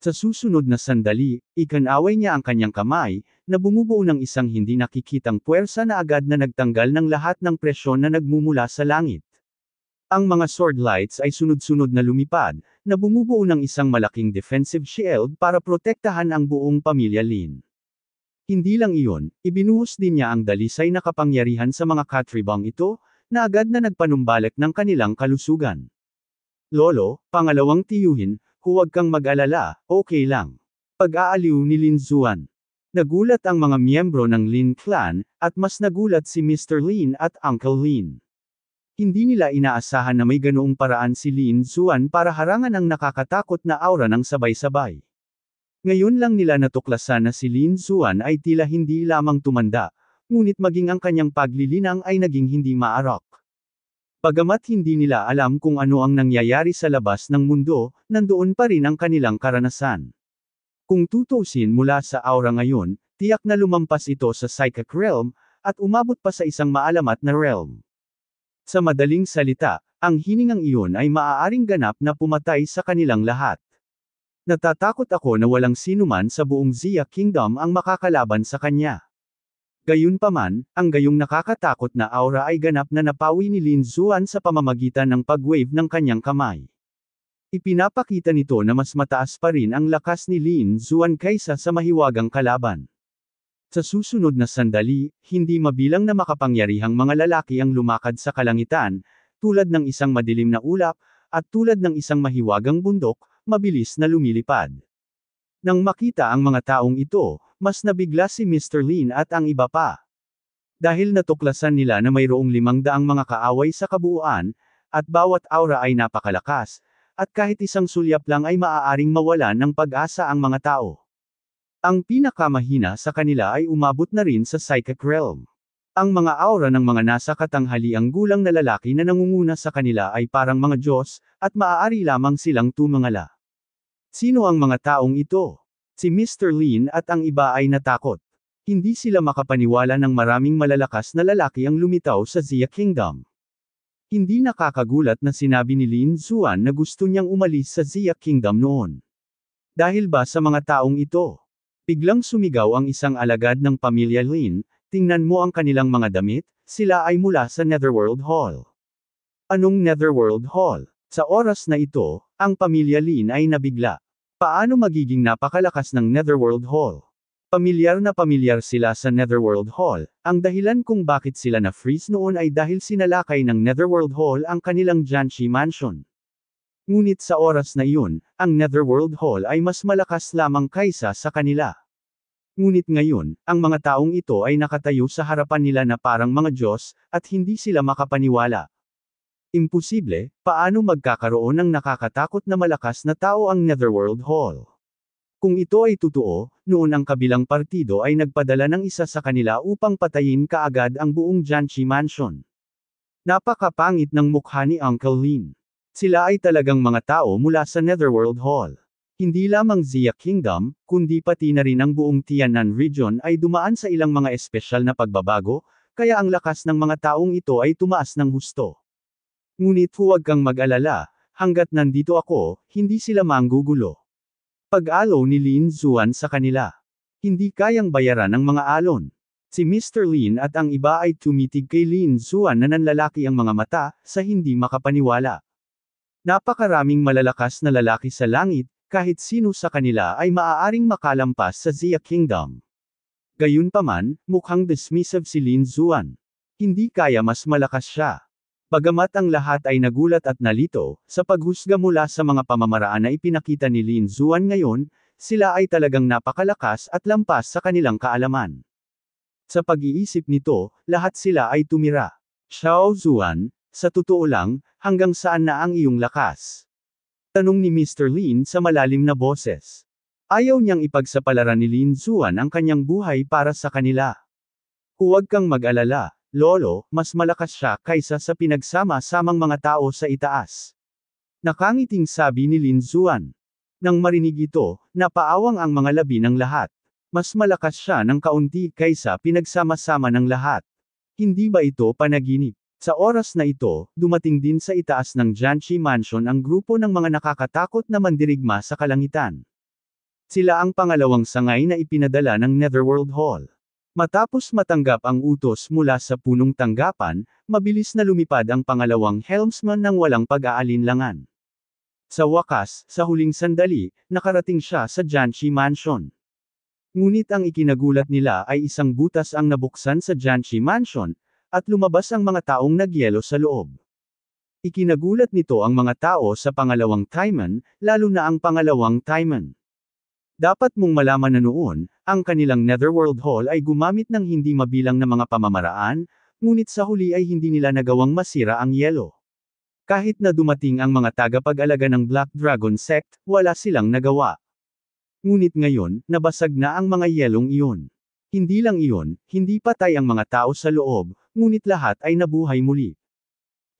Sa susunod na sandali, ikanaway niya ang kanyang kamay, na bumubuo ng isang hindi nakikitang puwersa na agad na nagtanggal ng lahat ng presyon na nagmumula sa langit. Ang mga sword lights ay sunod-sunod na lumipad, na bumubuo ng isang malaking defensive shield para protektahan ang buong pamilya Lin. Hindi lang iyon, ibinuhos din niya ang dalisay na kapangyarihan sa mga katribang ito, na agad na nagpanumbalik ng kanilang kalusugan. Lolo, pangalawang tiyuhin, huwag kang mag-alala, okay lang. Pag-aaliw ni Lin Zuan. Nagulat ang mga miyembro ng Lin clan, at mas nagulat si Mr. Lin at Uncle Lin. Hindi nila inaasahan na may ganoong paraan si Lin Zuan para harangan ang nakakatakot na aura ng sabay-sabay. Ngayon lang nila natuklasan na si Lin Zuan ay tila hindi lamang tumanda, ngunit maging ang kanyang paglilinang ay naging hindi maarok. Pagamat hindi nila alam kung ano ang nangyayari sa labas ng mundo, nandoon pa rin ang kanilang karanasan. Kung tutusin mula sa aura ngayon, tiyak na lumampas ito sa psychic realm, at umabot pa sa isang maalamat na realm. Sa madaling salita, ang hiningang iyon ay maaaring ganap na pumatay sa kanilang lahat. Natatakot ako na walang sinuman sa buong Zia Kingdom ang makakalaban sa kanya. Gayunpaman, ang gayong nakakatakot na aura ay ganap na napawi ni Lin Zuan sa pamamagitan ng pag-wave ng kanyang kamay. Ipinapakita nito na mas mataas pa rin ang lakas ni Lin Zuan kaysa sa mahiwagang kalaban. Sa susunod na sandali, hindi mabilang na makapangyarihang mga lalaki ang lumakad sa kalangitan, tulad ng isang madilim na ulap, at tulad ng isang mahiwagang bundok, mabilis na lumilipad. Nang makita ang mga taong ito, mas nabigla si Mr. Lin at ang iba pa. Dahil natuklasan nila na mayroong limang daang mga kaaway sa kabuuan, at bawat aura ay napakalakas, at kahit isang sulyap lang ay maaaring mawalan ng pag-asa ang mga tao. Ang pinakamahina sa kanila ay umabot na rin sa psychic realm. Ang mga aura ng mga nasa katanghaliang gulang na lalaki na nangunguna sa kanila ay parang mga Diyos, at maaari lamang silang tumangala. Sino ang mga taong ito? Si Mr. Lin at ang iba ay natakot. Hindi sila makapaniwala ng maraming malalakas na lalaki ang lumitaw sa Zia Kingdom. Hindi nakakagulat na sinabi ni Lin Zuan na gusto niyang umalis sa Zia Kingdom noon. Dahil ba sa mga taong ito? Biglang sumigaw ang isang alagad ng pamilya Lin, tingnan mo ang kanilang mga damit, sila ay mula sa Netherworld Hall. Anong Netherworld Hall? Sa oras na ito, ang pamilya Lin ay nabigla. Paano magiging napakalakas ng Netherworld Hall? Pamilyar na pamilyar sila sa Netherworld Hall, ang dahilan kung bakit sila na-freeze noon ay dahil sinalakay ng Netherworld Hall ang kanilang Janshi Mansion. Ngunit sa oras na iyon, ang Netherworld Hall ay mas malakas lamang kaysa sa kanila. Ngunit ngayon, ang mga taong ito ay nakatayo sa harapan nila na parang mga Diyos, at hindi sila makapaniwala. Imposible, paano magkakaroon ng nakakatakot na malakas na tao ang Netherworld Hall? Kung ito ay totoo, noon ang kabilang partido ay nagpadala ng isa sa kanila upang patayin kaagad ang buong Janchi Mansion. Napakapangit ng mukha ni Uncle Lin. Sila ay talagang mga tao mula sa Netherworld Hall. Hindi lamang Zia Kingdom, kundi pati na rin ang buong Tiannan region ay dumaan sa ilang mga espesyal na pagbabago, kaya ang lakas ng mga taong ito ay tumaas ng husto. Ngunit huwag kang mag-alala, hanggat nandito ako, hindi sila manggugulo. Pag-alaw ni Lin Zuan sa kanila. Hindi kayang bayaran ng mga alon. Si Mr. Lin at ang iba ay tumitig kay Lin Zuan na nanlalaki ang mga mata, sa hindi makapaniwala. Napakaraming malalakas na lalaki sa langit, kahit sino sa kanila ay maaaring makalampas sa Zia Kingdom. Gayunpaman, mukhang dismissive si Lin Zuan. Hindi kaya mas malakas siya. Bagamat ang lahat ay nagulat at nalito, sa paghusga mula sa mga pamamaraan na ipinakita ni Lin Zuan ngayon, sila ay talagang napakalakas at lampas sa kanilang kaalaman. Sa pag-iisip nito, lahat sila ay tumira. Xiao Zuan, sa totoo lang, hanggang saan na ang iyong lakas? Tanong ni Mr. Lin sa malalim na boses. Ayaw niyang ipagsapalaran ni Lin Zuan ang kanyang buhay para sa kanila. Huwag kang mag-alala, Lolo, mas malakas siya kaysa sa pinagsama-samang mga tao sa itaas. Nakangiting sabi ni Lin Zuan. Nang marinig ito, napaawang ang mga labi ng lahat. Mas malakas siya ng kaunti kaysa pinagsama-sama ng lahat. Hindi ba ito panaginip? Sa oras na ito, dumating din sa itaas ng Jiangxi Mansion ang grupo ng mga nakakatakot na mandirigma sa kalangitan. Sila ang pangalawang sangay na ipinadala ng Netherworld Hall. Matapos matanggap ang utos mula sa punong tanggapan, mabilis na lumipad ang pangalawang helmsman ng walang pag-aalinlangan. Sa wakas, sa huling sandali, nakarating siya sa Jiangxi Mansion. Ngunit ang ikinagulat nila ay isang butas ang nabuksan sa Jiangxi Mansion, at lumabas ang mga taong nagyelo sa loob. Ikinagulat nito ang mga tao sa pangalawang Timon, lalo na ang pangalawang Timon. Dapat mong malaman na noon, ang kanilang Netherworld Hall ay gumamit ng hindi mabilang na mga pamamaraan, ngunit sa huli ay hindi nila nagawang masira ang yelo. Kahit na dumating ang mga tagapag-alaga ng Black Dragon Sect, wala silang nagawa. Ngunit ngayon, nabasag na ang mga yelong iyon. Hindi lang iyon, hindi patay ang mga tao sa loob, ngunit lahat ay nabuhay muli.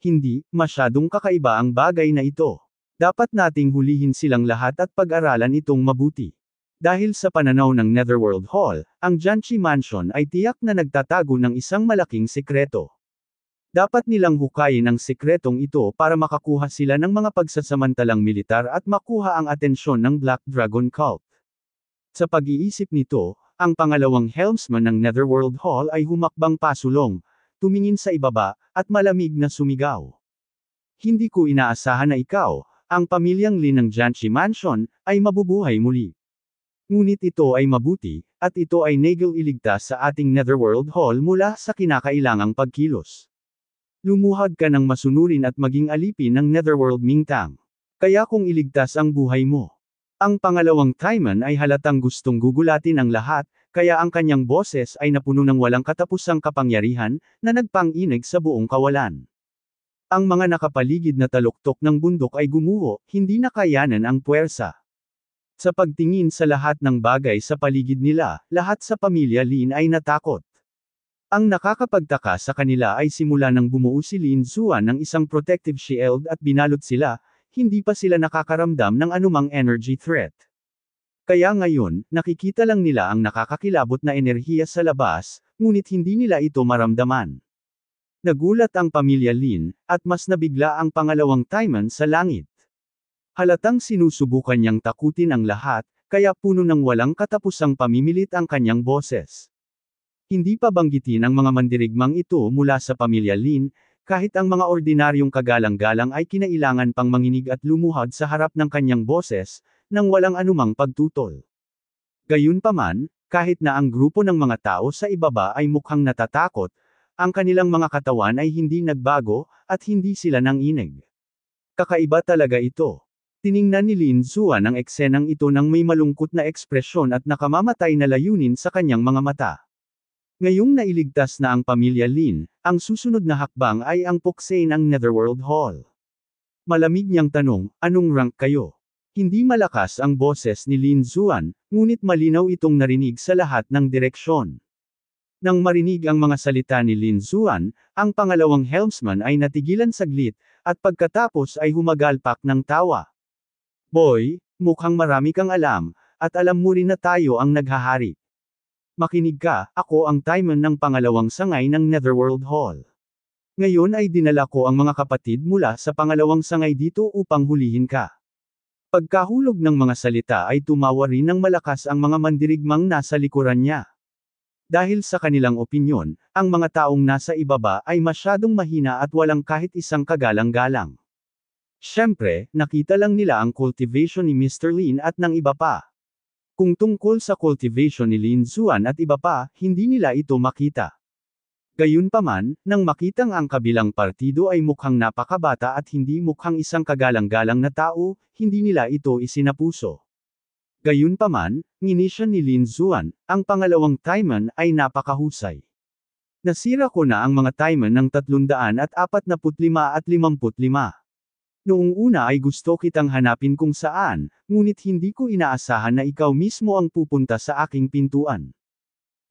Hindi, masyadong kakaiba ang bagay na ito. Dapat nating hulihin silang lahat at pag-aralan itong mabuti. Dahil sa pananaw ng Netherworld Hall, ang Janchi Mansion ay tiyak na nagtatago ng isang malaking sekreto. Dapat nilang hukayin ang sekretong ito para makakuha sila ng mga pagsasamantalang militar at makuha ang atensyon ng Black Dragon Cult. Sa pag-iisip nito, ang pangalawang helmsman ng Netherworld Hall ay humakbang pasulong, tumingin sa ibaba, at malamig na sumigaw. Hindi ko inaasahan na ikaw, ang pamilyang Lin ng Janchi Mansion, ay mabubuhay muli. Ngunit ito ay mabuti, at ito ay Nagel iligtas sa ating Netherworld Hall mula sa kinakailangang pagkilos. Lumuhad ka ng masunurin at maging alipin ng Netherworld Mingtang. Kaya kung iligtas ang buhay mo, ang pangalawang Taiman ay halatang gustong gugulatin ang lahat, kaya ang kanyang boses ay napuno ng walang katapusang kapangyarihan na nagpanginig sa buong kawalan. Ang mga nakapaligid na taluktok ng bundok ay gumuho, hindi nakayanan ang puwersa. Sa pagtingin sa lahat ng bagay sa paligid nila, lahat sa pamilya Lin ay natakot. Ang nakakapagtaka sa kanila ay simula nang bumuo si Lin Zuan ng isang protective shield at binalot sila, hindi pa sila nakakaramdam ng anumang energy threat. Kaya ngayon, nakikita lang nila ang nakakakilabot na enerhiya sa labas, ngunit hindi nila ito maramdaman. Nagulat ang pamilya Lin, at mas nabigla ang pangalawang Timon sa langit. Halatang sinusubukan niyang takutin ang lahat, kaya puno ng walang katapusang pamimilit ang kanyang boses. Hindi pa banggitin ang mga mandirigmang ito mula sa pamilya Lin, kahit ang mga ordinaryong kagalang-galang ay kinailangan pang manginig at lumuhod sa harap ng kanyang boses, nang walang anumang pagtutol. Gayunpaman, kahit na ang grupo ng mga tao sa ibaba ay mukhang natatakot, ang kanilang mga katawan ay hindi nagbago, at hindi sila nang inig. Kakaiba talaga ito. Tiningnan ni Lin Zuan ang eksenang ito ng may malungkot na ekspresyon at nakamamatay na layunin sa kanyang mga mata. Ngayong nailigtas na ang pamilya Lin, ang susunod na hakbang ay ang pokse ng Netherworld Hall. Malamig niyang tanong, anong rank kayo? Hindi malakas ang boses ni Lin Zuan, ngunit malinaw itong narinig sa lahat ng direksyon. Nang marinig ang mga salita ni Lin Zuan, ang pangalawang helmsman ay natigilan saglit, at pagkatapos ay humagalpak ng tawa. Boy, mukhang marami kang alam, at alam mo rin na tayo ang naghahari. Makinig ka, ako ang Timon ng pangalawang sangay ng Netherworld Hall. Ngayon ay dinala ko ang mga kapatid mula sa pangalawang sangay dito upang hulihin ka. Pagkahulog ng mga salita ay tumawa rin ng malakas ang mga mandirigmang nasa likuran niya. Dahil sa kanilang opinyon, ang mga taong nasa ibaba ay masyadong mahina at walang kahit isang kagalang-galang. Siyempre, nakita lang nila ang cultivation ni Mr. Lin at ng iba pa. Kung tungkol sa cultivation ni Lin Xuan at iba pa, hindi nila ito makita. Gayunpaman, nang makitang ang kabilang partido ay mukhang napakabata at hindi mukhang isang kagalang-galang na tao, hindi nila ito isinapuso. Gayunpaman, nginisya ni Lin Xuan, ang pangalawang Taiman ay napakahusay. Nasira ko na ang mga Taiman ng 345 at 55. Noong una ay gusto kitang hanapin kung saan, ngunit hindi ko inaasahan na ikaw mismo ang pupunta sa aking pintuan.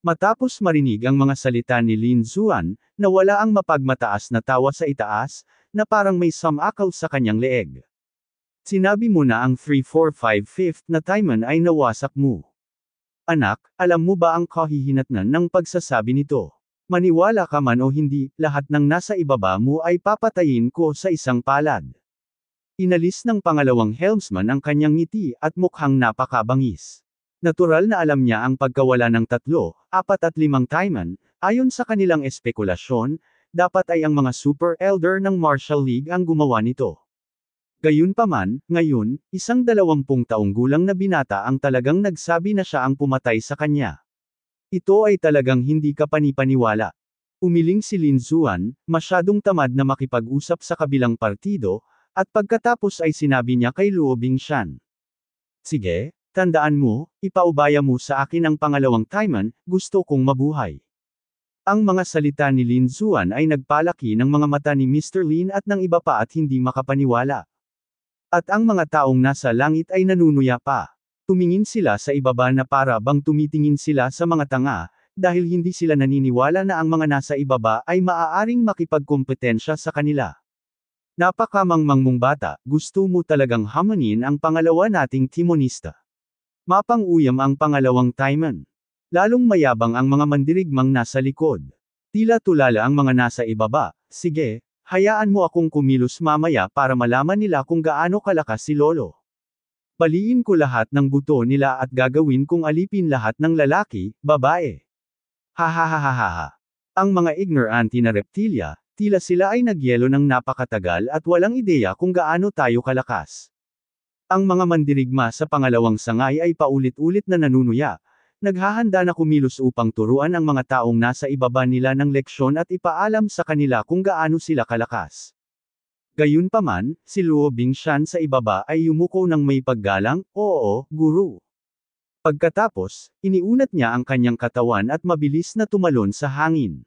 Matapos marinig ang mga salita ni Lin Zuan, nawala ang mapagmataas na tawa sa itaas, na parang may samakal sa kanyang leeg. Sinabi mo na ang 3455 na Timon ay nawasak mo. Anak, alam mo ba ang kahihinatnan ng pagsasabi nito? Maniwala ka man o hindi, lahat ng nasa ibaba mo ay papatayin ko sa isang palad. Inalis ng pangalawang helmsman ang kanyang ngiti at mukhang napakabangis. Natural na alam niya ang pagkawala ng tatlo, apat at limang Taiman, ayon sa kanilang espekulasyon, dapat ay ang mga super elder ng Martial League ang gumawa nito. Gayunpaman, ngayon, isang dalawampung taong gulang na binata ang talagang nagsabi na siya ang pumatay sa kanya. Ito ay talagang hindi kapanipaniwala. Umiling si Lin Zuan, masyadong tamad na makipag-usap sa kabilang partido, at pagkatapos ay sinabi niya kay Luo Bingshan. Sige, tandaan mo, ipaubaya mo sa akin ang pangalawang Taiman, gusto kong mabuhay. Ang mga salita ni Lin Zuan ay nagpalaki ng mga mata ni Mr. Lin at ng iba pa at hindi makapaniwala. At ang mga taong nasa langit ay nanunuya pa. Tumingin sila sa ibaba na para bang tumitingin sila sa mga tanga, dahil hindi sila naniniwala na ang mga nasa ibaba ay maaaring makipagkompetensya sa kanila. Napakamangmang mong bata, gusto mo talagang hamanin ang pangalawa nating timonista. Mapanguyam ang pangalawang timeman. Lalong mayabang ang mga mandirigmang nasa likod. Tila tulala ang mga nasa ibaba, sige, hayaan mo akong kumilos mamaya para malaman nila kung gaano kalakas si Lolo. Baliin ko lahat ng buto nila at gagawin kong alipin lahat ng lalaki, babae. Hahahahaha. Ang mga ignorant na reptilya, Tila sila ay nagyelo ng napakatagal at walang ideya kung gaano tayo kalakas. Ang mga mandirigma sa pangalawang sangay ay paulit-ulit na nanunuya, naghahanda na kumilos upang turuan ang mga taong nasa ibaba nila ng leksyon at ipaalam sa kanila kung gaano sila kalakas. Gayunpaman, si Luo Bingshan sa ibaba ay yumuko ng may paggalang, oo, guru. Pagkatapos, iniunat niya ang kanyang katawan at mabilis na tumalon sa hangin.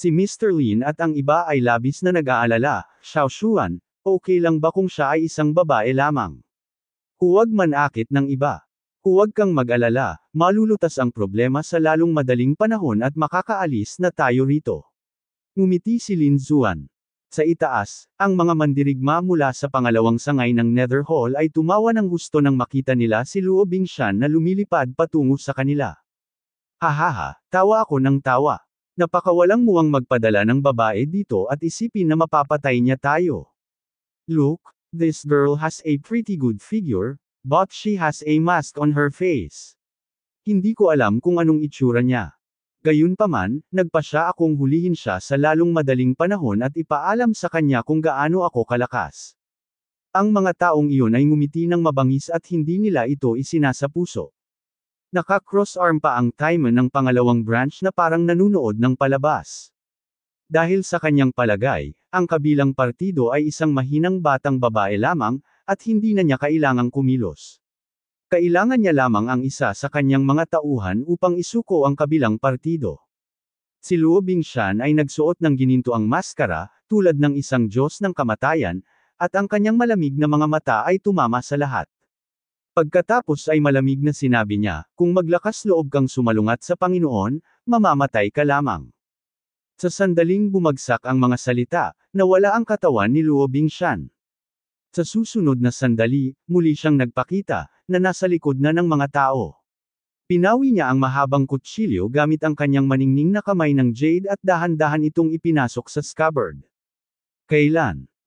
Si Mr. Lin at ang iba ay labis na nag-aalala, Xiaoshuan, okay lang ba kung siya ay isang babae lamang? Huwag manakit ng iba. Huwag kang mag-alala, malulutas ang problema sa lalong madaling panahon at makakaalis na tayo rito. Ngumiti si Lin Zuan. Sa itaas, ang mga mandirigma mula sa pangalawang sangay ng Nether Hall ay tumawa ng gusto nang makita nila si Luo Bingshan na lumilipad patungo sa kanila. Hahaha, tawa ako ng tawa. Napakawalang muwang magpadala ng babae dito at isipin na mapapatay niya tayo. Look, this girl has a pretty good figure, but she has a mask on her face. Hindi ko alam kung anong itsura niya. Gayunpaman, nagpa siya akong hulihin siya sa lalong madaling panahon at ipaalam sa kanya kung gaano ako kalakas. Ang mga taong iyon ay ngumiti ng mabangis at hindi nila ito isinasapuso. Naka-cross-arm pa ang Timon ng pangalawang branch na parang nanunood ng palabas. Dahil sa kanyang palagay, ang kabilang partido ay isang mahinang batang babae lamang, at hindi na niya kailangang kumilos. Kailangan niya lamang ang isa sa kanyang mga tauhan upang isuko ang kabilang partido. Si Luo Bingshan ay nagsuot ng ginintoang maskara, tulad ng isang Diyos ng kamatayan, at ang kanyang malamig na mga mata ay tumama sa lahat. Pagkatapos ay malamig na sinabi niya, kung maglakas loob kang sumalungat sa Panginoon, mamamatay ka lamang. Sa sandaling bumagsak ang mga salita, nawala ang katawan ni Luo Bingshan. Sa susunod na sandali, muli siyang nagpakita, na nasa likod na ng mga tao. Pinawi niya ang mahabang kutsilyo gamit ang kanyang maningning na kamay ng jade at dahan-dahan itong ipinasok sa scabbard. Kailan?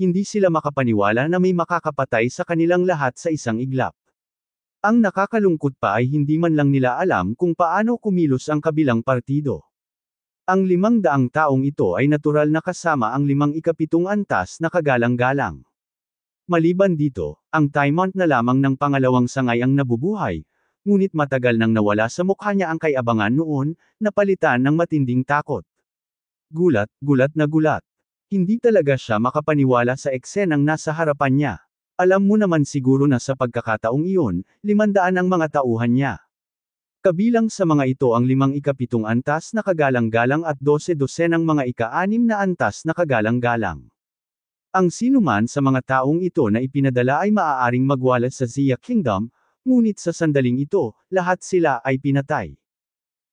hindi sila makapaniwala na may makakapatay sa kanilang lahat sa isang iglap. Ang nakakalungkot pa ay hindi man lang nila alam kung paano kumilos ang kabilang partido. Ang limang daang taong ito ay natural na kasama ang limang ikapitong antas na kagalang-galang. Maliban dito, ang Timont na lamang ng pangalawang sangay ang nabubuhay, ngunit matagal nang nawala sa mukha niya ang kayabangan noon, napalitan ng matinding takot. Gulat, gulat na gulat. Hindi talaga siya makapaniwala sa eksenang nasa harapan niya. Alam mo naman siguro na sa pagkakataong iyon, limandaan ang mga tauhan niya. Kabilang sa mga ito ang limang ikapitong antas na kagalang-galang at dose-dosen ang mga ika-anim na antas na kagalang-galang. Ang sinuman sa mga taong ito na ipinadala ay maaaring magwala sa Zia Kingdom, ngunit sa sandaling ito, lahat sila ay pinatay.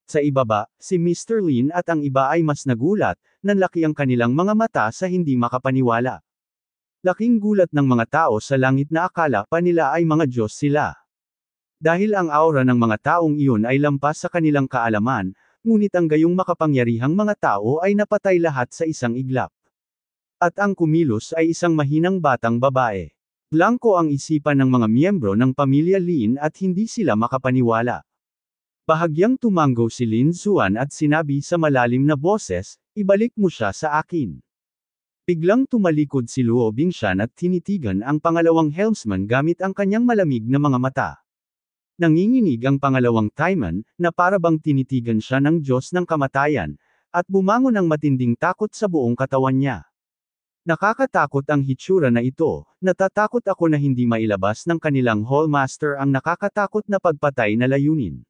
Sa ibaba, si Mr. Lin at ang iba ay mas nagulat, nanlaki ang kanilang mga mata sa hindi makapaniwala. Laking gulat ng mga tao sa langit na akala pa nila ay mga Diyos sila. Dahil ang aura ng mga taong iyon ay lampas sa kanilang kaalaman, ngunit ang gayong makapangyarihang mga tao ay napatay lahat sa isang iglap. At ang kumilos ay isang mahinang batang babae. Blanco ang isipan ng mga miyembro ng pamilya Lin at hindi sila makapaniwala. Bahagyang tumango si Lin Xuan at sinabi sa malalim na boses, ibalik mo siya sa akin. Biglang tumalikod si Luo Bingshan at tinitigan ang pangalawang helmsman gamit ang kanyang malamig na mga mata. Nanginginig ang pangalawang Taiman, na parabang tinitigan siya ng Diyos ng kamatayan, at bumangon ng matinding takot sa buong katawan niya. Nakakatakot ang hitsura na ito, natatakot ako na hindi mailabas ng kanilang hallmaster ang nakakatakot na pagpatay na layunin.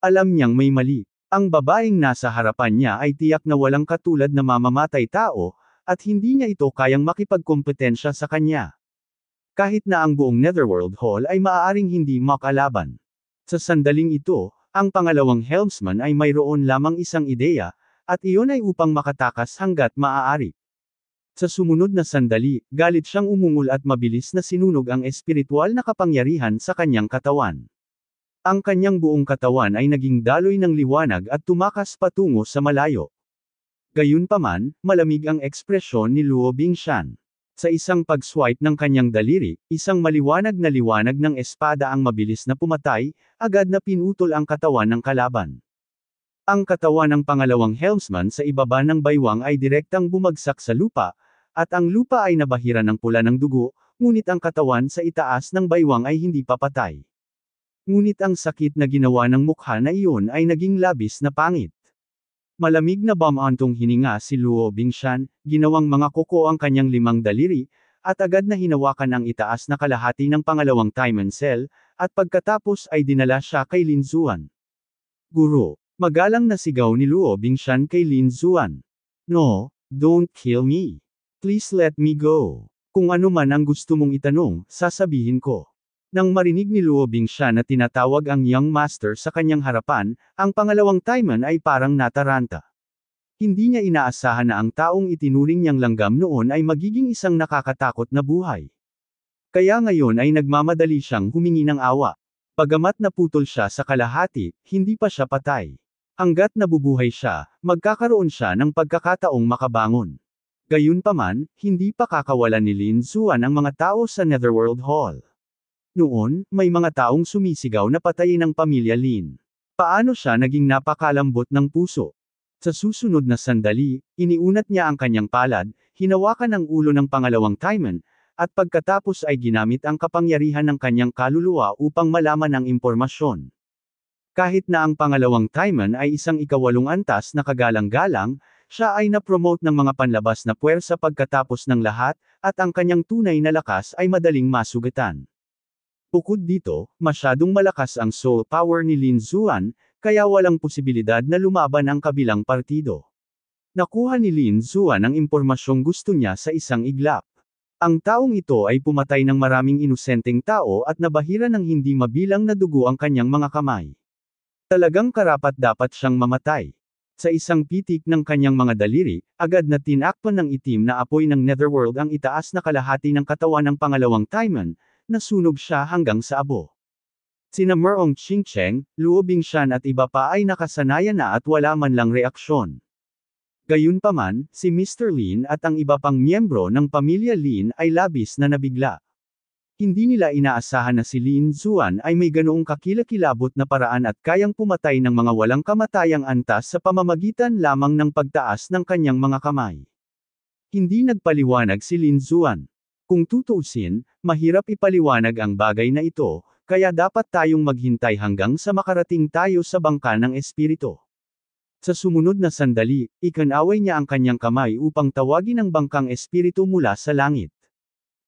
Alam niyang may mali. Ang babaeng nasa harapan niya ay tiyak na walang katulad na mamamatay tao, at hindi niya ito kayang makipagkompetensya sa kanya. Kahit na ang buong Netherworld Hall ay maaaring hindi makalaban. Sa sandaling ito, ang pangalawang helmsman ay mayroon lamang isang ideya, at iyon ay upang makatakas hanggat maaari. Sa sumunod na sandali, galit siyang umungol at mabilis na sinunog ang espiritual na kapangyarihan sa kanyang katawan. Ang kanyang buong katawan ay naging daloy ng liwanag at tumakas patungo sa malayo. Gayunpaman, malamig ang ekspresyon ni Luo Bingshan. Sa isang pag-swipe ng kanyang daliri, isang maliwanag na liwanag ng espada ang mabilis na pumatay, agad na pinutol ang katawan ng kalaban. Ang katawan ng pangalawang helmsman sa ibaba ng baywang ay direktang bumagsak sa lupa, at ang lupa ay nabahira ng pula ng dugo, ngunit ang katawan sa itaas ng baywang ay hindi papatay. Ngunit ang sakit na ginawa ng mukha na iyon ay naging labis na pangit. Malamig na bamantong hininga si Luo Bingshan, ginawang mga kuko ang kanyang limang daliri, at agad na hinawakan ang itaas na kalahati ng pangalawang time and Cell, at pagkatapos ay dinala siya kay Lin Zuan. Guru, magalang na sigaw ni Luo Bingshan kay Lin Zuan. No, don't kill me. Please let me go. Kung ano man ang gusto mong itanong, sasabihin ko. Nang marinig ni Luo Bing siya na tinatawag ang Young Master sa kanyang harapan, ang pangalawang Taiman ay parang nataranta. Hindi niya inaasahan na ang taong itinuring niyang langgam noon ay magiging isang nakakatakot na buhay. Kaya ngayon ay nagmamadali siyang humingi ng awa. Pagamat naputol siya sa kalahati, hindi pa siya patay. Hanggat nabubuhay siya, magkakaroon siya ng pagkakataong makabangon. Gayunpaman, hindi pa kakawalan ni Lin Zuan ang mga tao sa Netherworld Hall. Noon, may mga taong sumisigaw na patayin ang pamilya Lin. Paano siya naging napakalambot ng puso? Sa susunod na sandali, iniunat niya ang kanyang palad, hinawakan ang ulo ng pangalawang Timon, at pagkatapos ay ginamit ang kapangyarihan ng kanyang kaluluwa upang malaman ang impormasyon. Kahit na ang pangalawang Timon ay isang ikawalong antas na kagalang-galang, siya ay napromote ng mga panlabas na puwersa pagkatapos ng lahat, at ang kanyang tunay na lakas ay madaling masugatan. Bukod dito, masyadong malakas ang soul power ni Lin Zuan, kaya walang posibilidad na lumaban ang kabilang partido. Nakuha ni Lin Zuan ang impormasyong gusto niya sa isang iglap. Ang taong ito ay pumatay ng maraming inusenteng tao at nabahira ng hindi mabilang na dugo ang kanyang mga kamay. Talagang karapat dapat siyang mamatay. Sa isang pitik ng kanyang mga daliri, agad na tinakpan ng itim na apoy ng netherworld ang itaas na kalahati ng katawan ng pangalawang Taiman, nasunog siya hanggang sa abo. Sina Merong Chingcheng, Luo Bingshan at iba pa ay nakasanayan na at wala man lang reaksyon. Gayunpaman, si Mr. Lin at ang iba pang miyembro ng pamilya Lin ay labis na nabigla. Hindi nila inaasahan na si Lin Zuan ay may ganoong kakilakilabot na paraan at kayang pumatay ng mga walang kamatayang antas sa pamamagitan lamang ng pagtaas ng kanyang mga kamay. Hindi nagpaliwanag si Lin Zuan. Kung tutuusin, Mahirap ipaliwanag ang bagay na ito, kaya dapat tayong maghintay hanggang sa makarating tayo sa bangka ng Espiritu. Sa sumunod na sandali, ikanaway niya ang kanyang kamay upang tawagin ang bangkang Espiritu mula sa langit.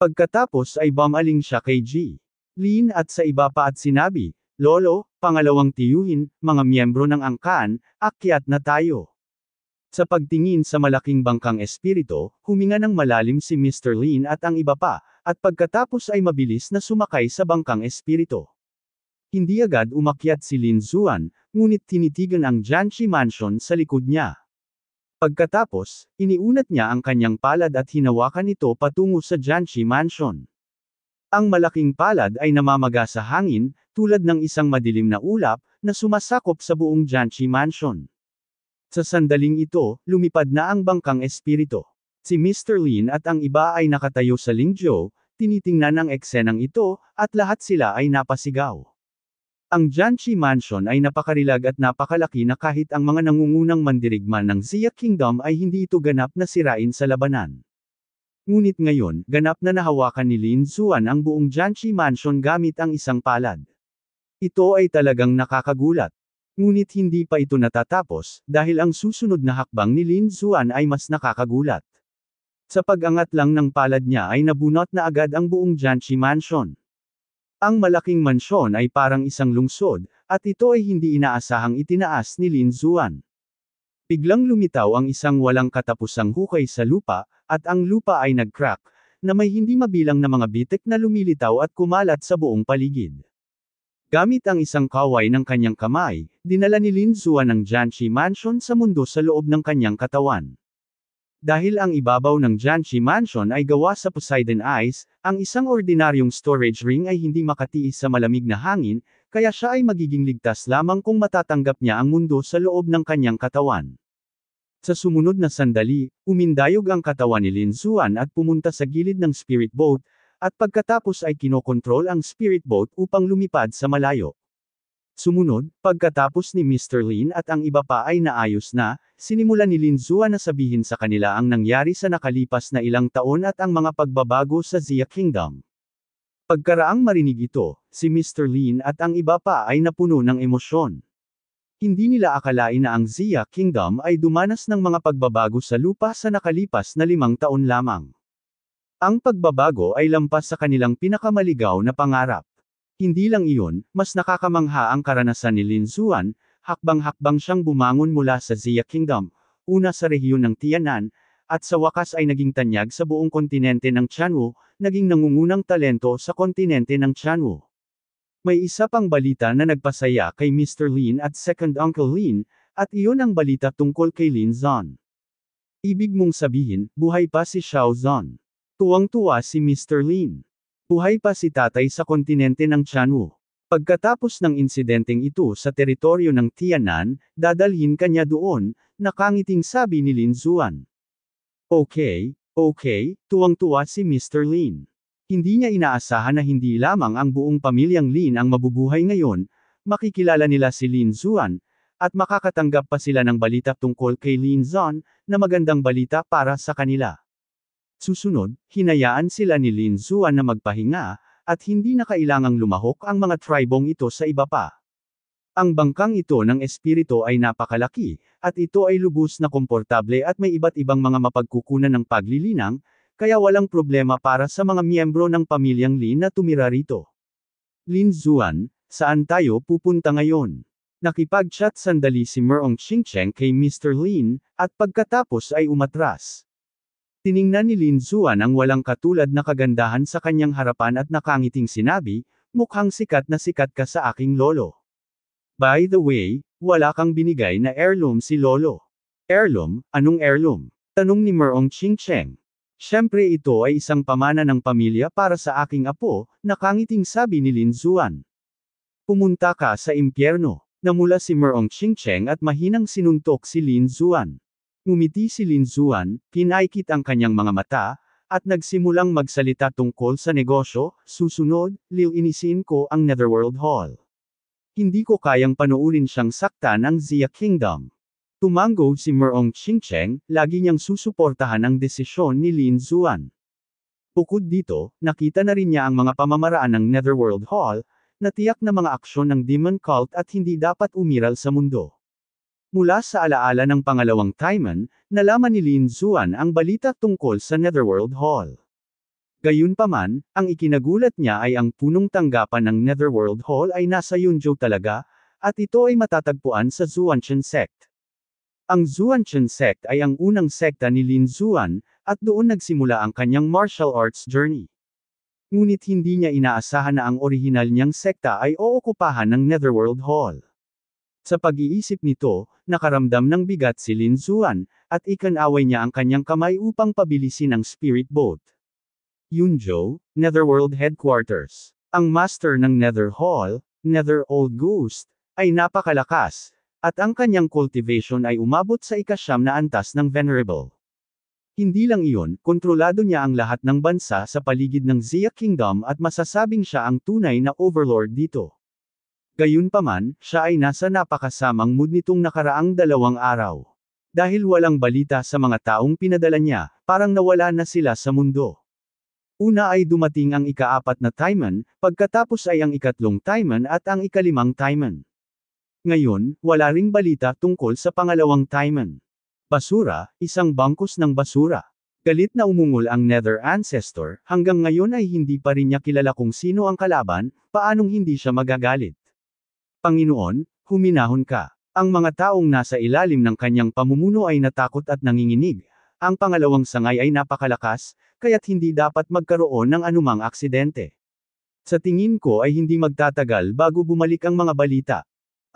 Pagkatapos ay bumaling siya kay G. Lin at sa iba pa at sinabi, Lolo, pangalawang tiyuhin, mga miyembro ng angkan, akyat na tayo. Sa pagtingin sa malaking bangkang espirito, huminga ng malalim si Mr. Lin at ang iba pa, at pagkatapos ay mabilis na sumakay sa bangkang espirito. Hindi agad umakyat si Lin Zuan, ngunit tinitigan ang Jianxi Mansion sa likod niya. Pagkatapos, iniunat niya ang kanyang palad at hinawakan ito patungo sa Jianxi Mansion. Ang malaking palad ay namamaga sa hangin, tulad ng isang madilim na ulap, na sumasakop sa buong Jianxi Mansion. Sa sandaling ito, lumipad na ang bangkang espirito. Si Mr. Lin at ang iba ay nakatayo sa Lingjo, tinitingnan ang eksenang ito, at lahat sila ay napasigaw. Ang Jianxi Mansion ay napakarilag at napakalaki na kahit ang mga nangungunang mandirigma ng Xia Kingdom ay hindi ito ganap na sirain sa labanan. Ngunit ngayon, ganap na nahawakan ni Lin Zuan ang buong Jianxi Mansion gamit ang isang palad. Ito ay talagang nakakagulat. Ngunit hindi pa ito natatapos, dahil ang susunod na hakbang ni Lin Zuan ay mas nakakagulat. Sa pag-angat lang ng palad niya ay nabunot na agad ang buong Jianxi Mansion. Ang malaking mansyon ay parang isang lungsod, at ito ay hindi inaasahang itinaas ni Lin Zuan. Biglang lumitaw ang isang walang katapusang hukay sa lupa, at ang lupa ay nag-crack, na may hindi mabilang na mga bitik na lumilitaw at kumalat sa buong paligid. Gamit ang isang kaway ng kanyang kamay, dinala ni Lin Zua ang Jianxi Mansion sa mundo sa loob ng kanyang katawan. Dahil ang ibabaw ng Jianxi Mansion ay gawa sa Poseidon Ice, ang isang ordinaryong storage ring ay hindi makatiis sa malamig na hangin, kaya siya ay magiging ligtas lamang kung matatanggap niya ang mundo sa loob ng kanyang katawan. Sa sumunod na sandali, umindayog ang katawan ni Lin Zuan at pumunta sa gilid ng spirit boat, at pagkatapos ay kinokontrol ang spirit boat upang lumipad sa malayo. Sumunod, pagkatapos ni Mr. Lin at ang iba pa ay naayos na, sinimula ni Lin Zua na sabihin sa kanila ang nangyari sa nakalipas na ilang taon at ang mga pagbabago sa Zia Kingdom. Pagkaraang marinig ito, si Mr. Lin at ang iba pa ay napuno ng emosyon. Hindi nila akalain na ang Zia Kingdom ay dumanas ng mga pagbabago sa lupa sa nakalipas na limang taon lamang. Ang pagbabago ay lampas sa kanilang pinakamaligaw na pangarap. Hindi lang iyon, mas nakakamangha ang karanasan ni Lin Xuan, hakbang-hakbang siyang bumangon mula sa Xia Kingdom, una sa rehiyon ng Tianan, at sa wakas ay naging tanyag sa buong kontinente ng Chanwu, naging nangungunang talento sa kontinente ng Chanwu. May isa pang balita na nagpasaya kay Mr. Lin at Second Uncle Lin, at iyon ang balita tungkol kay Lin Zon. Ibig mong sabihin, buhay pa si Xiao Zon. Tuwang-tuwa si Mr. Lin. Buhay pa si tatay sa kontinente ng Chanwu. Pagkatapos ng insidenteng ito sa teritoryo ng Tianan, dadalhin kanya doon, nakangiting sabi ni Lin Zuan. Okay, okay, tuwang-tuwa si Mr. Lin. Hindi niya inaasahan na hindi lamang ang buong pamilyang Lin ang mabubuhay ngayon, makikilala nila si Lin Zuan, at makakatanggap pa sila ng balita tungkol kay Lin Zon, na magandang balita para sa kanila. Susunod, hinayaan sila ni Lin Zuan na magpahinga, at hindi na kailangang lumahok ang mga tribong ito sa iba pa. Ang bangkang ito ng espirito ay napakalaki, at ito ay lubos na komportable at may iba't ibang mga mapagkukunan ng paglilinang, kaya walang problema para sa mga miyembro ng pamilyang Lin na tumira rito. Lin Zuan, saan tayo pupunta ngayon? Nakipag-chat sandali si Merong Chingcheng kay Mr. Lin, at pagkatapos ay umatras. Tiningnan ni Lin Zuan ang walang katulad na kagandahan sa kanyang harapan at nakangiting sinabi, mukhang sikat na sikat ka sa aking lolo. By the way, wala kang binigay na heirloom si lolo. Heirloom, anong heirloom? Tanong ni Merong Ching Cheng. Siyempre ito ay isang pamana ng pamilya para sa aking apo, nakangiting sabi ni Lin Zuan. Pumunta ka sa impyerno. Namula si Merong Ching Cheng at mahinang sinuntok si Lin Zuan. Ngumiti si Lin Zuan, kinaikit ang kanyang mga mata, at nagsimulang magsalita tungkol sa negosyo, susunod, inisin ko ang Netherworld Hall. Hindi ko kayang panoorin siyang sakta ng Zia Kingdom. Tumango si Merong Chingcheng, lagi niyang susuportahan ang desisyon ni Lin Zuan. Bukod dito, nakita na rin niya ang mga pamamaraan ng Netherworld Hall, na tiyak na mga aksyon ng Demon Cult at hindi dapat umiral sa mundo. Mula sa alaala ng pangalawang Taiman, nalaman ni Lin Zuan ang balita tungkol sa Netherworld Hall. Gayunpaman, ang ikinagulat niya ay ang punong tanggapan ng Netherworld Hall ay nasa Yunzhou talaga, at ito ay matatagpuan sa Zuanchen Sect. Ang Zuanchen Sect ay ang unang sekta ni Lin Zuan, at doon nagsimula ang kanyang martial arts journey. Ngunit hindi niya inaasahan na ang orihinal niyang sekta ay ookupahan ng Netherworld Hall. Sa pag-iisip nito, nakaramdam ng bigat si Lin Zuan, at ikanaway niya ang kanyang kamay upang pabilisin ang spirit boat. Yunjo, Netherworld Headquarters. Ang master ng Nether Hall, Nether Old Ghost, ay napakalakas, at ang kanyang cultivation ay umabot sa ikasyam na antas ng Venerable. Hindi lang iyon, kontrolado niya ang lahat ng bansa sa paligid ng Zia Kingdom at masasabing siya ang tunay na overlord dito. Gayunpaman, siya ay nasa napakasamang mood nitong nakaraang dalawang araw. Dahil walang balita sa mga taong pinadala niya, parang nawala na sila sa mundo. Una ay dumating ang ikaapat na Taiman, pagkatapos ay ang ikatlong Taiman at ang ikalimang Taiman. Ngayon, wala ring balita tungkol sa pangalawang Taiman. Basura, isang bangkos ng basura. Galit na umungol ang Nether Ancestor, hanggang ngayon ay hindi pa rin niya kilala kung sino ang kalaban, paanong hindi siya magagalit. Panginoon, huminahon ka. Ang mga taong nasa ilalim ng kanyang pamumuno ay natakot at nanginginig. Ang pangalawang sangay ay napakalakas, kaya't hindi dapat magkaroon ng anumang aksidente. Sa tingin ko ay hindi magtatagal bago bumalik ang mga balita.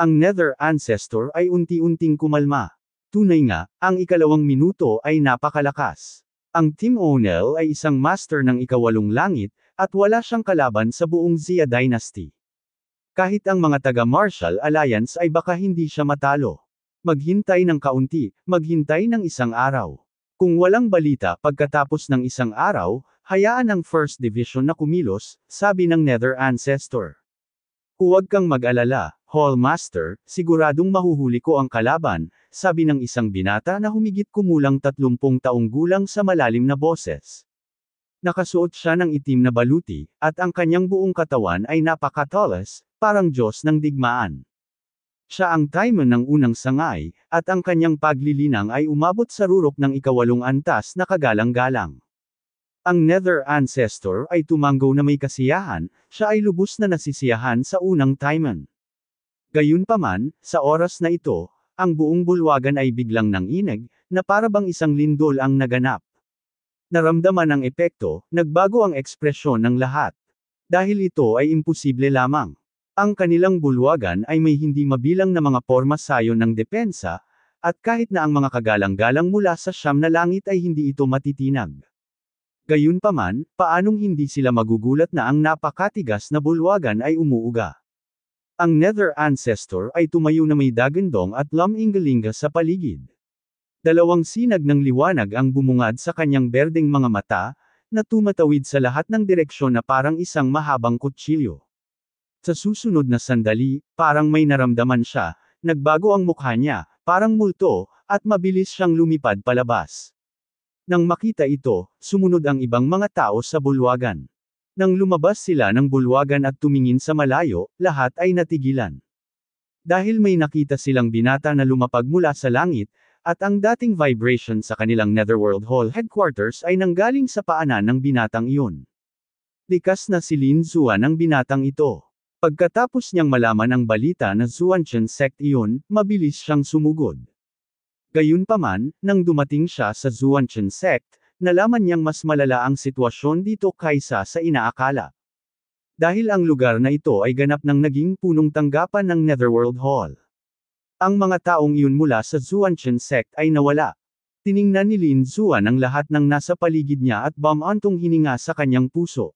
Ang Nether Ancestor ay unti-unting kumalma. Tunay nga, ang ikalawang minuto ay napakalakas. Ang Tim O'Neill ay isang master ng ikawalong langit, at wala siyang kalaban sa buong Zia Dynasty. Kahit ang mga taga-Marshall Alliance ay baka hindi siya matalo. Maghintay ng kaunti, maghintay ng isang araw. Kung walang balita pagkatapos ng isang araw, hayaan ang First Division na kumilos, sabi ng Nether Ancestor. Huwag kang mag-alala, Hallmaster, siguradong mahuhuli ko ang kalaban, sabi ng isang binata na humigit kumulang 30 taong gulang sa malalim na boses. Nakasuot siya ng itim na baluti, at ang kanyang buong katawan ay napakatalas, parang Diyos ng digmaan. Siya ang Taimon ng unang sangay, at ang kanyang paglilinang ay umabot sa rurok ng ikawalong antas na kagalang-galang. Ang Nether Ancestor ay tumanggaw na may kasiyahan, siya ay lubos na nasisiyahan sa unang Taimon. Gayunpaman, sa oras na ito, ang buong bulwagan ay biglang nang inag, na parabang isang lindol ang naganap. Naramdaman ang epekto, nagbago ang ekspresyon ng lahat. Dahil ito ay imposible lamang. Ang kanilang bulwagan ay may hindi mabilang na mga porma sayo ng depensa, at kahit na ang mga kagalang-galang mula sa siyam na langit ay hindi ito matitinag. Gayunpaman, paanong hindi sila magugulat na ang napakatigas na bulwagan ay umuuga? Ang Nether Ancestor ay tumayo na may dagandong at lamingalinga sa paligid. Dalawang sinag ng liwanag ang bumungad sa kanyang berdeng mga mata, na tumatawid sa lahat ng direksyon na parang isang mahabang kutsilyo. Sa susunod na sandali, parang may naramdaman siya, nagbago ang mukha niya, parang multo, at mabilis siyang lumipad palabas. Nang makita ito, sumunod ang ibang mga tao sa bulwagan. Nang lumabas sila ng bulwagan at tumingin sa malayo, lahat ay natigilan. Dahil may nakita silang binata na lumapag mula sa langit, at ang dating vibration sa kanilang Netherworld Hall headquarters ay nanggaling sa paanan ng binatang iyon. Likas na si Lin Zua ng binatang ito. Pagkatapos niyang malaman ang balita na Zhuanchen sect iyon, mabilis siyang sumugod. Gayunpaman, nang dumating siya sa Zhuanchen sect, nalaman niyang mas malala ang sitwasyon dito kaysa sa inaakala. Dahil ang lugar na ito ay ganap ng naging punong tanggapan ng Netherworld Hall. Ang mga taong iyon mula sa Zhuanchen sect ay nawala. Tiningnan ni Lin Zuan ang lahat ng nasa paligid niya at bamantong hininga sa kanyang puso.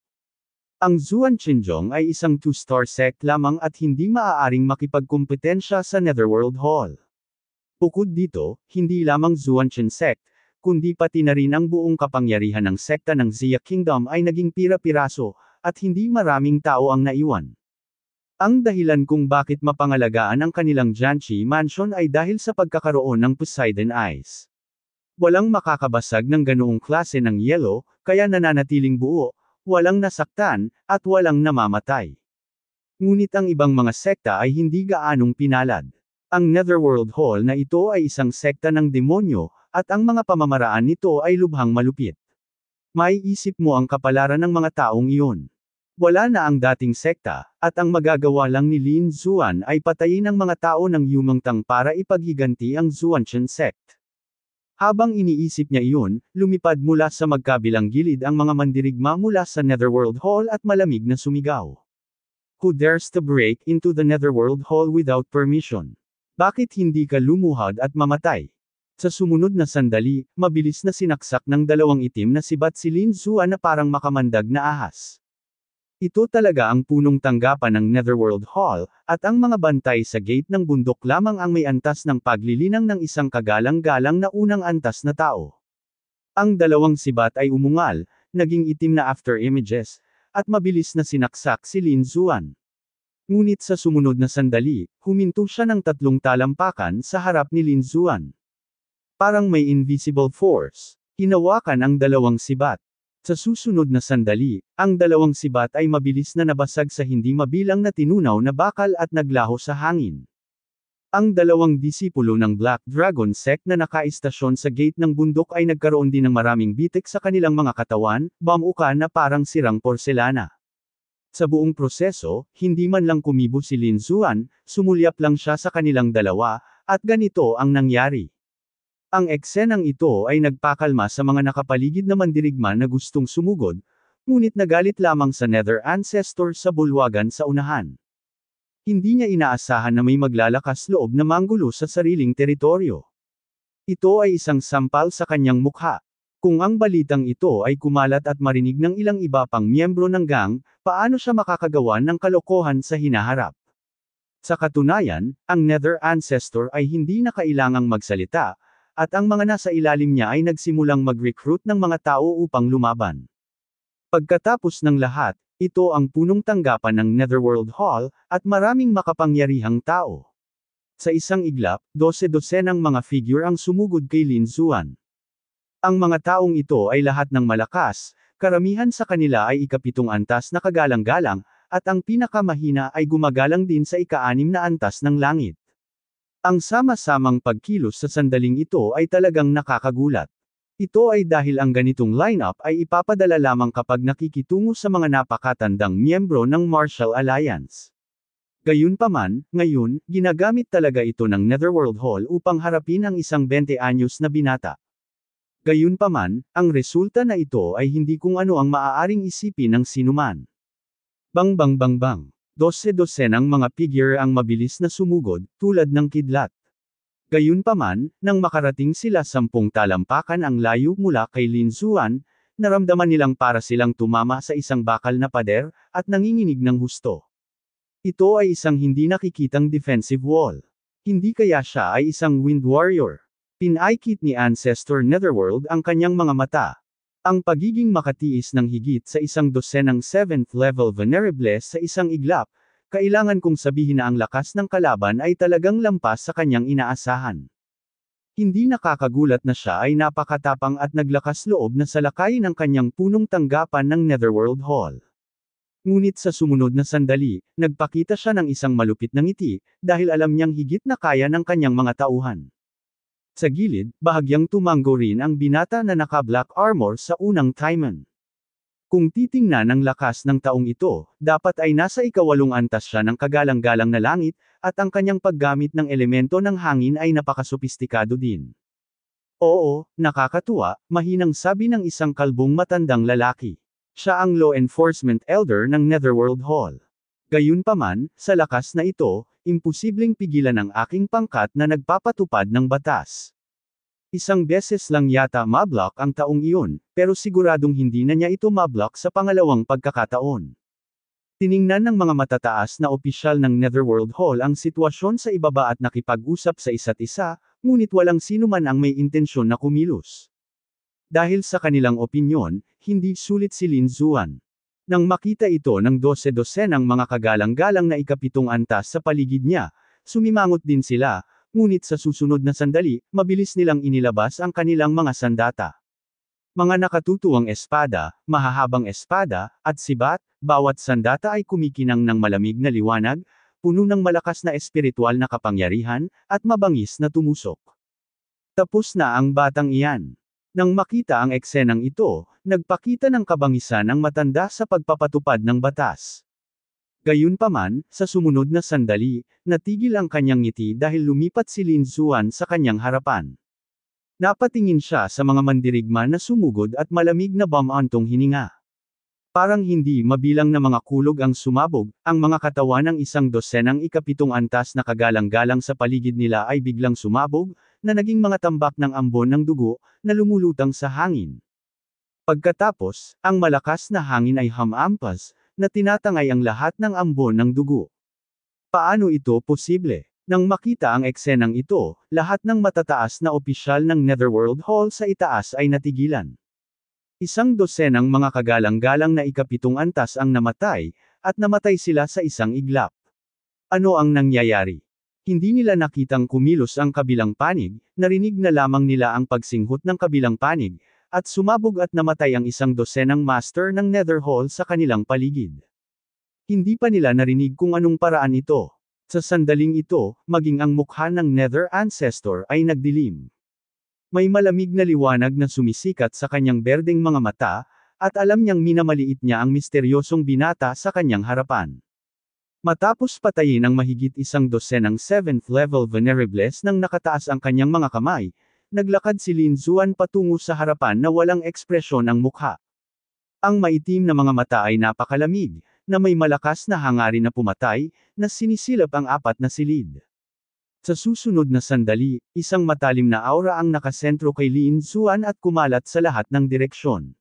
Ang Zuan Chinjong ay isang two-star sect lamang at hindi maaaring makipagkompetensya sa Netherworld Hall. Bukod dito, hindi lamang Zuan Chin sect, kundi pati na rin ang buong kapangyarihan ng sekta ng Xia Kingdom ay naging pira-piraso, at hindi maraming tao ang naiwan. Ang dahilan kung bakit mapangalagaan ang kanilang Jianqi Mansion ay dahil sa pagkakaroon ng Poseidon Eyes. Walang makakabasag ng ganoong klase ng yelo, kaya nananatiling buo, walang nasaktan, at walang namamatay. Ngunit ang ibang mga sekta ay hindi gaanong pinalad. Ang Netherworld Hall na ito ay isang sekta ng demonyo, at ang mga pamamaraan nito ay lubhang malupit. May isip mo ang kapalaran ng mga taong iyon. Wala na ang dating sekta, at ang magagawa lang ni Lin Zuan ay patayin ang mga tao ng Yumangtang para ipaghiganti ang Zuanchen sect. Habang iniisip niya iyon, lumipad mula sa magkabilang gilid ang mga mandirigma mula sa Netherworld Hall at malamig na sumigaw. Who dares to break into the Netherworld Hall without permission? Bakit hindi ka lumuhad at mamatay? Sa sumunod na sandali, mabilis na sinaksak ng dalawang itim na sibat si Lin Zua na parang makamandag na ahas. Ito talaga ang punong tanggapan ng Netherworld Hall, at ang mga bantay sa gate ng bundok lamang ang may antas ng paglilinang ng isang kagalang-galang na unang antas na tao. Ang dalawang sibat ay umungal, naging itim na after images, at mabilis na sinaksak si Lin Zuan. Ngunit sa sumunod na sandali, huminto siya ng tatlong talampakan sa harap ni Lin Zuan. Parang may invisible force, hinawakan ang dalawang sibat. Sa susunod na sandali, ang dalawang sibat ay mabilis na nabasag sa hindi mabilang na tinunaw na bakal at naglaho sa hangin. Ang dalawang disipulo ng Black Dragon sect na nakaistasyon sa gate ng bundok ay nagkaroon din ng maraming bitik sa kanilang mga katawan, bamuka na parang sirang porselana. Sa buong proseso, hindi man lang kumibo si Lin Zuan, sumulyap lang siya sa kanilang dalawa, at ganito ang nangyari. Ang eksenang ito ay nagpakalma sa mga nakapaligid na mandirigma na gustong sumugod, ngunit nagalit lamang sa Nether Ancestor sa bulwagan sa unahan. Hindi niya inaasahan na may maglalakas loob na manggulo sa sariling teritoryo. Ito ay isang sampal sa kanyang mukha. Kung ang balitang ito ay kumalat at marinig ng ilang iba pang miyembro ng gang, paano siya makakagawa ng kalokohan sa hinaharap? Sa katunayan, ang Nether Ancestor ay hindi na kailangang magsalita, at ang mga nasa ilalim niya ay nagsimulang mag-recruit ng mga tao upang lumaban. Pagkatapos ng lahat, ito ang punong tanggapan ng Netherworld Hall, at maraming makapangyarihang tao. Sa isang iglap, 12-12 dosenang mga figure ang sumugod kay Lin Zuan. Ang mga taong ito ay lahat ng malakas, karamihan sa kanila ay ikapitong antas na kagalang-galang, at ang pinakamahina ay gumagalang din sa ikaanim na antas ng langit. Ang sama-samang pagkilos sa sandaling ito ay talagang nakakagulat. Ito ay dahil ang ganitong lineup ay ipapadala lamang kapag nakikitungo sa mga napakatandang miyembro ng Marshall Alliance. Gayunpaman, ngayon, ginagamit talaga ito ng Netherworld Hall upang harapin ang isang 20-anyos na binata. Gayunpaman, ang resulta na ito ay hindi kung ano ang maaaring isipin ng sinuman. Bang bang bang bang dose-dosenang mga figure ang mabilis na sumugod, tulad ng kidlat. Gayunpaman, nang makarating sila sampung talampakan ang layo mula kay Lin Linsuan, naramdaman nilang para silang tumama sa isang bakal na pader, at nanginginig ng husto. Ito ay isang hindi nakikitang defensive wall. Hindi kaya siya ay isang wind warrior. Pinaikit ni Ancestor Netherworld ang kanyang mga mata, ang pagiging makatiis ng higit sa isang dosenang 7th level vulnerable sa isang iglap, kailangan kong sabihin na ang lakas ng kalaban ay talagang lampas sa kanyang inaasahan. Hindi nakakagulat na siya ay napakatapang at naglakas loob na salakayin ang kanyang punong tanggapan ng Netherworld Hall. Ngunit sa sumunod na sandali, nagpakita siya ng isang malupit na ngiti, dahil alam niyang higit na kaya ng kanyang mga tauhan. Sa gilid, bahagyang tumanggo rin ang binata na naka-black armor sa unang Timon. Kung titingnan ang lakas ng taong ito, dapat ay nasa ikawalong antas siya ng kagalang-galang na langit, at ang kanyang paggamit ng elemento ng hangin ay napakasopistikado din. Oo, nakakatuwa, mahinang sabi ng isang kalbong matandang lalaki. Siya ang law enforcement elder ng Netherworld Hall. Gayunpaman, sa lakas na ito, imposibleng pigilan ang aking pangkat na nagpapatupad ng batas. Isang beses lang yata mablock ang taong iyon, pero siguradong hindi na niya ito mablock sa pangalawang pagkakataon. Tiningnan ng mga matataas na opisyal ng Netherworld Hall ang sitwasyon sa ibaba at nakipag-usap sa isa't isa, ngunit walang sinuman ang may intensyon na kumilos. Dahil sa kanilang opinyon, hindi sulit si Lin Zuan. Nang makita ito ng dose-dosenang mga kagalang-galang na ikapitong antas sa paligid niya, sumimangot din sila, ngunit sa susunod na sandali, mabilis nilang inilabas ang kanilang mga sandata. Mga nakatutuwang espada, mahahabang espada, at sibat, bawat sandata ay kumikinang ng malamig na liwanag, puno ng malakas na espiritual na kapangyarihan, at mabangis na tumusok. Tapos na ang batang iyan. Nang makita ang eksenang ito, nagpakita ng kabangisan ang matanda sa pagpapatupad ng batas. Gayunpaman, sa sumunod na sandali, natigil ang kanyang ngiti dahil lumipat si Lin Zuan sa kanyang harapan. Napatingin siya sa mga mandirigma na sumugod at malamig na bamantong hininga. Parang hindi mabilang na mga kulog ang sumabog, ang mga katawan ng isang dosenang ikapitong antas na kagalang-galang sa paligid nila ay biglang sumabog, na naging mga tambak ng ambon ng dugo, na lumulutang sa hangin. Pagkatapos, ang malakas na hangin ay hamampas, na tinatangay ang lahat ng ambon ng dugo. Paano ito posible? Nang makita ang eksenang ito, lahat ng matataas na opisyal ng Netherworld Hall sa itaas ay natigilan. Isang dosenang mga kagalang-galang na ikapitong antas ang namatay, at namatay sila sa isang iglap. Ano ang nangyayari? Hindi nila nakitang kumilos ang kabilang panig, narinig na lamang nila ang pagsinghot ng kabilang panig, at sumabog at namatay ang isang dosenang master ng Nether Hall sa kanilang paligid. Hindi pa nila narinig kung anong paraan ito. Sa sandaling ito, maging ang mukha ng Nether Ancestor ay nagdilim. May malamig na liwanag na sumisikat sa kanyang berdeng mga mata, at alam niyang minamaliit niya ang misteryosong binata sa kanyang harapan. Matapos patayin ang mahigit isang dosenang 7th level venerables nang nakataas ang kanyang mga kamay, naglakad si Lin Zuan patungo sa harapan na walang ekspresyon ang mukha. Ang maitim na mga mata ay napakalamig, na may malakas na hangarin na pumatay, na sinisilap ang apat na silid. Sa susunod na sandali, isang matalim na aura ang nakasentro kay Lin Suan at kumalat sa lahat ng direksyon.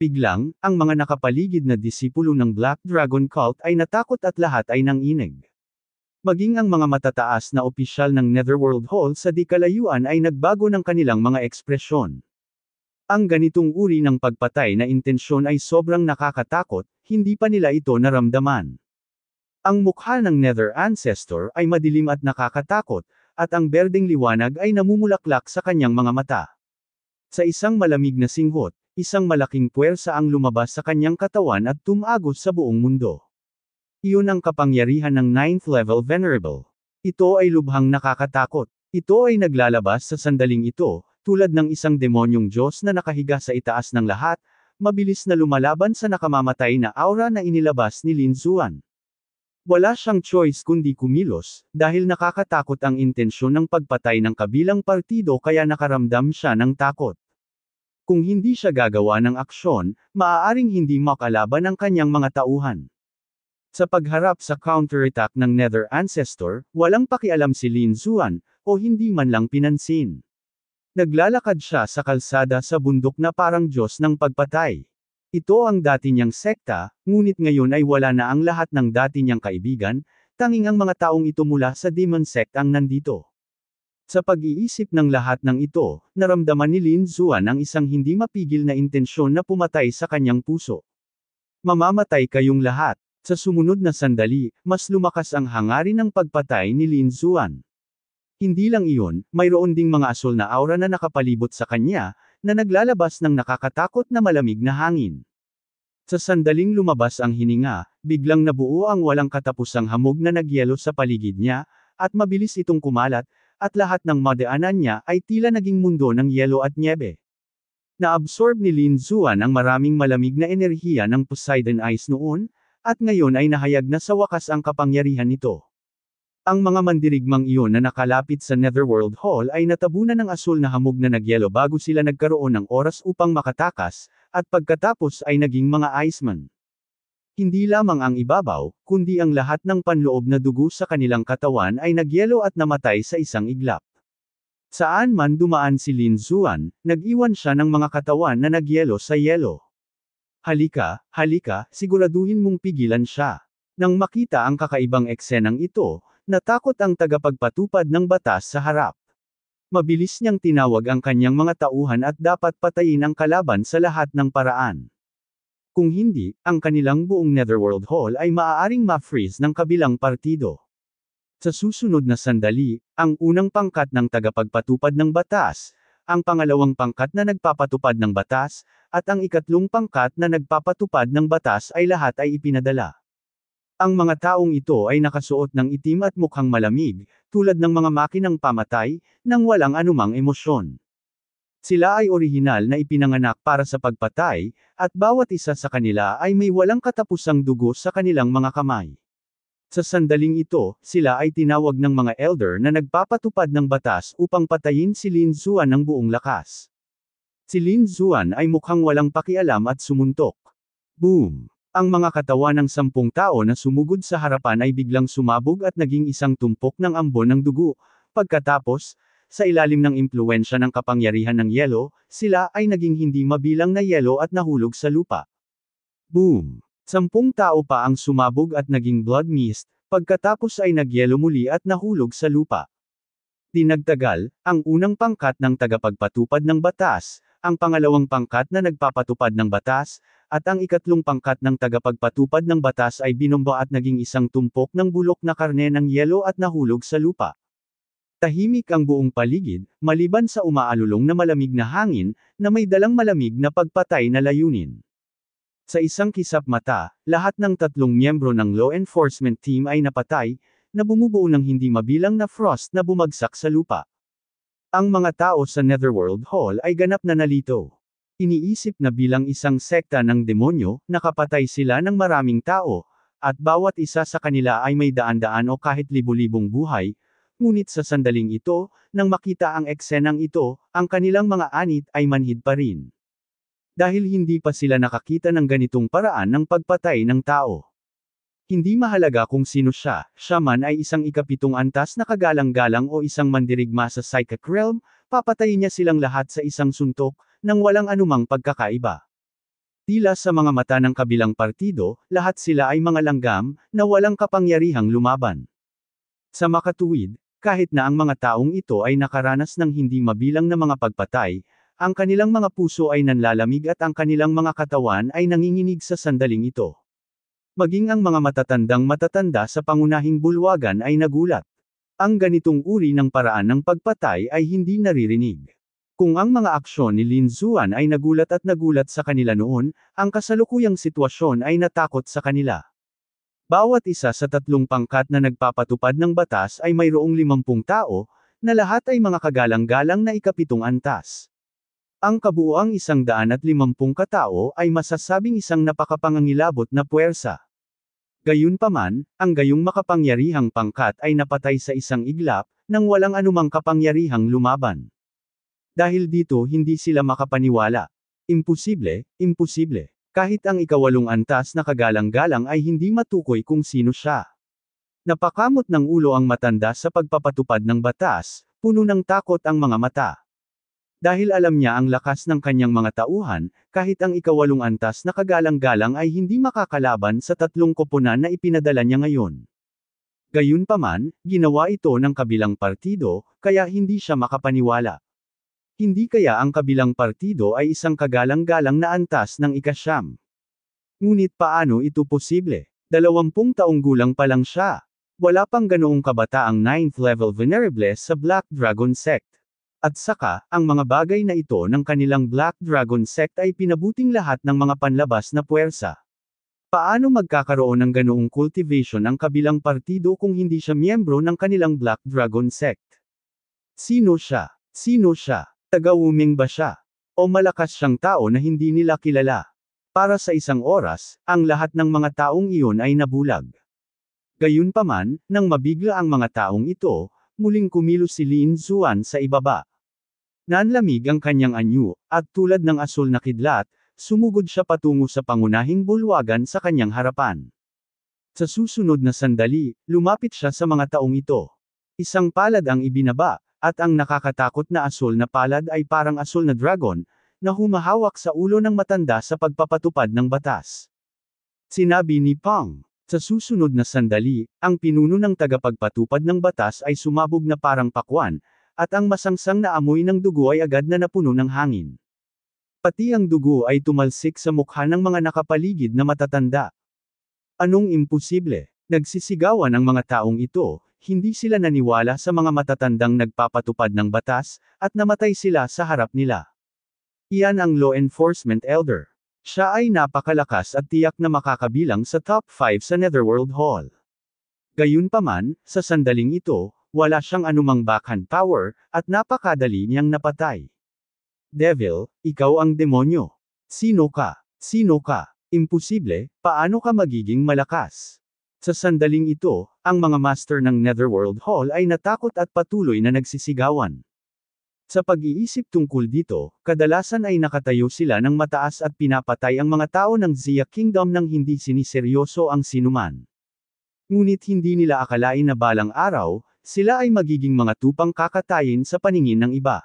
Biglang, ang mga nakapaligid na disipulo ng Black Dragon Cult ay natakot at lahat ay nanginig. Maging ang mga matataas na opisyal ng Netherworld Hall sa dikalayuan ay nagbago ng kanilang mga ekspresyon. Ang ganitong uri ng pagpatay na intensyon ay sobrang nakakatakot, hindi pa nila ito naramdaman. Ang mukha ng Nether Ancestor ay madilim at nakakatakot, at ang berdeng liwanag ay namumulaklak sa kanyang mga mata. Sa isang malamig na singhot, isang malaking puwersa ang lumabas sa kanyang katawan at tumagos sa buong mundo. Iyon ang kapangyarihan ng 9th level Venerable. Ito ay lubhang nakakatakot. Ito ay naglalabas sa sandaling ito, tulad ng isang demonyong Diyos na nakahiga sa itaas ng lahat, mabilis na lumalaban sa nakamamatay na aura na inilabas ni Lin Zuan. Wala siyang choice kundi kumilos, dahil nakakatakot ang intensyon ng pagpatay ng kabilang partido kaya nakaramdam siya ng takot. Kung hindi siya gagawa ng aksyon, maaaring hindi makalaban ang kanyang mga tauhan. Sa pagharap sa counterattack ng Nether Ancestor, walang pakialam si Lin Zuan, o hindi man lang pinansin. Naglalakad siya sa kalsada sa bundok na parang Diyos ng pagpatay. Ito ang dati niyang sekta, ngunit ngayon ay wala na ang lahat ng dati niyang kaibigan, tanging ang mga taong ito mula sa demon sect ang nandito. Sa pag-iisip ng lahat ng ito, naramdaman ni Lin Zuan ang isang hindi mapigil na intensyon na pumatay sa kanyang puso. Mamamatay kayong lahat. Sa sumunod na sandali, mas lumakas ang hangarin ng pagpatay ni Lin Zuan. Hindi lang iyon, mayroon ding mga asol na aura na nakapalibot sa kanya, na naglalabas ng nakakatakot na malamig na hangin. Sa sandaling lumabas ang hininga, biglang nabuo ang walang katapusang hamog na nagyelo sa paligid niya, at mabilis itong kumalat, at lahat ng madaanan niya ay tila naging mundo ng yelo at niebe. Naabsorb ni Lin Zuan ang maraming malamig na enerhiya ng Poseidon Ice noon, at ngayon ay nahayag na sa wakas ang kapangyarihan nito. Ang mga mandirigmang iyon na nakalapit sa Netherworld Hall ay natabunan ng asul na hamog na nagyelo bago sila nagkaroon ng oras upang makatakas, at pagkatapos ay naging mga Iceman. Hindi lamang ang ibabaw, kundi ang lahat ng panloob na dugo sa kanilang katawan ay nagyelo at namatay sa isang iglap. Saan man dumaan si Lin Zuan, nag-iwan siya ng mga katawan na nagyelo sa yelo. Halika, halika, siguraduhin mong pigilan siya. Nang makita ang kakaibang eksenang ito, natakot ang tagapagpatupad ng batas sa harap. Mabilis niyang tinawag ang kanyang mga tauhan at dapat patayin ang kalaban sa lahat ng paraan. Kung hindi, ang kanilang buong Netherworld Hall ay maaaring ma-freeze ng kabilang partido. Sa susunod na sandali, ang unang pangkat ng tagapagpatupad ng batas, ang pangalawang pangkat na nagpapatupad ng batas, at ang ikatlong pangkat na nagpapatupad ng batas ay lahat ay ipinadala. Ang mga taong ito ay nakasuot ng itim at mukhang malamig, tulad ng mga makinang pamatay, nang walang anumang emosyon. Sila ay orihinal na ipinanganak para sa pagpatay, at bawat isa sa kanila ay may walang katapusang dugo sa kanilang mga kamay. Sa sandaling ito, sila ay tinawag ng mga elder na nagpapatupad ng batas upang patayin si Lin Zuan ng buong lakas. Si Lin Zuan ay mukhang walang pakialam at sumuntok. Boom! Ang mga katawan ng sampung tao na sumugod sa harapan ay biglang sumabog at naging isang tumpok ng ambon ng dugo. Pagkatapos, sa ilalim ng impluensya ng kapangyarihan ng yelo, sila ay naging hindi mabilang na yelo at nahulog sa lupa. Boom! Sampung tao pa ang sumabog at naging blood mist, pagkatapos ay nagyelo muli at nahulog sa lupa. Dinagtagal, ang unang pangkat ng tagapagpatupad ng batas, ang pangalawang pangkat na nagpapatupad ng batas, at ang ikatlong pangkat ng tagapagpatupad ng batas ay binomba at naging isang tumpok ng bulok na karne ng yelo at nahulog sa lupa. Tahimik ang buong paligid, maliban sa umaalulong na malamig na hangin, na may dalang malamig na pagpatay na layunin. Sa isang kisap mata, lahat ng tatlong miyembro ng law enforcement team ay napatay, na bumubuo ng hindi mabilang na frost na bumagsak sa lupa. Ang mga tao sa Netherworld Hall ay ganap na nalito. Iniisip na bilang isang sekta ng demonyo, nakapatay sila ng maraming tao, at bawat isa sa kanila ay may daan-daan o kahit libu-libong buhay, ngunit sa sandaling ito, nang makita ang eksenang ito, ang kanilang mga anit ay manhid pa rin. Dahil hindi pa sila nakakita ng ganitong paraan ng pagpatay ng tao. Hindi mahalaga kung sino siya, siya man ay isang ikapitong antas na kagalang-galang o isang mandirigma sa psychic realm, papatayin niya silang lahat sa isang suntok, nang walang anumang pagkakaiba. Tila sa mga mata ng kabilang partido, lahat sila ay mga langgam, na walang kapangyarihang lumaban. Sa makatuwid, kahit na ang mga taong ito ay nakaranas ng hindi mabilang na mga pagpatay, ang kanilang mga puso ay nanlalamig at ang kanilang mga katawan ay nanginginig sa sandaling ito maging ang mga matatandang matatanda sa pangunahing bulwagan ay nagulat. Ang ganitong uri ng paraan ng pagpatay ay hindi naririnig. Kung ang mga aksyon ni Lin Zuan ay nagulat at nagulat sa kanila noon, ang kasalukuyang sitwasyon ay natakot sa kanila. Bawat isa sa tatlong pangkat na nagpapatupad ng batas ay mayroong limampung tao, na lahat ay mga kagalang-galang na ikapitong antas. Ang kabuoang isang daan at limampung katao ay masasabing isang napakapangangilabot na puwersa. Gayunpaman, ang gayong makapangyarihang pangkat ay napatay sa isang iglap, nang walang anumang kapangyarihang lumaban. Dahil dito hindi sila makapaniwala. Imposible, imposible. Kahit ang ikawalong antas na kagalang-galang ay hindi matukoy kung sino siya. Napakamot ng ulo ang matanda sa pagpapatupad ng batas, puno ng takot ang mga mata. Dahil alam niya ang lakas ng kanyang mga tauhan, kahit ang ikawalong antas na kagalang-galang ay hindi makakalaban sa tatlong koponan na ipinadala niya ngayon. Gayunpaman, ginawa ito ng kabilang partido, kaya hindi siya makapaniwala. Hindi kaya ang kabilang partido ay isang kagalang-galang na antas ng ikasyam. Ngunit paano ito posible? Dalawampung taong gulang pa lang siya. Wala pang ganoong kabata ang 9th level venerable sa Black Dragon sect. At saka, ang mga bagay na ito ng kanilang Black Dragon sect ay pinabuting lahat ng mga panlabas na puwersa. Paano magkakaroon ng ganoong cultivation ang kabilang partido kung hindi siya miyembro ng kanilang Black Dragon sect? Sino siya? Sino siya? Tagawuming ba siya? O malakas siyang tao na hindi nila kilala? Para sa isang oras, ang lahat ng mga taong iyon ay nabulag. Gayunpaman, nang mabigla ang mga taong ito, muling kumilos si Lin Zuan sa ibaba. Naanlamig ang kanyang anyo, at tulad ng asul na kidlat, sumugod siya patungo sa pangunahing bulwagan sa kanyang harapan. Sa susunod na sandali, lumapit siya sa mga taong ito. Isang palad ang ibinaba, at ang nakakatakot na asul na palad ay parang asul na dragon, na humahawak sa ulo ng matanda sa pagpapatupad ng batas. Sinabi ni Pang, sa susunod na sandali, ang pinuno ng tagapagpatupad ng batas ay sumabog na parang pakwan, at ang masangsang na amoy ng dugo ay agad na napuno ng hangin. Pati ang dugo ay tumalsik sa mukha ng mga nakapaligid na matatanda. Anong imposible? Nagsisigawan ang mga taong ito, hindi sila naniwala sa mga matatandang nagpapatupad ng batas, at namatay sila sa harap nila. Iyan ang law enforcement elder. Siya ay napakalakas at tiyak na makakabilang sa top 5 sa Netherworld Hall. Gayunpaman, sa sandaling ito, wala siyang anumang backhand power, at napakadali niyang napatay. Devil, ikaw ang demonyo. Sino ka? Sino ka? Imposible, paano ka magiging malakas? Sa sandaling ito, ang mga master ng Netherworld Hall ay natakot at patuloy na nagsisigawan. Sa pag-iisip tungkol dito, kadalasan ay nakatayo sila ng mataas at pinapatay ang mga tao ng Zia Kingdom nang hindi siniseryoso ang sinuman. Ngunit hindi nila akalain na balang araw, sila ay magiging mga tupang kakatayin sa paningin ng iba.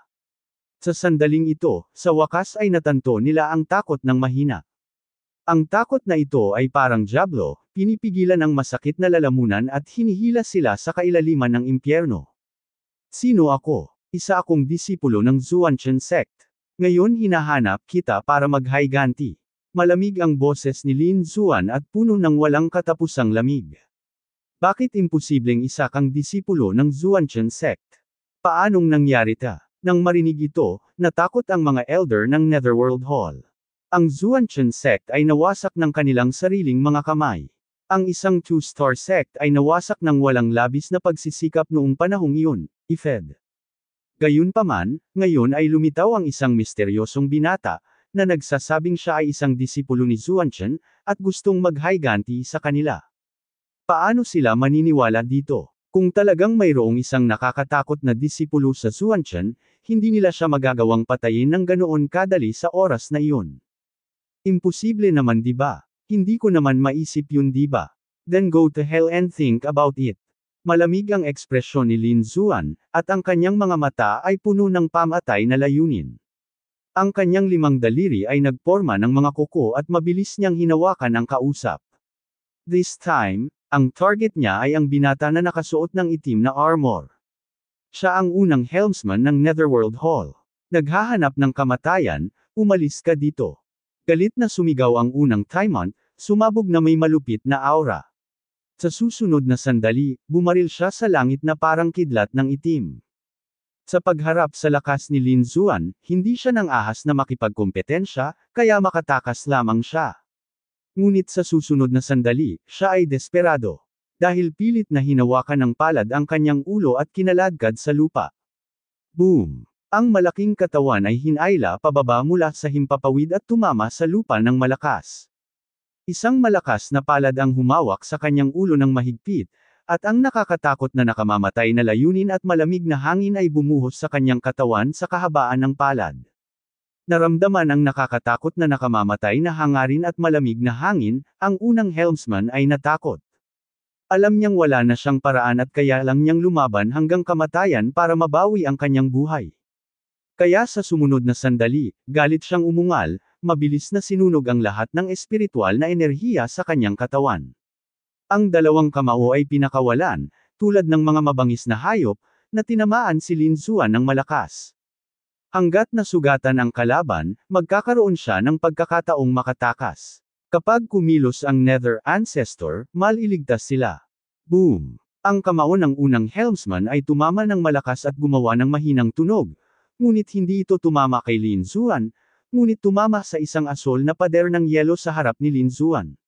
Sa sandaling ito, sa wakas ay natanto nila ang takot ng mahina. Ang takot na ito ay parang jablo, pinipigilan ang masakit na lalamunan at hinihila sila sa kailaliman ng impyerno. Sino ako? Isa akong disipulo ng Zhuanchen sect. Ngayon hinahanap kita para maghayganti. Malamig ang boses ni Lin Zuan at puno ng walang katapusang lamig. Bakit imposibleng isa kang disipulo ng Zhuangzhen sect? Paanong nangyari ta? Nang marinig ito, natakot ang mga elder ng Netherworld Hall. Ang Zhuangzhen sect ay nawasak ng kanilang sariling mga kamay. Ang isang two-star sect ay nawasak ng walang labis na pagsisikap noong panahong iyon, ifed. Gayunpaman, ngayon ay lumitaw ang isang misteryosong binata, na nagsasabing siya ay isang disipulo ni Zhuangzhen, at gustong maghiganti sa kanila. Paano sila maniniwala dito? Kung talagang mayroong isang nakakatakot na disipulo sa Suanchan, hindi nila siya magagawang patayin ng ganoon kadali sa oras na iyon. Imposible naman di ba? Hindi ko naman maisip yun di ba? Then go to hell and think about it. Malamig ang ekspresyon ni Lin Zuan, at ang kanyang mga mata ay puno ng pamatay na layunin. Ang kanyang limang daliri ay nagporma ng mga kuko at mabilis niyang hinawakan ang kausap. This time, ang target niya ay ang binata na nakasuot ng itim na armor. Siya ang unang helmsman ng Netherworld Hall. Naghahanap ng kamatayan, umalis ka dito. Galit na sumigaw ang unang Timon, sumabog na may malupit na aura. Sa susunod na sandali, bumaril siya sa langit na parang kidlat ng itim. Sa pagharap sa lakas ni Lin Zuan, hindi siya nang ahas na makipagkompetensya, kaya makatakas lamang siya. Ngunit sa susunod na sandali, siya ay desperado. Dahil pilit na hinawakan ng palad ang kanyang ulo at kinaladkad sa lupa. Boom! Ang malaking katawan ay hinayla pababa mula sa himpapawid at tumama sa lupa ng malakas. Isang malakas na palad ang humawak sa kanyang ulo ng mahigpit, at ang nakakatakot na nakamamatay na layunin at malamig na hangin ay bumuhos sa kanyang katawan sa kahabaan ng palad. Naramdaman ang nakakatakot na nakamamatay na hangarin at malamig na hangin, ang unang helmsman ay natakot. Alam niyang wala na siyang paraan at kaya lang niyang lumaban hanggang kamatayan para mabawi ang kanyang buhay. Kaya sa sumunod na sandali, galit siyang umungal, mabilis na sinunog ang lahat ng espiritual na enerhiya sa kanyang katawan. Ang dalawang kamao ay pinakawalan, tulad ng mga mabangis na hayop, na tinamaan si Lin Linzuan ng malakas. Hanggat nasugatan ang kalaban, magkakaroon siya ng pagkakataong makatakas. Kapag kumilos ang Nether Ancestor, maliligtas sila. Boom! Ang kamao ng unang helmsman ay tumama ng malakas at gumawa ng mahinang tunog. Ngunit hindi ito tumama kay Lin Zuan, ngunit tumama sa isang asol na pader ng yelo sa harap ni Lin Zuan.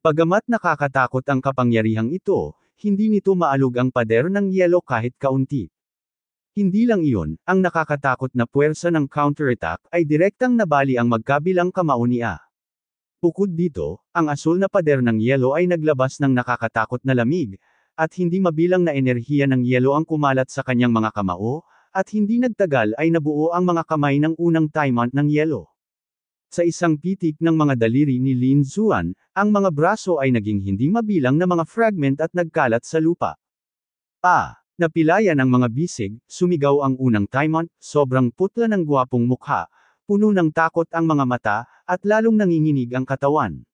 Pagamat nakakatakot ang kapangyarihang ito, hindi nito maalog ang pader ng yelo kahit kaunti. Hindi lang iyon, ang nakakatakot na puwersa ng counterattack ay direktang nabali ang magkabilang kamao ni A. Bukod dito, ang asul na pader ng yelo ay naglabas ng nakakatakot na lamig, at hindi mabilang na enerhiya ng yelo ang kumalat sa kanyang mga kamao, at hindi nagtagal ay nabuo ang mga kamay ng unang Taimont ng yelo. Sa isang pitik ng mga daliri ni Lin Zuan, ang mga braso ay naging hindi mabilang na mga fragment at nagkalat sa lupa. Ah! Napilayan ang mga bisig, sumigaw ang unang Timon, sobrang putla ng guwapong mukha, puno ng takot ang mga mata, at lalong nanginginig ang katawan.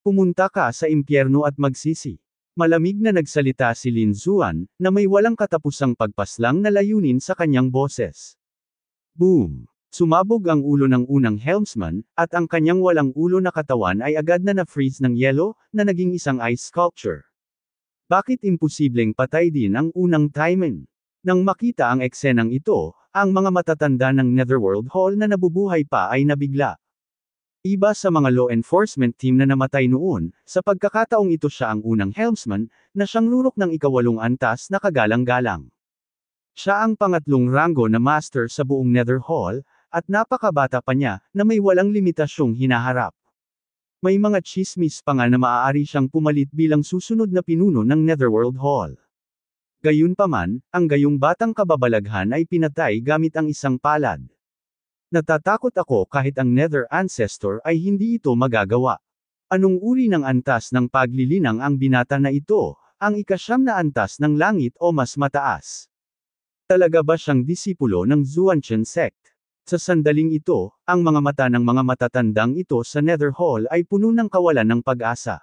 Pumunta ka sa impyerno at magsisi. Malamig na nagsalita si Lin Zuan, na may walang katapusang pagpaslang na layunin sa kanyang boses. Boom! Sumabog ang ulo ng unang helmsman, at ang kanyang walang ulo na katawan ay agad na na-freeze ng yelo, na naging isang ice sculpture. Bakit imposibleng patay din ang unang Timen? Nang makita ang eksenang ito, ang mga matatanda ng Netherworld Hall na nabubuhay pa ay nabigla. Iba sa mga law enforcement team na namatay noon, sa pagkakataong ito siya ang unang helmsman, na siyang lurok ng ikawalong antas na kagalang-galang. Siya ang pangatlong ranggo na master sa buong Nether Hall, at napakabata pa niya, na may walang limitasyong hinaharap. May mga chismis pa nga na maaari siyang pumalit bilang susunod na pinuno ng Netherworld Hall. Gayunpaman, ang gayong batang kababalaghan ay pinatay gamit ang isang palad. Natatakot ako kahit ang Nether Ancestor ay hindi ito magagawa. Anong uri ng antas ng paglilinang ang binata na ito, ang ikasyam na antas ng langit o mas mataas? Talaga ba siyang disipulo ng Zuanchen sect? Sa sandaling ito, ang mga mata ng mga matatandang ito sa Nether Hall ay puno ng kawalan ng pag-asa.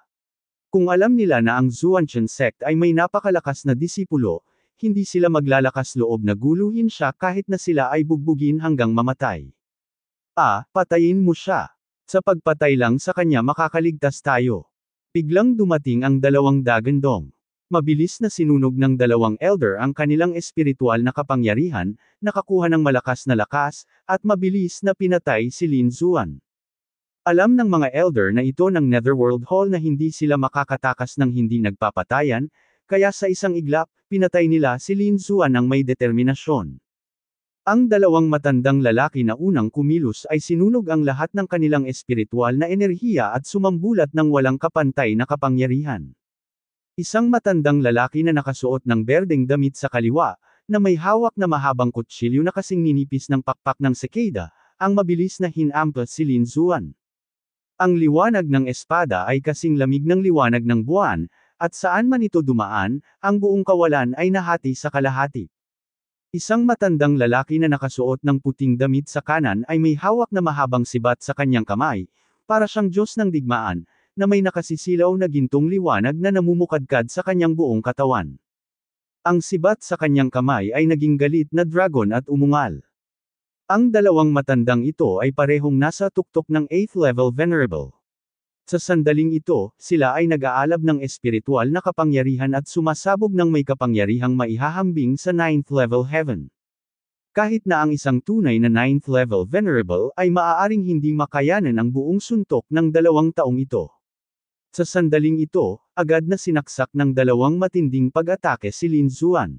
Kung alam nila na ang Zhuanchen sect ay may napakalakas na disipulo, hindi sila maglalakas loob na guluhin siya kahit na sila ay bugbugin hanggang mamatay. Ah, patayin mo siya. Sa pagpatay lang sa kanya makakaligtas tayo. Biglang dumating ang dalawang dagandong. Mabilis na sinunog ng dalawang elder ang kanilang espiritual na kapangyarihan, nakakuha ng malakas na lakas, at mabilis na pinatay si Lin Zuan. Alam ng mga elder na ito ng Netherworld Hall na hindi sila makakatakas ng hindi nagpapatayan, kaya sa isang iglap, pinatay nila si Lin Zuan ng may determinasyon. Ang dalawang matandang lalaki na unang kumilos ay sinunog ang lahat ng kanilang espiritual na enerhiya at sumambulat ng walang kapantay na kapangyarihan. Isang matandang lalaki na nakasuot ng berdeng damit sa kaliwa, na may hawak na mahabang kutsilyo na kasing ninipis ng pakpak ng sekeda, ang mabilis na hinampa si Lin Zuan. Ang liwanag ng espada ay kasing lamig ng liwanag ng buwan, at saan man ito dumaan, ang buong kawalan ay nahati sa kalahati. Isang matandang lalaki na nakasuot ng puting damit sa kanan ay may hawak na mahabang sibat sa kanyang kamay, para siyang Diyos ng digmaan, na may nakasisilaw na gintong liwanag na namumukadkad sa kanyang buong katawan. Ang sibat sa kanyang kamay ay naging galit na dragon at umungal. Ang dalawang matandang ito ay parehong nasa tuktok ng 8th level venerable. Sa sandaling ito, sila ay nag-aalab ng espiritual na kapangyarihan at sumasabog ng may kapangyarihang maihahambing sa 9th level heaven. Kahit na ang isang tunay na 9th level venerable ay maaaring hindi makayanan ang buong suntok ng dalawang taong ito. Sa sandaling ito, agad na sinaksak ng dalawang matinding pag-atake si Lin Zuan.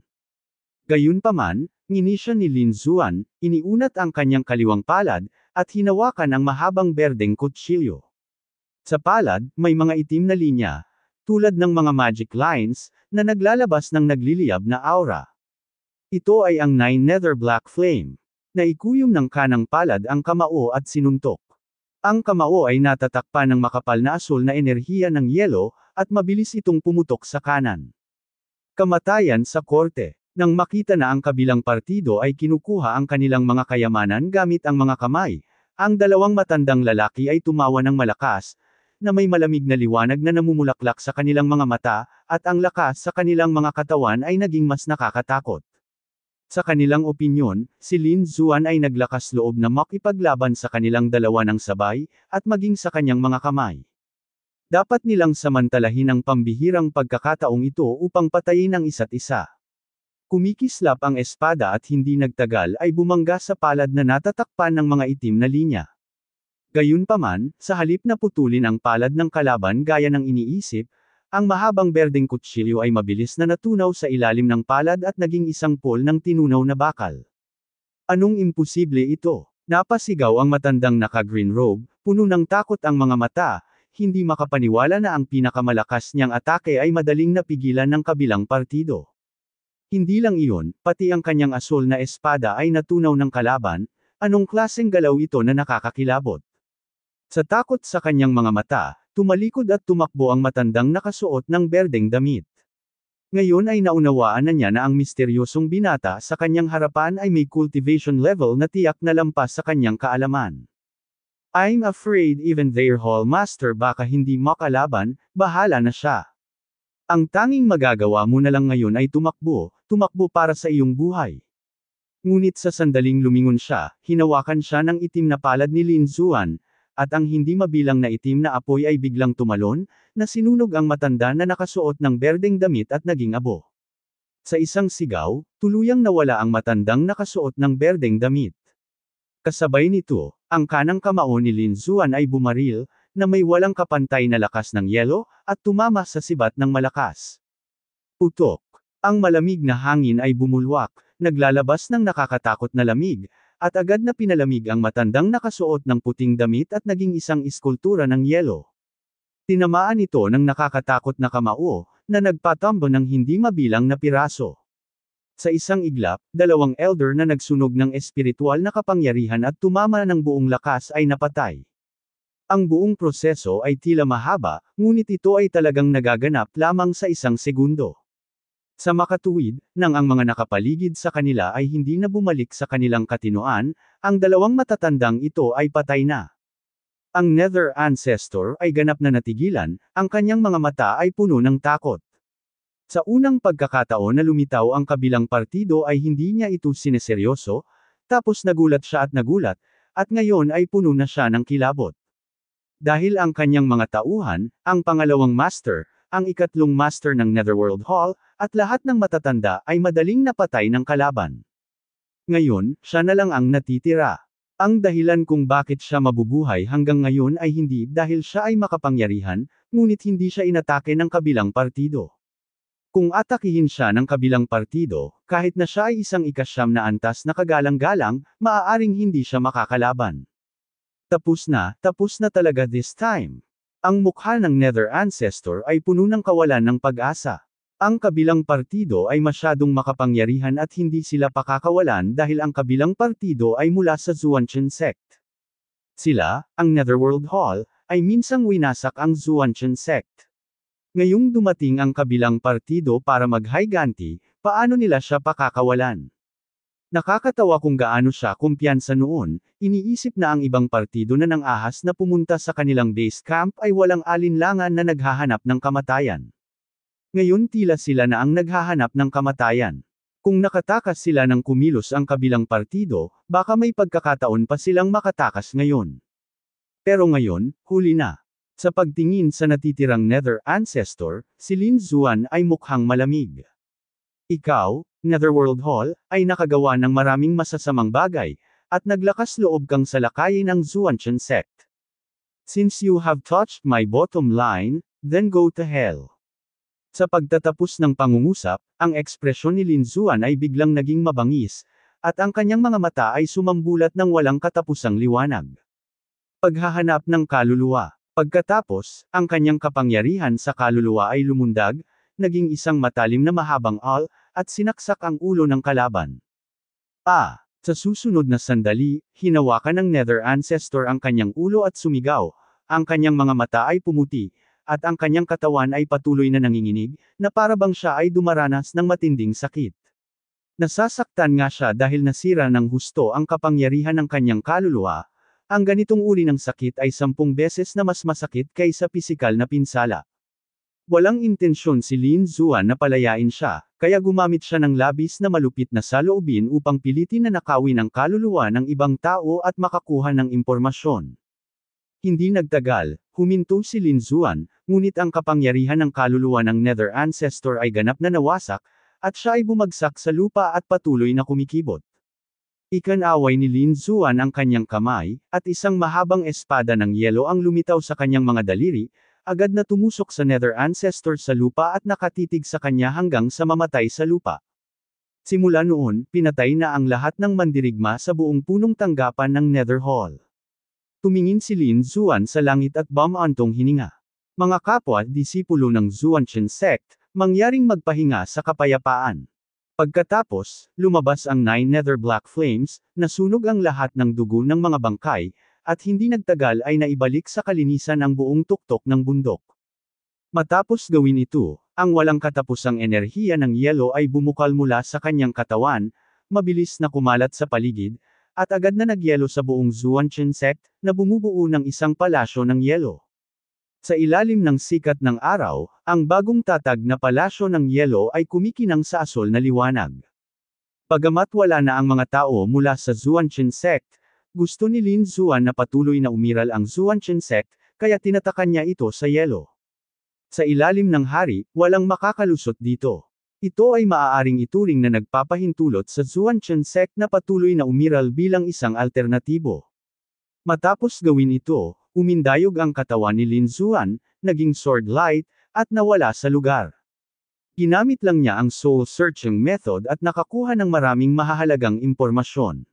Gayunpaman, siya ni Lin Zuan, iniunat ang kanyang kaliwang palad, at hinawakan ang mahabang berdeng kutsilyo. Sa palad, may mga itim na linya, tulad ng mga magic lines, na naglalabas ng nagliliyab na aura. Ito ay ang Nine Nether Black Flame. Naikuyom ng kanang palad ang kamao at sinuntok. Ang kamao ay natatakpan ng makapal na asul na enerhiya ng yelo, at mabilis itong pumutok sa kanan. Kamatayan sa korte. Nang makita na ang kabilang partido ay kinukuha ang kanilang mga kayamanan gamit ang mga kamay, ang dalawang matandang lalaki ay tumawa ng malakas, na may malamig na liwanag na namumulaklak sa kanilang mga mata, at ang lakas sa kanilang mga katawan ay naging mas nakakatakot. Sa kanilang opinyon, si Lin Zuan ay naglakas loob na makipaglaban sa kanilang dalawa ng sabay, at maging sa kanyang mga kamay. Dapat nilang samantalahin ang pambihirang pagkakataong ito upang patayin ang isa't isa. Kumikislap ang espada at hindi nagtagal ay bumangga sa palad na natatakpan ng mga itim na linya. Gayunpaman, sa halip na putulin ang palad ng kalaban gaya ng iniisip, ang mahabang berdeng kutsilyo ay mabilis na natunaw sa ilalim ng palad at naging isang pol ng tinunaw na bakal. Anong imposible ito? Napasigaw ang matandang naka-green robe, puno ng takot ang mga mata, hindi makapaniwala na ang pinakamalakas niyang atake ay madaling napigilan ng kabilang partido. Hindi lang iyon, pati ang kanyang asol na espada ay natunaw ng kalaban, anong klaseng galaw ito na nakakakilabot? Sa takot sa kanyang mga mata, Tumalikod at tumakbo ang matandang nakasuot ng berdeng damit. Ngayon ay naunawaan na niya na ang misteryosong binata sa kanyang harapan ay may cultivation level na tiyak na lampas sa kanyang kaalaman. I'm afraid even their hall master baka hindi makalaban, bahala na siya. Ang tanging magagawa mo na lang ngayon ay tumakbo, tumakbo para sa iyong buhay. Ngunit sa sandaling lumingon siya, hinawakan siya ng itim na palad ni Lin Zuan, at ang hindi mabilang na itim na apoy ay biglang tumalon, na sinunog ang matanda na nakasuot ng berdeng damit at naging abo. Sa isang sigaw, tuluyang nawala ang matandang nakasuot ng berdeng damit. Kasabay nito, ang kanang kamao ni Lin Zuan ay bumaril, na may walang kapantay na lakas ng yelo, at tumama sa sibat ng malakas. Utok. Ang malamig na hangin ay bumulwak, naglalabas ng nakakatakot na lamig, at agad na pinalamig ang matandang nakasuot ng puting damit at naging isang iskultura ng yelo. Tinamaan ito ng nakakatakot na kamao, na nagpatambo ng hindi mabilang na piraso. Sa isang iglap, dalawang elder na nagsunog ng espiritual na kapangyarihan at tumama ng buong lakas ay napatay. Ang buong proseso ay tila mahaba, ngunit ito ay talagang nagaganap lamang sa isang segundo. Sa makatuwid, nang ang mga nakapaligid sa kanila ay hindi na bumalik sa kanilang katinoan, ang dalawang matatandang ito ay patay na. Ang Nether Ancestor ay ganap na natigilan, ang kanyang mga mata ay puno ng takot. Sa unang pagkakataon na lumitaw ang kabilang partido ay hindi niya ito sineseryoso, tapos nagulat siya at nagulat, at ngayon ay puno na siya ng kilabot. Dahil ang kanyang mga tauhan, ang pangalawang master, ang ikatlong master ng Netherworld Hall, at lahat ng matatanda ay madaling napatay ng kalaban. Ngayon, siya na lang ang natitira. Ang dahilan kung bakit siya mabubuhay hanggang ngayon ay hindi dahil siya ay makapangyarihan, ngunit hindi siya inatake ng kabilang partido. Kung atakihin siya ng kabilang partido, kahit na siya ay isang ikasyam na antas na kagalang-galang, maaaring hindi siya makakalaban. Tapos na, tapos na talaga this time. Ang mukha ng Nether Ancestor ay puno ng kawalan ng pag-asa. Ang kabilang partido ay masyadong makapangyarihan at hindi sila pakakawalan dahil ang kabilang partido ay mula sa Zhuanchen sect. Sila, ang Netherworld Hall, ay minsang winasak ang Zhuanchen sect. Ngayong dumating ang kabilang partido para maghayganti, paano nila siya pakakawalan? Nakakatawa kung gaano siya kumpiyansa noon, iniisip na ang ibang partido na nang ahas na pumunta sa kanilang base camp ay walang alinlangan na naghahanap ng kamatayan. Ngayon tila sila na ang naghahanap ng kamatayan. Kung nakatakas sila ng kumilos ang kabilang partido, baka may pagkakataon pa silang makatakas ngayon. Pero ngayon, huli na. Sa pagtingin sa natitirang Nether Ancestor, si Lin Zuan ay mukhang malamig. Ikaw, Netherworld Hall, ay nakagawa ng maraming masasamang bagay, at naglakas loob kang salakayin ang Zuanchen sect. Since you have touched my bottom line, then go to hell. Sa pagtatapos ng pangungusap, ang ekspresyon ni Lin Zuan ay biglang naging mabangis, at ang kanyang mga mata ay sumambulat ng walang katapusang liwanag. Paghahanap ng kaluluwa. Pagkatapos, ang kanyang kapangyarihan sa kaluluwa ay lumundag, naging isang matalim na mahabang al, at sinaksak ang ulo ng kalaban. Ah! Sa susunod na sandali, hinawakan ng Nether Ancestor ang kanyang ulo at sumigaw, ang kanyang mga mata ay pumuti, at ang kanyang katawan ay patuloy na nanginginig, na parabang siya ay dumaranas ng matinding sakit. Nasasaktan nga siya dahil nasira ng husto ang kapangyarihan ng kanyang kaluluwa, ang ganitong uri ng sakit ay sampung beses na mas masakit kaysa pisikal na pinsala. Walang intensyon si Lin Zuan na palayain siya, kaya gumamit siya ng labis na malupit na saloobin upang pilitin na nakawin ang kaluluwa ng ibang tao at makakuha ng impormasyon. Hindi nagtagal, huminto si Lin Zuan, ngunit ang kapangyarihan ng kaluluwa ng Nether Ancestor ay ganap na nawasak, at siya ay bumagsak sa lupa at patuloy na kumikibot. Ikanaway ni Lin Zuan ang kanyang kamay, at isang mahabang espada ng yelo ang lumitaw sa kanyang mga daliri, agad na tumusok sa Nether Ancestor sa lupa at nakatitig sa kanya hanggang sa mamatay sa lupa. Simula noon, pinatay na ang lahat ng mandirigma sa buong punong tanggapan ng Nether Hall. Tumingin si Lin Zuan sa langit at bamantong hininga. Mga kapwa at disipulo ng Zuanchen sect, mangyaring magpahinga sa kapayapaan. Pagkatapos, lumabas ang Nine Nether Black Flames, nasunog ang lahat ng dugo ng mga bangkay, at hindi nagtagal ay naibalik sa kalinisan ang buong tuktok ng bundok. Matapos gawin ito, ang walang katapusang enerhiya ng yelo ay bumukal mula sa kanyang katawan, mabilis na kumalat sa paligid, at agad na nagyelo sa buong Zhuanchen sect, na bumubuo ng isang palasyo ng yelo. Sa ilalim ng sikat ng araw, ang bagong tatag na palasyo ng yelo ay kumikinang sa asol na liwanag. Pagamat wala na ang mga tao mula sa Zhuanchen sect, gusto ni Lin Zuan na patuloy na umiral ang Zhuanchen sect, kaya tinatakan niya ito sa yelo. Sa ilalim ng hari, walang makakalusot dito. Ito ay maaaring ituring na nagpapahintulot sa Chen sect na patuloy na umiral bilang isang alternatibo. Matapos gawin ito, umindayog ang katawan ni Lin Zuan, naging sword light, at nawala sa lugar. Ginamit lang niya ang soul-searching method at nakakuha ng maraming mahahalagang impormasyon.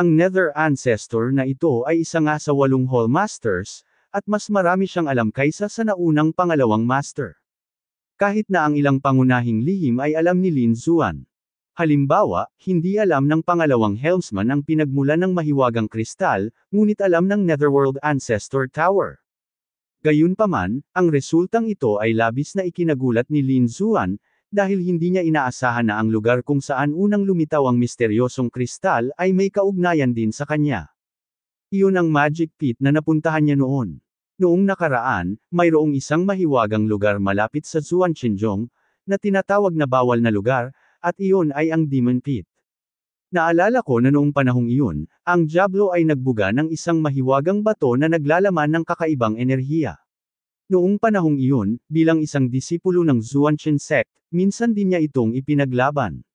Ang Nether Ancestor na ito ay isa nga sa walong Hall Masters, at mas marami siyang alam kaysa sa naunang pangalawang master. Kahit na ang ilang pangunahing lihim ay alam ni Lin Zuan. Halimbawa, hindi alam ng pangalawang helmsman ang pinagmula ng mahiwagang kristal, ngunit alam ng Netherworld Ancestor Tower. Gayunpaman, ang resultang ito ay labis na ikinagulat ni Lin Zuan, dahil hindi niya inaasahan na ang lugar kung saan unang lumitaw ang misteryosong kristal ay may kaugnayan din sa kanya. Iyon ang magic pit na napuntahan niya noon. Noong nakaraan, mayroong isang mahiwagang lugar malapit sa Zhuangchenjong, na tinatawag na bawal na lugar, at iyon ay ang Demon Pit. Naalala ko na noong panahong iyon, ang Diablo ay nagbuga ng isang mahiwagang bato na naglalaman ng kakaibang enerhiya. Noong panahong iyon, bilang isang disipulo ng Zhuangchen sect, minsan din niya itong ipinaglaban.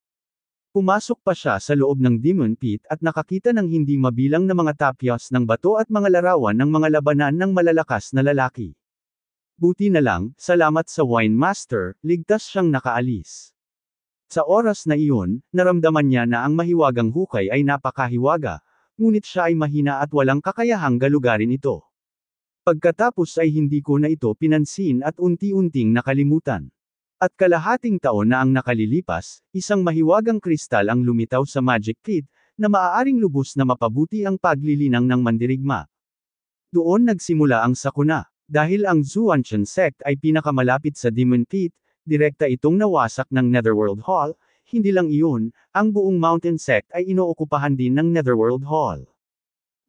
Pumasok pa siya sa loob ng Demon Pit at nakakita ng hindi mabilang na mga tapyos ng bato at mga larawan ng mga labanan ng malalakas na lalaki. Buti na lang, salamat sa Wine Master, ligtas siyang nakaalis. Sa oras na iyon, naramdaman niya na ang mahiwagang hukay ay napakahiwaga, ngunit siya ay mahina at walang kakayahang galugarin ito. Pagkatapos ay hindi ko na ito pinansin at unti-unting nakalimutan. At kalahating taon na ang nakalilipas, isang mahiwagang kristal ang lumitaw sa Magic Kid, na maaaring lubos na mapabuti ang paglilinang ng mandirigma. Doon nagsimula ang sakuna, dahil ang Zhuanshan sect ay pinakamalapit sa Demon Pit, direkta itong nawasak ng Netherworld Hall, hindi lang iyon, ang buong Mountain sect ay inookupahan din ng Netherworld Hall.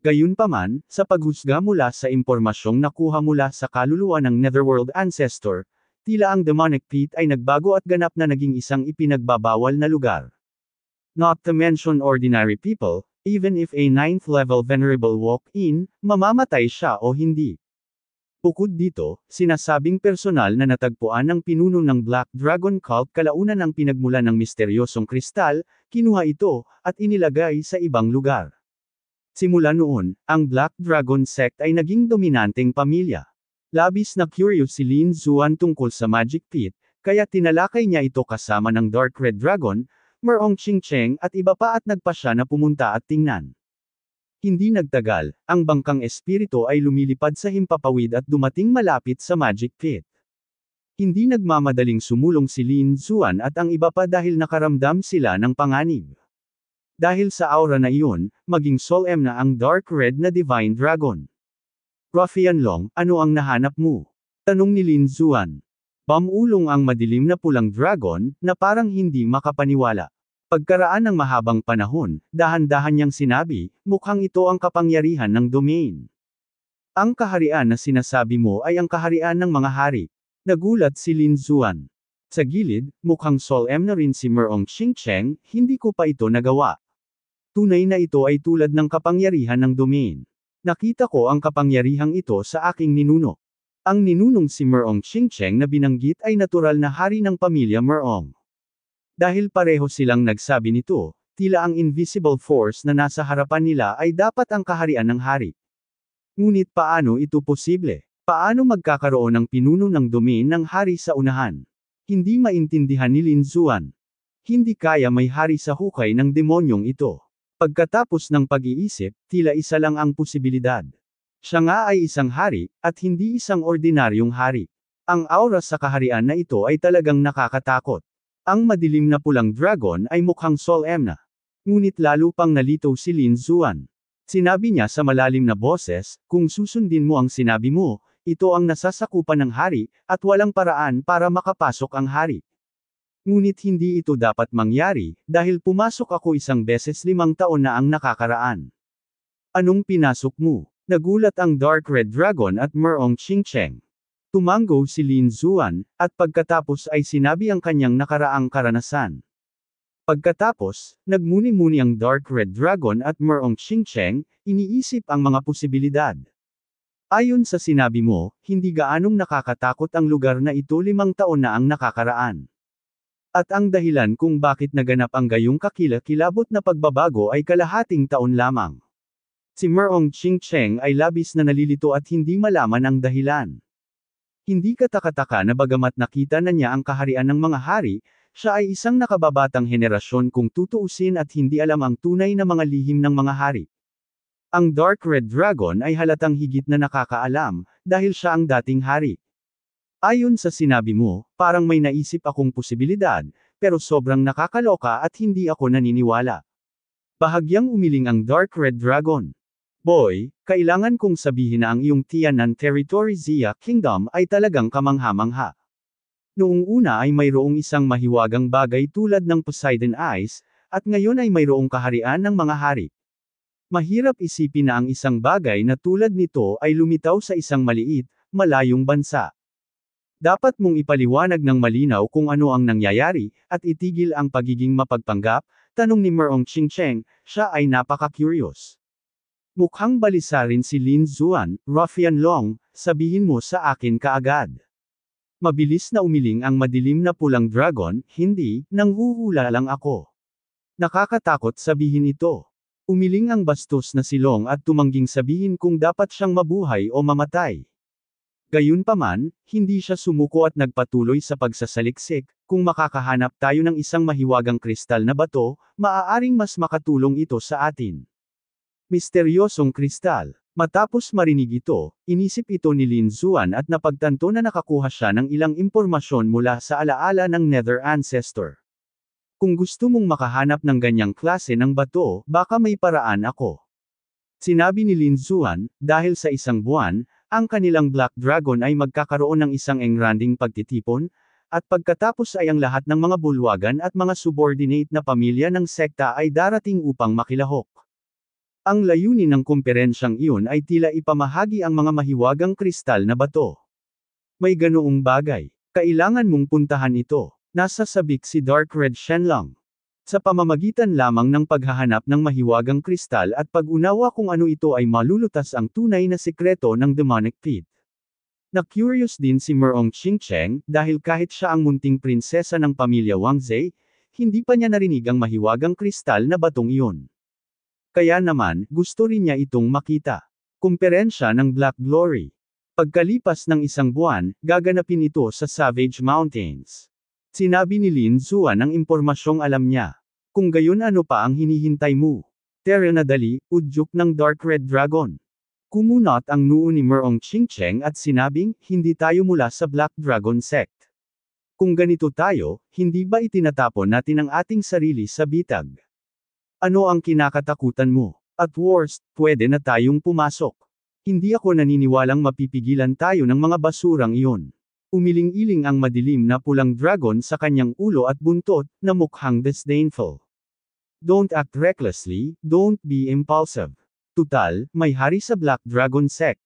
Gayunpaman, sa paghusga mula sa impormasyong nakuha mula sa kaluluwa ng Netherworld Ancestor, Tila ang demonic pit ay nagbago at ganap na naging isang ipinagbabawal na lugar. Not to mention ordinary people, even if a ninth level venerable walk-in, mamamatay siya o hindi. Bukod dito, sinasabing personal na natagpuan ng pinuno ng Black Dragon Cult kalaunan ang pinagmula ng misteryosong kristal, kinuha ito, at inilagay sa ibang lugar. Simula noon, ang Black Dragon sect ay naging dominanteng pamilya. Labis na curious si Lin Zuan tungkol sa Magic Pit, kaya tinalakay niya ito kasama ng Dark Red Dragon, Merong Ching-Cheng at iba pa at nagpa siya na pumunta at tingnan. Hindi nagtagal, ang bangkang espiritu ay lumilipad sa himpapawid at dumating malapit sa Magic Pit. Hindi nagmamadaling sumulong si Lin Zuan at ang iba pa dahil nakaramdam sila ng panganib. Dahil sa aura na iyon, maging solemn na ang Dark Red na Divine Dragon. Ruffian Long, ano ang nahanap mo? Tanong ni Lin Zuan. Pamulong ang madilim na pulang dragon, na parang hindi makapaniwala. Pagkaraan ng mahabang panahon, dahan-dahan niyang sinabi, mukhang ito ang kapangyarihan ng domain. Ang kaharian na sinasabi mo ay ang kaharian ng mga hari. Nagulat si Lin Zuan. Sa gilid, mukhang Sol-M na rin si Merong Ching-Cheng, hindi ko pa ito nagawa. Tunay na ito ay tulad ng kapangyarihan ng domain. Nakita ko ang kapangyarihang ito sa aking ninuno. Ang ninunong si Merong Chingcheng na binanggit ay natural na hari ng pamilya Merong. Dahil pareho silang nagsabi nito, tila ang invisible force na nasa harapan nila ay dapat ang kaharian ng hari. Ngunit paano ito posible? Paano magkakaroon ng pinuno ng domain ng hari sa unahan? Hindi maintindihan ni Lin Zuan. Hindi kaya may hari sa hukay ng demonyong ito. Pagkatapos ng pag-iisip, tila isa lang ang posibilidad. Siya nga ay isang hari, at hindi isang ordinaryong hari. Ang aura sa kaharian na ito ay talagang nakakatakot. Ang madilim na pulang dragon ay mukhang Sol Emna. Ngunit lalo pang nalito si Lin Zuan. Sinabi niya sa malalim na boses, kung susundin mo ang sinabi mo, ito ang nasasakupan ng hari, at walang paraan para makapasok ang hari. Ngunit hindi ito dapat mangyari, dahil pumasok ako isang beses limang taon na ang nakakaraan. Anong pinasok mo? Nagulat ang Dark Red Dragon at Merong Chingcheng. Tumango si Lin Zuan, at pagkatapos ay sinabi ang kanyang nakaraang karanasan. Pagkatapos, nagmuni-muni ang Dark Red Dragon at Merong Chingcheng, iniisip ang mga posibilidad. Ayon sa sinabi mo, hindi gaanong nakakatakot ang lugar na ito limang taon na ang nakakaraan. At ang dahilan kung bakit naganap ang gayong kakila-kilabot na pagbabago ay kalahating taon lamang. Si Merong Ching-Cheng ay labis na nalilito at hindi malaman ang dahilan. Hindi katakataka na bagamat nakita na niya ang kaharian ng mga hari, siya ay isang nakababatang henerasyon kung tutuusin at hindi alam ang tunay na mga lihim ng mga hari. Ang Dark Red Dragon ay halatang higit na nakakaalam, dahil siya ang dating hari. Ayon sa sinabi mo, parang may naisip akong posibilidad, pero sobrang nakakaloka at hindi ako naniniwala. Bahagyang umiling ang Dark Red Dragon. Boy, kailangan kong sabihin na ang iyong Tianan Territory Zia Kingdom ay talagang kamangha-mangha. Noong una ay mayroong isang mahiwagang bagay tulad ng Poseidon Eyes, at ngayon ay mayroong kaharian ng mga hari. Mahirap isipin na ang isang bagay na tulad nito ay lumitaw sa isang maliit, malayong bansa. Dapat mong ipaliwanag ng malinaw kung ano ang nangyayari, at itigil ang pagiging mapagpanggap, tanong ni Merong Chingcheng, siya ay napaka-curious. Mukhang balisa rin si Lin Zuan, Ruffian Long, sabihin mo sa akin kaagad. Mabilis na umiling ang madilim na pulang dragon, hindi, nang huhula lang ako. Nakakatakot sabihin ito. Umiling ang bastos na si Long at tumangging sabihin kung dapat siyang mabuhay o mamatay. Gayunpaman, hindi siya sumuko at nagpatuloy sa pagsasaliksik, kung makakahanap tayo ng isang mahiwagang kristal na bato, maaaring mas makatulong ito sa atin. Misteryosong kristal. Matapos marinig ito, inisip ito ni Lin Zuan at napagtanto na nakakuha siya ng ilang impormasyon mula sa alaala ng Nether Ancestor. Kung gusto mong makahanap ng ganyang klase ng bato, baka may paraan ako. Sinabi ni Lin Zuan, dahil sa isang buwan, ang kanilang Black Dragon ay magkakaroon ng isang engranding pagtitipon, at pagkatapos ay ang lahat ng mga bulwagan at mga subordinate na pamilya ng sekta ay darating upang makilahok. Ang layunin ng kumperensyang iyon ay tila ipamahagi ang mga mahiwagang kristal na bato. May ganoong bagay. Kailangan mong puntahan ito. Nasa sabik si Dark Red Shenlong. Sa pamamagitan lamang ng paghahanap ng mahiwagang kristal at pag-unawa kung ano ito ay malulutas ang tunay na sekreto ng demonic pit. Na-curious din si Merong Qingcheng dahil kahit siya ang munting prinsesa ng pamilya Wang Wangzhe, hindi pa niya narinig ang mahiwagang kristal na batong iyon. Kaya naman, gusto rin niya itong makita. Kumperensya ng Black Glory. Pagkalipas ng isang buwan, gaganapin ito sa Savage Mountains. Sinabi ni Lin Zuan ang impormasyong alam niya. Kung gayon ano pa ang hinihintay mo? Tera dali, udyok ng Dark Red Dragon. Kumunot ang noo ni Merong Qingcheng at sinabing, hindi tayo mula sa Black Dragon Sect. Kung ganito tayo, hindi ba itinatapon natin ang ating sarili sa bitag? Ano ang kinakatakutan mo? At worst, pwede na tayong pumasok. Hindi ako naniniwalang mapipigilan tayo ng mga basurang iyon. Umiling-iling ang madilim na pulang dragon sa kanyang ulo at buntot, na mukhang disdainful. Don't act recklessly, don't be impulsive. Tutal, may hari sa Black Dragon sect.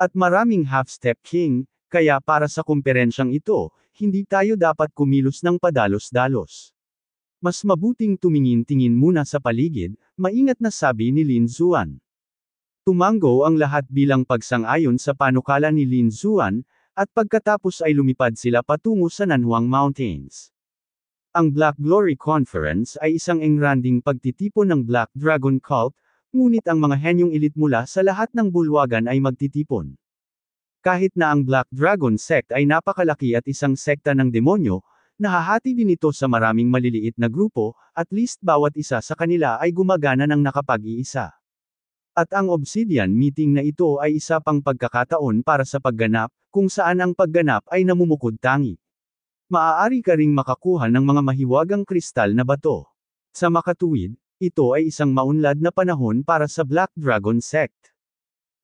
At maraming half-step king, kaya para sa kumperensyang ito, hindi tayo dapat kumilos ng padalos-dalos. Mas mabuting tumingin-tingin muna sa paligid, maingat na sabi ni Lin Zuan. Tumanggo ang lahat bilang pagsang-ayon sa panukala ni Lin Zuan, at pagkatapos ay lumipad sila patungo sa Nanhuang Mountains. Ang Black Glory Conference ay isang engranding pagtitipon ng Black Dragon Cult, ngunit ang mga henyong elite mula sa lahat ng bulwagan ay magtitipon. Kahit na ang Black Dragon Sect ay napakalaki at isang sekta ng demonyo, Nahahati din ito sa maraming maliliit na grupo, at least bawat isa sa kanila ay gumagana ng nakapag-iisa. At ang Obsidian meeting na ito ay isa pang pagkakataon para sa pagganap, kung saan ang pagganap ay namumukod tangi. Maaari ka ring makakuha ng mga mahiwagang kristal na bato. Sa makatuwid, ito ay isang maunlad na panahon para sa Black Dragon Sect.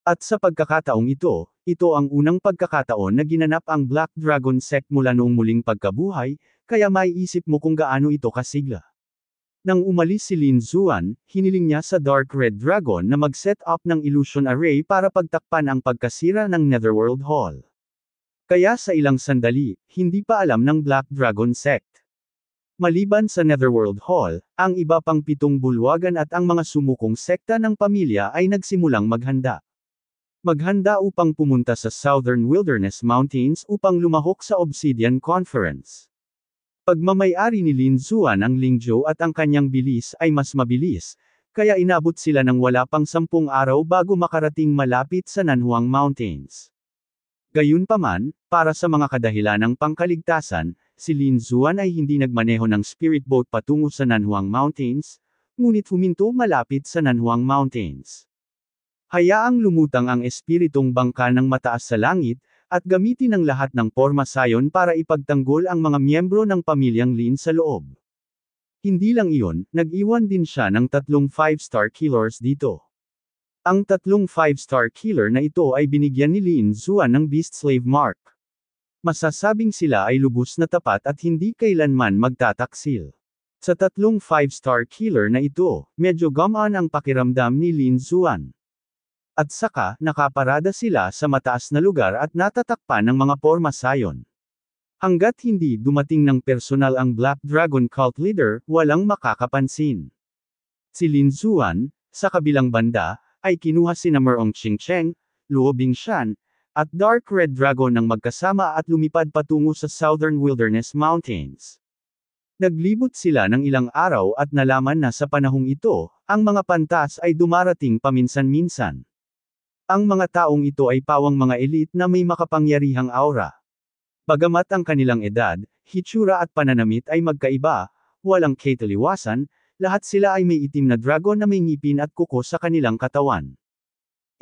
At sa pagkakataong ito, ito ang unang pagkakataon na ginanap ang Black Dragon Sect mula noong muling pagkabuhay, kaya may isip mo kung gaano ito kasigla. Nang umalis si Lin Zuan, hiniling niya sa Dark Red Dragon na mag-set up ng Illusion Array para pagtakpan ang pagkasira ng Netherworld Hall. Kaya sa ilang sandali, hindi pa alam ng Black Dragon Sect. Maliban sa Netherworld Hall, ang iba pang pitong bulwagan at ang mga sumukong sekta ng pamilya ay nagsimulang maghanda. Maghanda upang pumunta sa Southern Wilderness Mountains upang lumahok sa Obsidian Conference. Pagmamayari ni Lin Zuan ang Lingzhou at ang kanyang bilis ay mas mabilis, kaya inabot sila ng wala pang sampung araw bago makarating malapit sa Nanhuang Mountains. Gayunpaman, para sa mga kadahilanang pangkaligtasan, si Lin Zuan ay hindi nagmaneho ng spirit boat patungo sa Nanhuang Mountains, ngunit huminto malapit sa Nanhuang Mountains. Hayaang lumutang ang espiritong bangka ng mataas sa langit, at gamitin ang lahat ng porma sayon para ipagtanggol ang mga miyembro ng pamilyang Lin sa loob. Hindi lang iyon, nag-iwan din siya ng tatlong 5-star killers dito. Ang tatlong five-star killer na ito ay binigyan ni Lin Zuan ng Beast Slave Mark. Masasabing sila ay lubos na tapat at hindi kailanman magtataksil. Sa tatlong five-star killer na ito, medyo gamaan ang pakiramdam ni Lin Zuan. At saka, nakaparada sila sa mataas na lugar at natatakpan ng mga porma sayon. Hanggat hindi dumating ng personal ang Black Dragon cult leader, walang makakapansin. Si Lin Zuan, sa kabilang banda, ay kinuha si na Merong Chingcheng, Luo Bingshan, at Dark Red Dragon ng magkasama at lumipad patungo sa Southern Wilderness Mountains. Naglibot sila ng ilang araw at nalaman na sa panahong ito, ang mga pantas ay dumarating paminsan-minsan. Ang mga taong ito ay pawang mga elite na may makapangyarihang aura. Bagamat ang kanilang edad, hitsura at pananamit ay magkaiba, walang kaitaliwasan, lahat sila ay may itim na dragon na may ngipin at kuko sa kanilang katawan.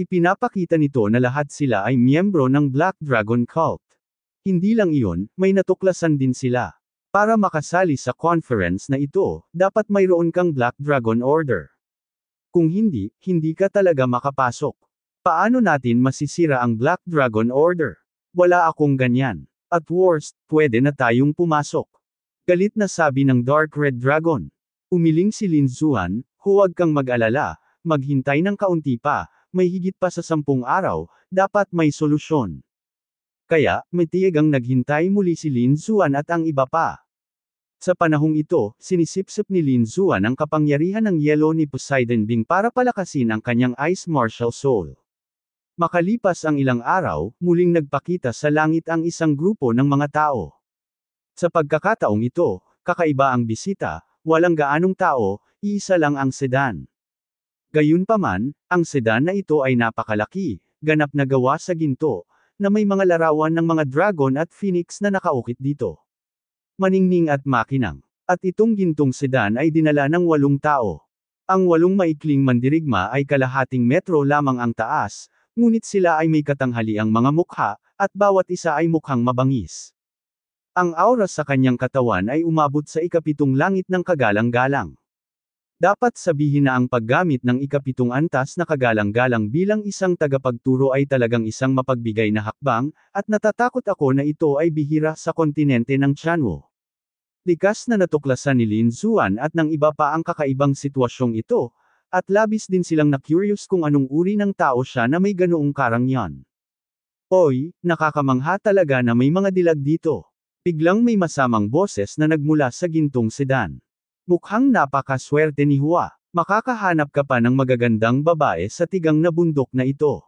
Ipinapakita nito na lahat sila ay miyembro ng Black Dragon Cult. Hindi lang iyon, may natuklasan din sila. Para makasali sa conference na ito, dapat mayroon kang Black Dragon Order. Kung hindi, hindi ka talaga makapasok. Paano natin masisira ang Black Dragon Order? Wala akong ganyan. At worst, pwede na tayong pumasok. Galit na sabi ng Dark Red Dragon. Umiling si Lin Zuan, huwag kang mag-alala, maghintay ng kaunti pa, may higit pa sa sampung araw, dapat may solusyon. Kaya, matiyag ang naghintay muli si Lin Zuan at ang iba pa. Sa panahong ito, sinisipsip ni Lin Zuan ang kapangyarihan ng yelo ni Poseidon Bing para palakasin ang kanyang Ice Martial Soul. Makalipas ang ilang araw, muling nagpakita sa langit ang isang grupo ng mga tao. Sa pagkakataong ito, kakaiba ang bisita, walang gaanong tao, iisa lang ang sedan. Gayunpaman, ang sedan na ito ay napakalaki, ganap na gawa sa ginto, na may mga larawan ng mga dragon at phoenix na nakaukit dito. Maningning at makinang. At itong gintong sedan ay dinala ng walong tao. Ang walong maikling mandirigma ay kalahating metro lamang ang taas, ngunit sila ay may katanghali ang mga mukha, at bawat isa ay mukhang mabangis. Ang aura sa kanyang katawan ay umabot sa ikapitong langit ng kagalang-galang. Dapat sabihin na ang paggamit ng ikapitong antas na kagalang-galang bilang isang tagapagturo ay talagang isang mapagbigay na hakbang, at natatakot ako na ito ay bihira sa kontinente ng Chanwo. Likas na natuklasan ni Lin Zuan at ng iba pa ang kakaibang sitwasyong ito, at labis din silang na-curious kung anong uri ng tao siya na may ganoong karangyan. Oy, nakakamangha talaga na may mga dilag dito. Biglang may masamang boses na nagmula sa gintong sedan. Mukhang napakaswerte ni Hua. Makakahanap ka pa ng magagandang babae sa tigang na bundok na ito.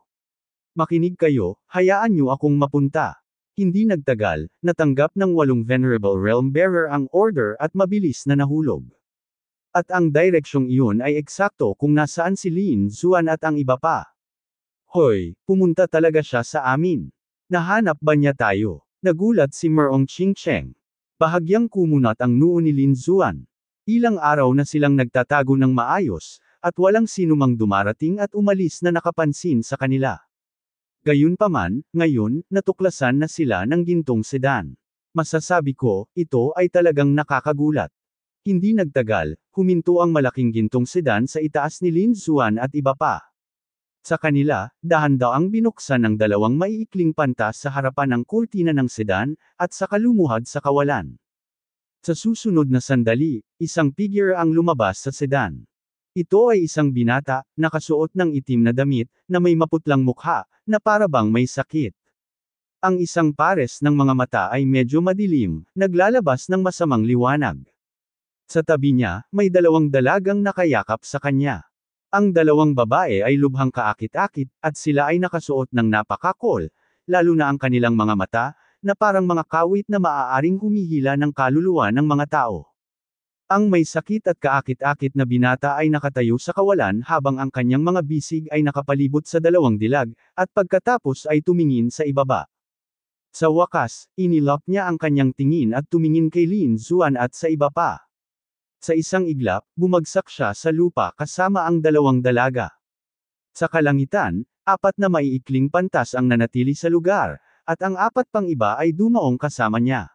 Makinig kayo, hayaan niyo akong mapunta. Hindi nagtagal, natanggap ng walong Venerable Realm Bearer ang order at mabilis na nahulog. At ang direksyong iyon ay eksakto kung nasaan si Lin Zuan at ang iba pa. Hoy, pumunta talaga siya sa amin. Nahanap ba niya tayo? Nagulat si Merong Ching-Cheng. Bahagyang kumunat ang noo ni Lin Zuan. Ilang araw na silang nagtatago ng maayos, at walang sinumang dumarating at umalis na nakapansin sa kanila. Gayunpaman, ngayon, natuklasan na sila ng gintong sedan. Masasabi ko, ito ay talagang nakakagulat. Hindi nagtagal, huminto ang malaking gintong sedan sa itaas ni Lin Zuan at iba pa. Sa kanila, dahan daw ang binuksan ng dalawang maiikling pantas sa harapan ng kurtina ng sedan, at sa kalumuhad sa kawalan. Sa susunod na sandali, isang figure ang lumabas sa sedan. Ito ay isang binata, nakasuot ng itim na damit, na may maputlang mukha, na parabang may sakit. Ang isang pares ng mga mata ay medyo madilim, naglalabas ng masamang liwanag. Sa tabi niya, may dalawang dalagang nakayakap sa kanya. Ang dalawang babae ay lubhang kaakit-akit, at sila ay nakasuot ng napakakol, lalo na ang kanilang mga mata, na parang mga kawit na maaaring humihila ng kaluluwa ng mga tao. Ang may sakit at kaakit-akit na binata ay nakatayo sa kawalan habang ang kanyang mga bisig ay nakapalibot sa dalawang dilag, at pagkatapos ay tumingin sa ibaba. Sa wakas, inilap niya ang kanyang tingin at tumingin kay Lin Zuan at sa iba pa. Sa isang iglap, bumagsak siya sa lupa kasama ang dalawang dalaga. Sa kalangitan, apat na maiikling pantas ang nanatili sa lugar, at ang apat pang iba ay dumaong kasama niya.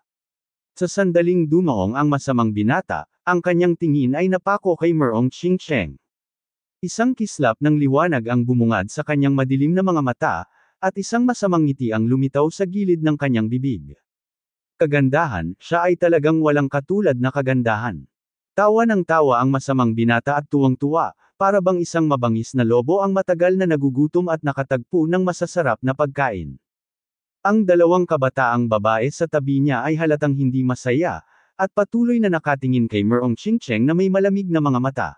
Sa sandaling dumaong ang masamang binata, ang kanyang tingin ay napako kay Merong Chingcheng. Isang kislap ng liwanag ang bumungad sa kanyang madilim na mga mata, at isang masamang ngiti ang lumitaw sa gilid ng kanyang bibig. Kagandahan, siya ay talagang walang katulad na kagandahan. Tawa ng tawa ang masamang binata at tuwang-tuwa, para bang isang mabangis na lobo ang matagal na nagugutom at nakatagpo ng masasarap na pagkain. Ang dalawang kabataang babae sa tabi niya ay halatang hindi masaya, at patuloy na nakatingin kay Merong Chingcheng na may malamig na mga mata.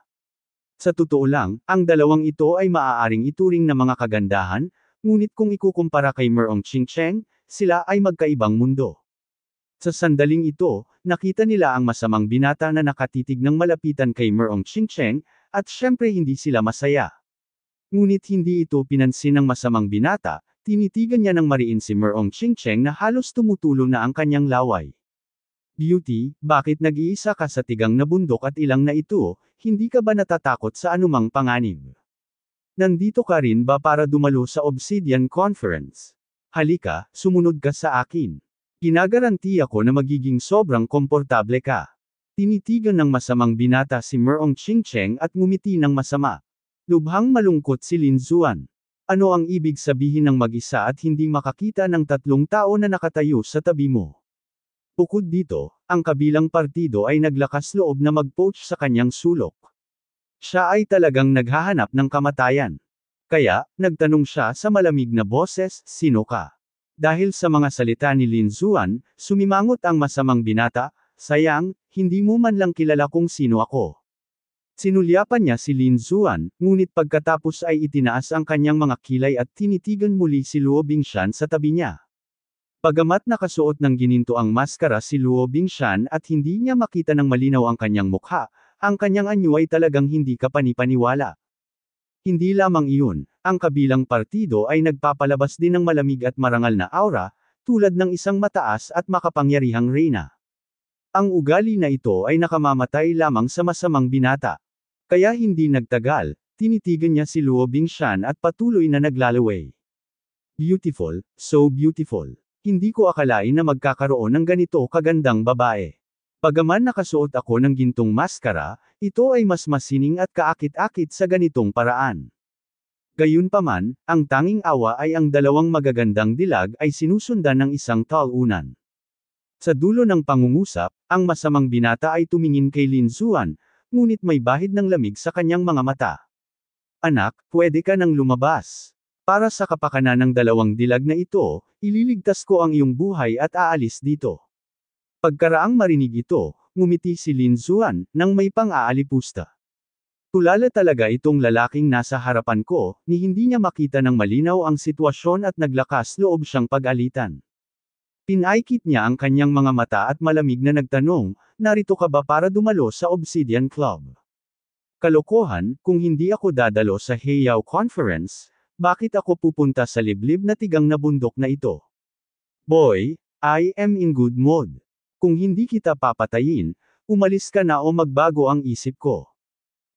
Sa totoo lang, ang dalawang ito ay maaaring ituring na mga kagandahan, ngunit kung ikukumpara kay Merong Chingcheng, sila ay magkaibang mundo. Sa sandaling ito, nakita nila ang masamang binata na nakatitig ng malapitan kay Merong Chingcheng, at syempre hindi sila masaya. Ngunit hindi ito pinansin ng masamang binata, tinitigan niya ng mariin si Merong Chingcheng na halos tumutulo na ang kanyang laway. Beauty, bakit nag-iisa ka sa tigang na bundok at ilang na ito, hindi ka ba natatakot sa anumang panganib? Nandito ka rin ba para dumalo sa Obsidian Conference? Halika, sumunod ka sa akin. Kinagaranti ako na magiging sobrang komportable ka. Tinitigan ng masamang binata si Merong Chingcheng at ngumiti ng masama. Lubhang malungkot si Lin Zuan. Ano ang ibig sabihin ng mag-isa at hindi makakita ng tatlong tao na nakatayo sa tabi mo? Bukod dito, ang kabilang partido ay naglakas loob na mag-poach sa kanyang sulok. Siya ay talagang naghahanap ng kamatayan. Kaya, nagtanong siya sa malamig na boses, sino ka? Dahil sa mga salita ni Lin Zuan, sumimangot ang masamang binata, sayang, hindi mo man lang kilala kung sino ako. Sinulyapan niya si Lin Zuan, ngunit pagkatapos ay itinaas ang kanyang mga kilay at tinitigan muli si Luo Bingshan sa tabi niya. Pagamat nakasuot ng gininto ang maskara si Luo Bingshan at hindi niya makita ng malinaw ang kanyang mukha, ang kanyang anyo ay talagang hindi kapanipaniwala. Hindi lamang iyon, ang kabilang partido ay nagpapalabas din ng malamig at marangal na aura, tulad ng isang mataas at makapangyarihang reyna. Ang ugali na ito ay nakamamatay lamang sa masamang binata. Kaya hindi nagtagal, tinitigan niya si Luo Bingshan at patuloy na naglalaway. Beautiful, so beautiful. Hindi ko akalain na magkakaroon ng ganito kagandang babae. Pagaman nakasuot ako ng gintong maskara, ito ay mas masining at kaakit-akit sa ganitong paraan. Gayunpaman, ang tanging awa ay ang dalawang magagandang dilag ay sinusundan ng isang talunan. Sa dulo ng pangungusap, ang masamang binata ay tumingin kay Lin Linzuan, ngunit may bahid ng lamig sa kanyang mga mata. Anak, pwede ka nang lumabas. Para sa kapakanan ng dalawang dilag na ito, ililigtas ko ang iyong buhay at aalis dito. Pagkaraang marinig ito, ngumiti si Lin Linzuan, nang may pang-aalipusta. Kulala talaga itong lalaking nasa harapan ko, ni hindi niya makita ng malinaw ang sitwasyon at naglakas loob siyang pag-alitan. Pinaikit niya ang kanyang mga mata at malamig na nagtanong, narito ka ba para dumalo sa Obsidian Club? Kalokohan, kung hindi ako dadalo sa Heyao Conference, bakit ako pupunta sa liblib na tigang na bundok na ito? Boy, I am in good mood. Kung hindi kita papatayin, umalis ka na o magbago ang isip ko.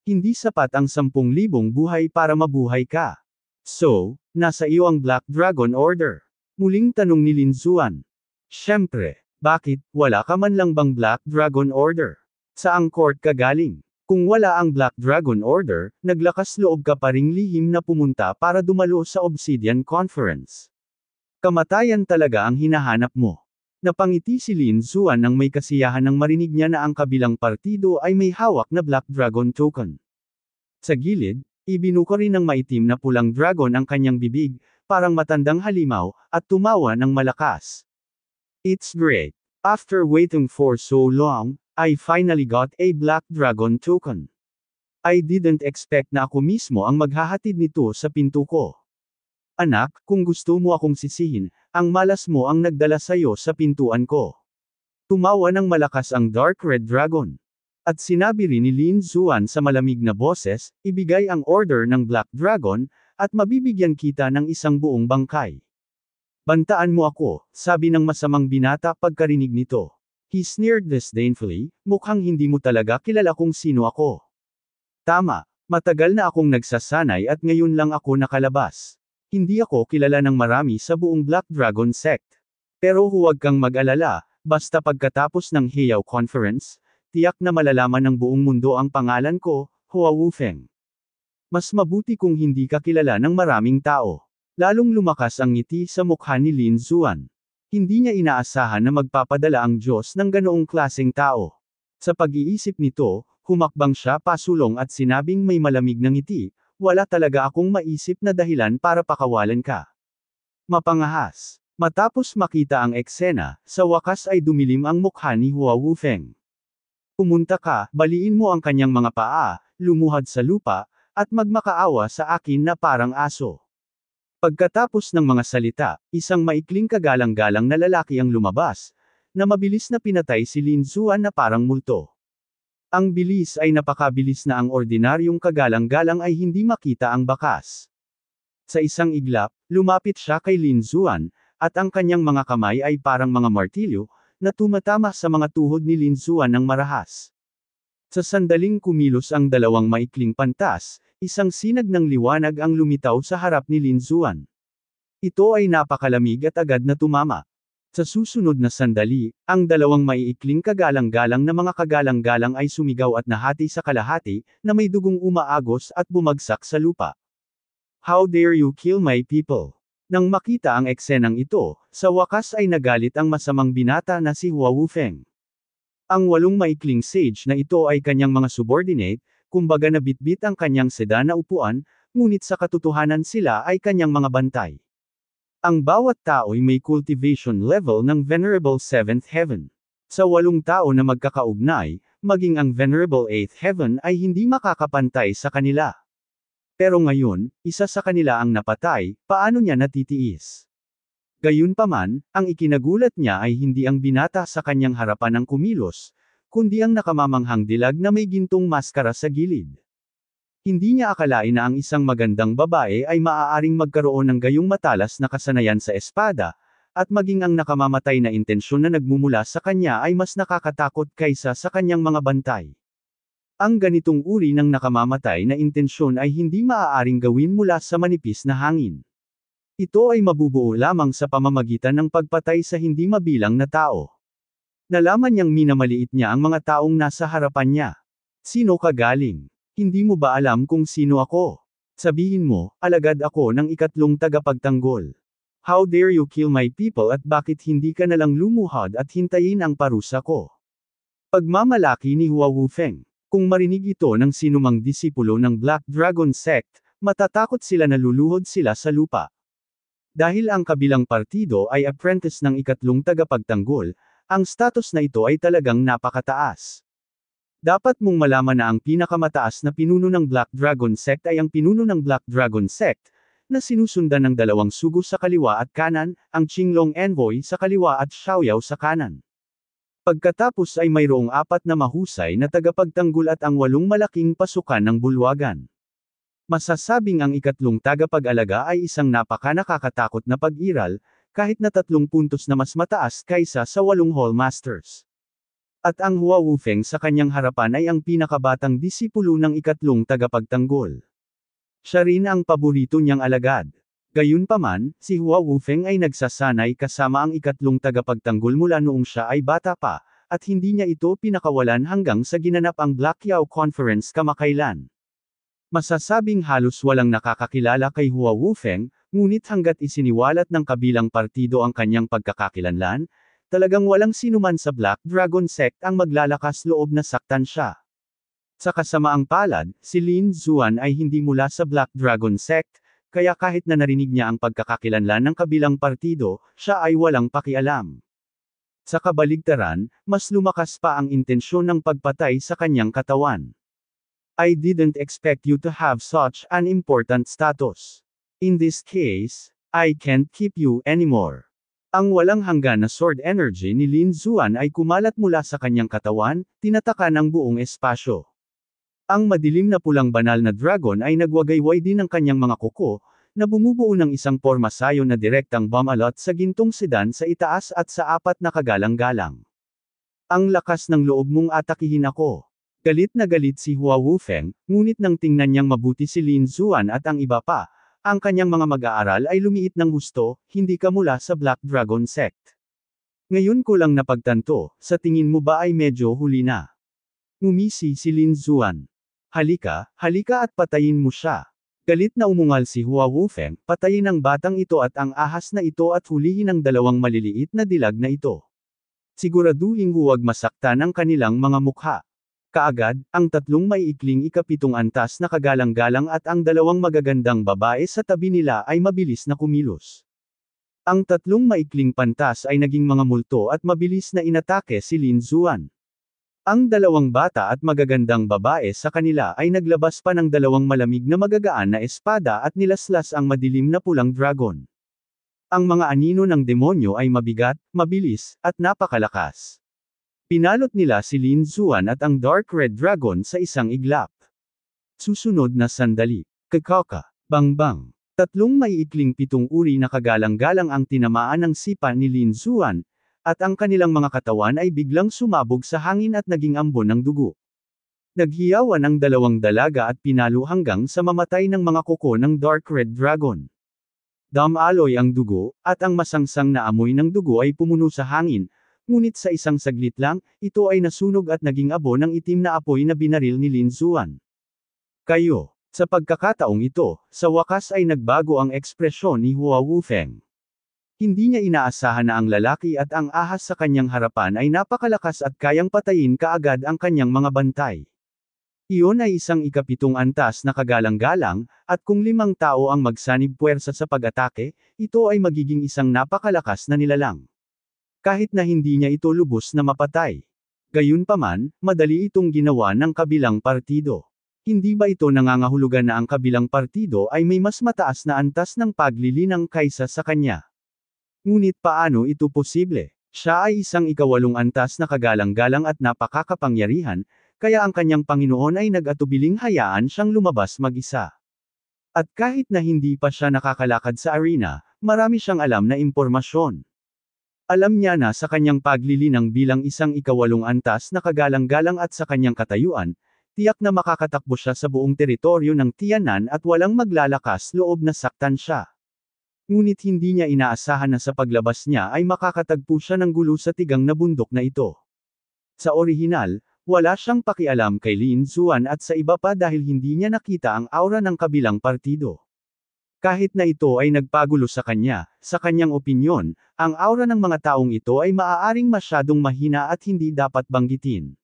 Hindi sapat ang 10,000 buhay para mabuhay ka. So, nasa iyo ang Black Dragon Order. Muling tanong ni Lin Zuan. Siyempre, bakit, wala ka man lang bang Black Dragon Order? Saang court ka galing? Kung wala ang Black Dragon Order, naglakas loob ka pa ring lihim na pumunta para dumalo sa Obsidian Conference. Kamatayan talaga ang hinahanap mo. Napangiti si Lin Zuan nang may kasiyahan nang marinig niya na ang kabilang partido ay may hawak na Black Dragon Token. Sa gilid, ibinuko rin ng maitim na pulang dragon ang kanyang bibig, parang matandang halimaw, at tumawa ng malakas. It's great. After waiting for so long, I finally got a Black Dragon Token. I didn't expect na ako mismo ang maghahatid nito sa pinto ko. Anak, kung gusto mo akong sisihin, ang malas mo ang nagdala sa'yo sa pintuan ko. Tumawa ng malakas ang Dark Red Dragon. At sinabi rin ni Lin Zuan sa malamig na boses, ibigay ang order ng Black Dragon, at mabibigyan kita ng isang buong bangkay. Bantaan mo ako, sabi ng masamang binata pagkarinig nito. He sneered disdainfully, mukhang hindi mo talaga kilala kung sino ako. Tama, matagal na akong nagsasanay at ngayon lang ako nakalabas. Hindi ako kilala ng marami sa buong Black Dragon sect. Pero huwag kang mag-alala, basta pagkatapos ng Heiau Conference, tiyak na malalaman ng buong mundo ang pangalan ko, Hua Wufeng. Mas mabuti kung hindi ka kilala ng maraming tao. Lalong lumakas ang ngiti sa mukha ni Lin Zuan. Hindi niya inaasahan na magpapadala ang Diyos ng ganoong klaseng tao. Sa pag-iisip nito, humakbang siya pasulong at sinabing may malamig na ng ngiti, wala talaga akong maisip na dahilan para pakawalan ka. Mapangahas. Matapos makita ang eksena, sa wakas ay dumilim ang mukha ni Hua Wufeng. Pumunta ka, baliin mo ang kanyang mga paa, lumuhad sa lupa, at magmakaawa sa akin na parang aso. Pagkatapos ng mga salita, isang maikling kagalang-galang na lalaki ang lumabas, na mabilis na pinatay si Lin Zuan na parang multo. Ang bilis ay napakabilis na ang ordinaryong kagalang-galang ay hindi makita ang bakas. Sa isang iglap, lumapit siya kay Lin Zuan, at ang kanyang mga kamay ay parang mga martilyo, na tumatama sa mga tuhod ni Lin Zuan ng marahas. Sa sandaling kumilos ang dalawang maikling pantas, isang sinag ng liwanag ang lumitaw sa harap ni Lin Zuan. Ito ay napakalamig at agad na tumama. Sa susunod na sandali, ang dalawang maiikling kagalang-galang na mga kagalang-galang ay sumigaw at nahati sa kalahati, na may dugong umaagos at bumagsak sa lupa. How dare you kill my people? Nang makita ang eksenang ito, sa wakas ay nagalit ang masamang binata na si Hua Wufeng. Ang walong maikling sage na ito ay kanyang mga subordinate, kumbaga na nabitbit ang kanyang na upuan, ngunit sa katotohanan sila ay kanyang mga bantay. Ang bawat tao ay may cultivation level ng Venerable 7th Heaven. Sa walong tao na magkakaugnay, maging ang Venerable 8th Heaven ay hindi makakapantay sa kanila. Pero ngayon, isa sa kanila ang napatay, paano niya natitiis? Gayunpaman, ang ikinagulat niya ay hindi ang binata sa kanyang harapan ng kumilos, kundi ang nakamamanghang dilag na may gintong maskara sa gilid. Hindi niya akalain na ang isang magandang babae ay maaaring magkaroon ng gayong matalas na kasanayan sa espada, at maging ang nakamamatay na intensyon na nagmumula sa kanya ay mas nakakatakot kaysa sa kanyang mga bantay. Ang ganitong uri ng nakamamatay na intensyon ay hindi maaaring gawin mula sa manipis na hangin. Ito ay mabubuo lamang sa pamamagitan ng pagpatay sa hindi mabilang na tao. Nalaman niyang minamaliit niya ang mga taong nasa harapan niya. Sino ka galing? Hindi mo ba alam kung sino ako? Sabihin mo, alagad ako ng ikatlong tagapagtanggol. How dare you kill my people at bakit hindi ka nalang lumuhod at hintayin ang parusa ko? Pagmamalaki ni Hua Wufeng. Kung marinig ito ng sinumang disipulo ng Black Dragon Sect, matatakot sila na luluhod sila sa lupa. Dahil ang kabilang partido ay apprentice ng ikatlong tagapagtanggol, ang status na ito ay talagang napakataas. Dapat mong malaman na ang pinakamataas na pinuno ng Black Dragon Sect ay ang pinuno ng Black Dragon Sect, na sinusundan ng dalawang sugo sa kaliwa at kanan, ang Qinglong Envoy sa kaliwa at Xiaoyao sa kanan. Pagkatapos ay mayroong apat na mahusay na tagapagtanggol at ang walong malaking pasukan ng bulwagan. Masasabing ang ikatlong tagapag-alaga ay isang napaka nakakatakot na pag-iral, kahit na tatlong puntos na mas mataas kaysa sa walong Hall Masters. At ang Hua Wufeng sa kanyang harapan ay ang pinakabatang disipulo ng ikatlong tagapagtanggol. Siya rin ang paborito niyang alagad. Gayunpaman, si Hua Wufeng ay nagsasanay kasama ang ikatlong tagapagtanggol mula noong siya ay bata pa, at hindi niya ito pinakawalan hanggang sa ginanap ang Black Yao Conference kamakailan. Masasabing halos walang nakakakilala kay Hua Wufeng, ngunit hanggat isiniwalat ng kabilang partido ang kanyang pagkakakilanlan, Talagang walang sinuman sa Black Dragon sect ang maglalakas loob na saktan siya. Sa kasamaang palad, si Lin Zuan ay hindi mula sa Black Dragon sect, kaya kahit na narinig niya ang pagkakakilanlan ng kabilang partido, siya ay walang pakialam. Sa kabaligtaran, mas lumakas pa ang intensyon ng pagpatay sa kanyang katawan. I didn't expect you to have such an important status. In this case, I can't keep you anymore. Ang walang hanggan na sword energy ni Lin Zuan ay kumalat mula sa kanyang katawan, tinataka ng buong espasyo. Ang madilim na pulang banal na dragon ay nagwagayway din ng kanyang mga kuko, na bumubuo ng isang forma sayo na direktang bumalot sa gintong sedan sa itaas at sa apat na kagalang-galang. Ang lakas ng loob mong atakihin ako. Galit na galit si Hua Wufeng, ngunit nang tingnan niyang mabuti si Lin Zuan at ang iba pa, ang kanyang mga mag-aaral ay lumiit ng husto, hindi ka mula sa Black Dragon sect. Ngayon ko lang napagtanto, sa tingin mo ba ay medyo huli na? Ngumisi si Lin Zuan. Halika, halika at patayin mo siya. Galit na umungal si Hua Wufeng, patayin ang batang ito at ang ahas na ito at hulihin ang dalawang maliliit na dilag na ito. Siguraduhin huwag masaktan ang kanilang mga mukha. Kaagad, ang tatlong maiikling ikapitong antas na kagalang-galang at ang dalawang magagandang babae sa tabi nila ay mabilis na kumilos. Ang tatlong maikling pantas ay naging mga multo at mabilis na inatake si Lin Zuan. Ang dalawang bata at magagandang babae sa kanila ay naglabas pa ng dalawang malamig na magagaan na espada at nilaslas ang madilim na pulang dragon. Ang mga anino ng demonyo ay mabigat, mabilis, at napakalakas. Pinalot nila si Lin Zuan at ang Dark Red Dragon sa isang iglap. Susunod na sandali. Kakaka. bang, Tatlong maiikling pitong uri na kagalang-galang ang tinamaan ng sipa ni Lin Zuan, at ang kanilang mga katawan ay biglang sumabog sa hangin at naging ambon ng dugo. Naghiyawan ang dalawang dalaga at pinalo hanggang sa mamatay ng mga kuko ng Dark Red Dragon. Damaloy ang dugo, at ang masangsang na amoy ng dugo ay pumuno sa hangin, Ngunit sa isang saglit lang, ito ay nasunog at naging abo ng itim na apoy na binaril ni Lin Zuan. Kayo. Sa pagkakataong ito, sa wakas ay nagbago ang ekspresyon ni Hua Wufeng. Hindi niya inaasahan na ang lalaki at ang ahas sa kanyang harapan ay napakalakas at kayang patayin kaagad ang kanyang mga bantay. Iyon ay isang ikapitong antas na kagalang-galang, at kung limang tao ang magsanib puwersa sa pag-atake, ito ay magiging isang napakalakas na nilalang kahit na hindi niya ito lubos na mapatay. Gayunpaman, madali itong ginawa ng kabilang partido. Hindi ba ito nangangahulugan na ang kabilang partido ay may mas mataas na antas ng paglilinang kaysa sa kanya? Ngunit paano ito posible? Siya ay isang ikawalong antas na kagalang-galang at napakakapangyarihan, kaya ang kanyang Panginoon ay nag-atubiling hayaan siyang lumabas mag-isa. At kahit na hindi pa siya nakakalakad sa arena, marami siyang alam na impormasyon. Alam niya na sa kanyang paglilinang bilang isang ikawalong antas na kagalang-galang at sa kanyang katayuan, tiyak na makakatakbo siya sa buong teritoryo ng Tianan at walang maglalakas loob na saktan siya. Ngunit hindi niya inaasahan na sa paglabas niya ay makakatagpo siya ng gulo sa tigang na bundok na ito. Sa orihinal, wala siyang pakialam kay Lin Zuan at sa iba pa dahil hindi niya nakita ang aura ng kabilang partido. Kahit na ito ay nagpagulo sa kanya, sa kanyang opinyon, ang aura ng mga taong ito ay maaaring masyadong mahina at hindi dapat banggitin.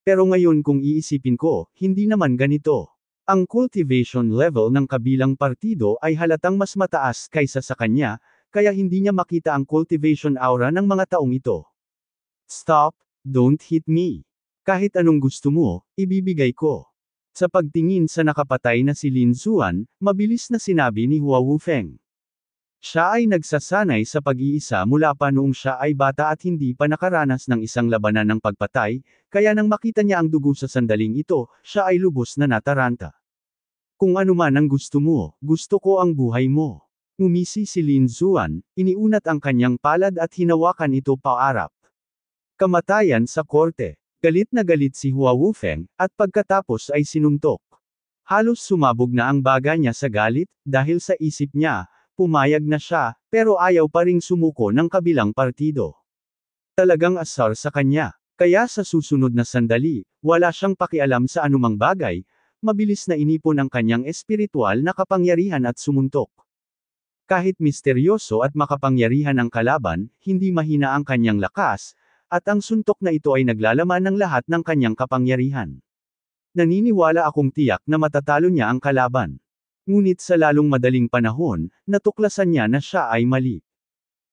Pero ngayon kung iisipin ko, hindi naman ganito. Ang cultivation level ng kabilang partido ay halatang mas mataas kaysa sa kanya, kaya hindi niya makita ang cultivation aura ng mga taong ito. Stop, don't hit me. Kahit anong gusto mo, ibibigay ko. Sa pagtingin sa nakapatay na si Lin Zuan, mabilis na sinabi ni Hua Wufeng. Siya ay nagsasanay sa pag-iisa mula pa noong siya ay bata at hindi pa nakaranas ng isang labanan ng pagpatay, kaya nang makita niya ang dugo sa sandaling ito, siya ay lubos na nataranta. Kung ano man ang gusto mo, gusto ko ang buhay mo. Umisi si Lin Zuan, iniunat ang kanyang palad at hinawakan ito paarap. Kamatayan sa korte. Galit na galit si Hua Wufeng, at pagkatapos ay sinuntok. Halos sumabog na ang baga niya sa galit, dahil sa isip niya, pumayag na siya, pero ayaw pa ring sumuko ng kabilang partido. Talagang asar sa kanya. Kaya sa susunod na sandali, wala siyang pakialam sa anumang bagay, mabilis na inipon ang kanyang espiritual na kapangyarihan at sumuntok. Kahit misteryoso at makapangyarihan ang kalaban, hindi mahina ang kanyang lakas, at ang suntok na ito ay naglalaman ng lahat ng kanyang kapangyarihan. Naniniwala akong tiyak na matatalo niya ang kalaban. Ngunit sa lalong madaling panahon, natuklasan niya na siya ay mali.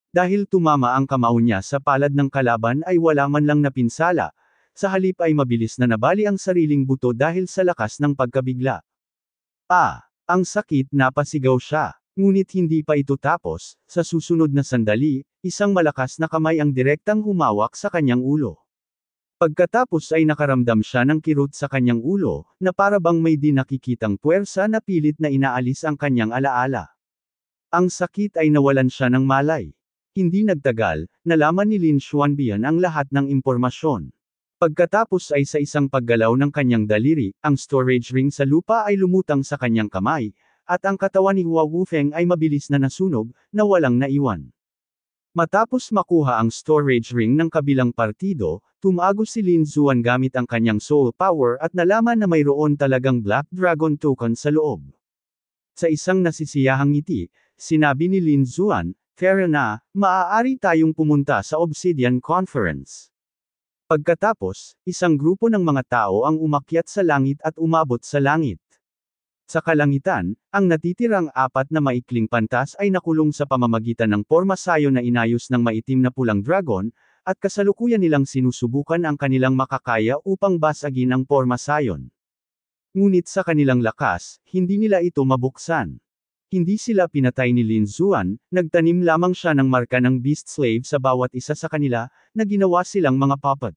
Dahil tumama ang kamao niya sa palad ng kalaban ay wala man lang napinsala, sa halip ay mabilis na nabali ang sariling buto dahil sa lakas ng pagkabigla. Ah! Ang sakit napasigaw siya. Ngunit hindi pa ito tapos, sa susunod na sandali, Isang malakas na kamay ang direktang humawak sa kanyang ulo. Pagkatapos ay nakaramdam siya ng kirot sa kanyang ulo, na parabang may di nakikitang puwersa na pilit na inaalis ang kanyang alaala. Ang sakit ay nawalan siya ng malay. Hindi nagtagal, nalaman ni Lin Xuanbian ang lahat ng impormasyon. Pagkatapos ay sa isang paggalaw ng kanyang daliri, ang storage ring sa lupa ay lumutang sa kanyang kamay, at ang katawan ni Hua Wufeng ay mabilis na nasunog, na walang naiwan. Matapos makuha ang storage ring ng kabilang partido, tumago si Lin Zuan gamit ang kanyang soul power at nalaman na mayroon talagang Black Dragon token sa loob. Sa isang nasisiyahang ngiti, sinabi ni Lin Zuan, Tara na, maaari tayong pumunta sa Obsidian Conference. Pagkatapos, isang grupo ng mga tao ang umakyat sa langit at umabot sa langit. Sa kalangitan, ang natitirang apat na maikling pantas ay nakulong sa pamamagitan ng pormasayo na inayos ng maitim na pulang dragon, at kasalukuyan nilang sinusubukan ang kanilang makakaya upang basagin ang pormasayon. Ngunit sa kanilang lakas, hindi nila ito mabuksan. Hindi sila pinatay ni Lin Zuan, nagtanim lamang siya ng marka ng beast slave sa bawat isa sa kanila, na ginawa silang mga puppet.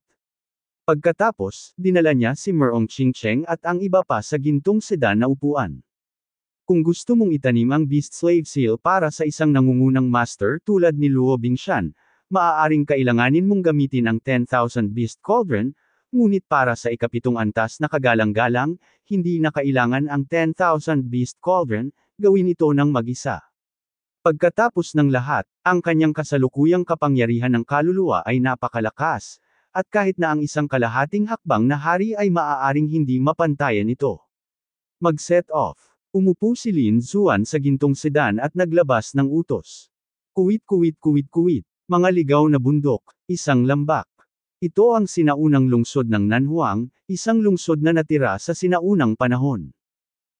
Pagkatapos, dinala niya si Merong Chingcheng at ang iba pa sa gintong sedan na upuan. Kung gusto mong itanim ang Beast Slave Seal para sa isang nangungunang master tulad ni Luo Bingshan, maaaring kailanganin mong gamitin ang 10,000 Beast Cauldron, ngunit para sa ikapitong antas na kagalang-galang, hindi na kailangan ang 10,000 Beast Cauldron, gawin ito ng mag-isa. Pagkatapos ng lahat, ang kanyang kasalukuyang kapangyarihan ng kaluluwa ay napakalakas, at kahit na ang isang kalahating hakbang na hari ay maaaring hindi mapantayan ito. Mag-set off. Umupo si Lin Zuan sa gintong sedan at naglabas ng utos. Kuwit kuwit kuwit kuwit, mga ligaw na bundok, isang lambak. Ito ang sinaunang lungsod ng Nanhuang, isang lungsod na natira sa sinaunang panahon.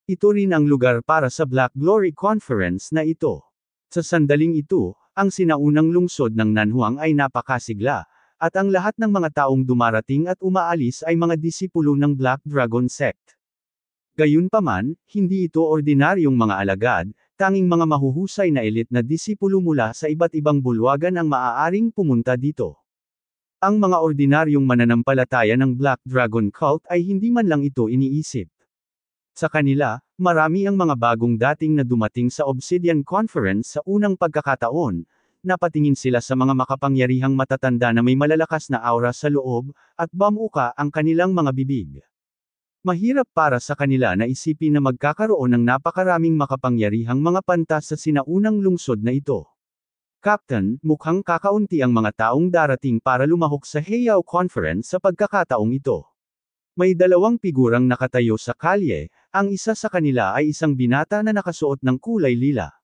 Ito rin ang lugar para sa Black Glory Conference na ito. Sa sandaling ito, ang sinaunang lungsod ng Nanhuang ay napakasigla, at ang lahat ng mga taong dumarating at umaalis ay mga disipulo ng Black Dragon Sect. Gayunpaman, hindi ito ordinaryong mga alagad, tanging mga mahuhusay na elit na disipulo mula sa iba't ibang bulwagan ang maaaring pumunta dito. Ang mga ordinaryong mananampalataya ng Black Dragon Cult ay hindi man lang ito iniisip. Sa kanila, marami ang mga bagong dating na dumating sa Obsidian Conference sa unang pagkakataon, napatingin sila sa mga makapangyarihang matatanda na may malalakas na aura sa loob, at bamuka ang kanilang mga bibig. Mahirap para sa kanila na isipin na magkakaroon ng napakaraming makapangyarihang mga panta sa sinaunang lungsod na ito. Captain, mukhang kakaunti ang mga taong darating para lumahok sa Heiau Conference sa pagkakataong ito. May dalawang figurang nakatayo sa kalye, ang isa sa kanila ay isang binata na nakasuot ng kulay lila.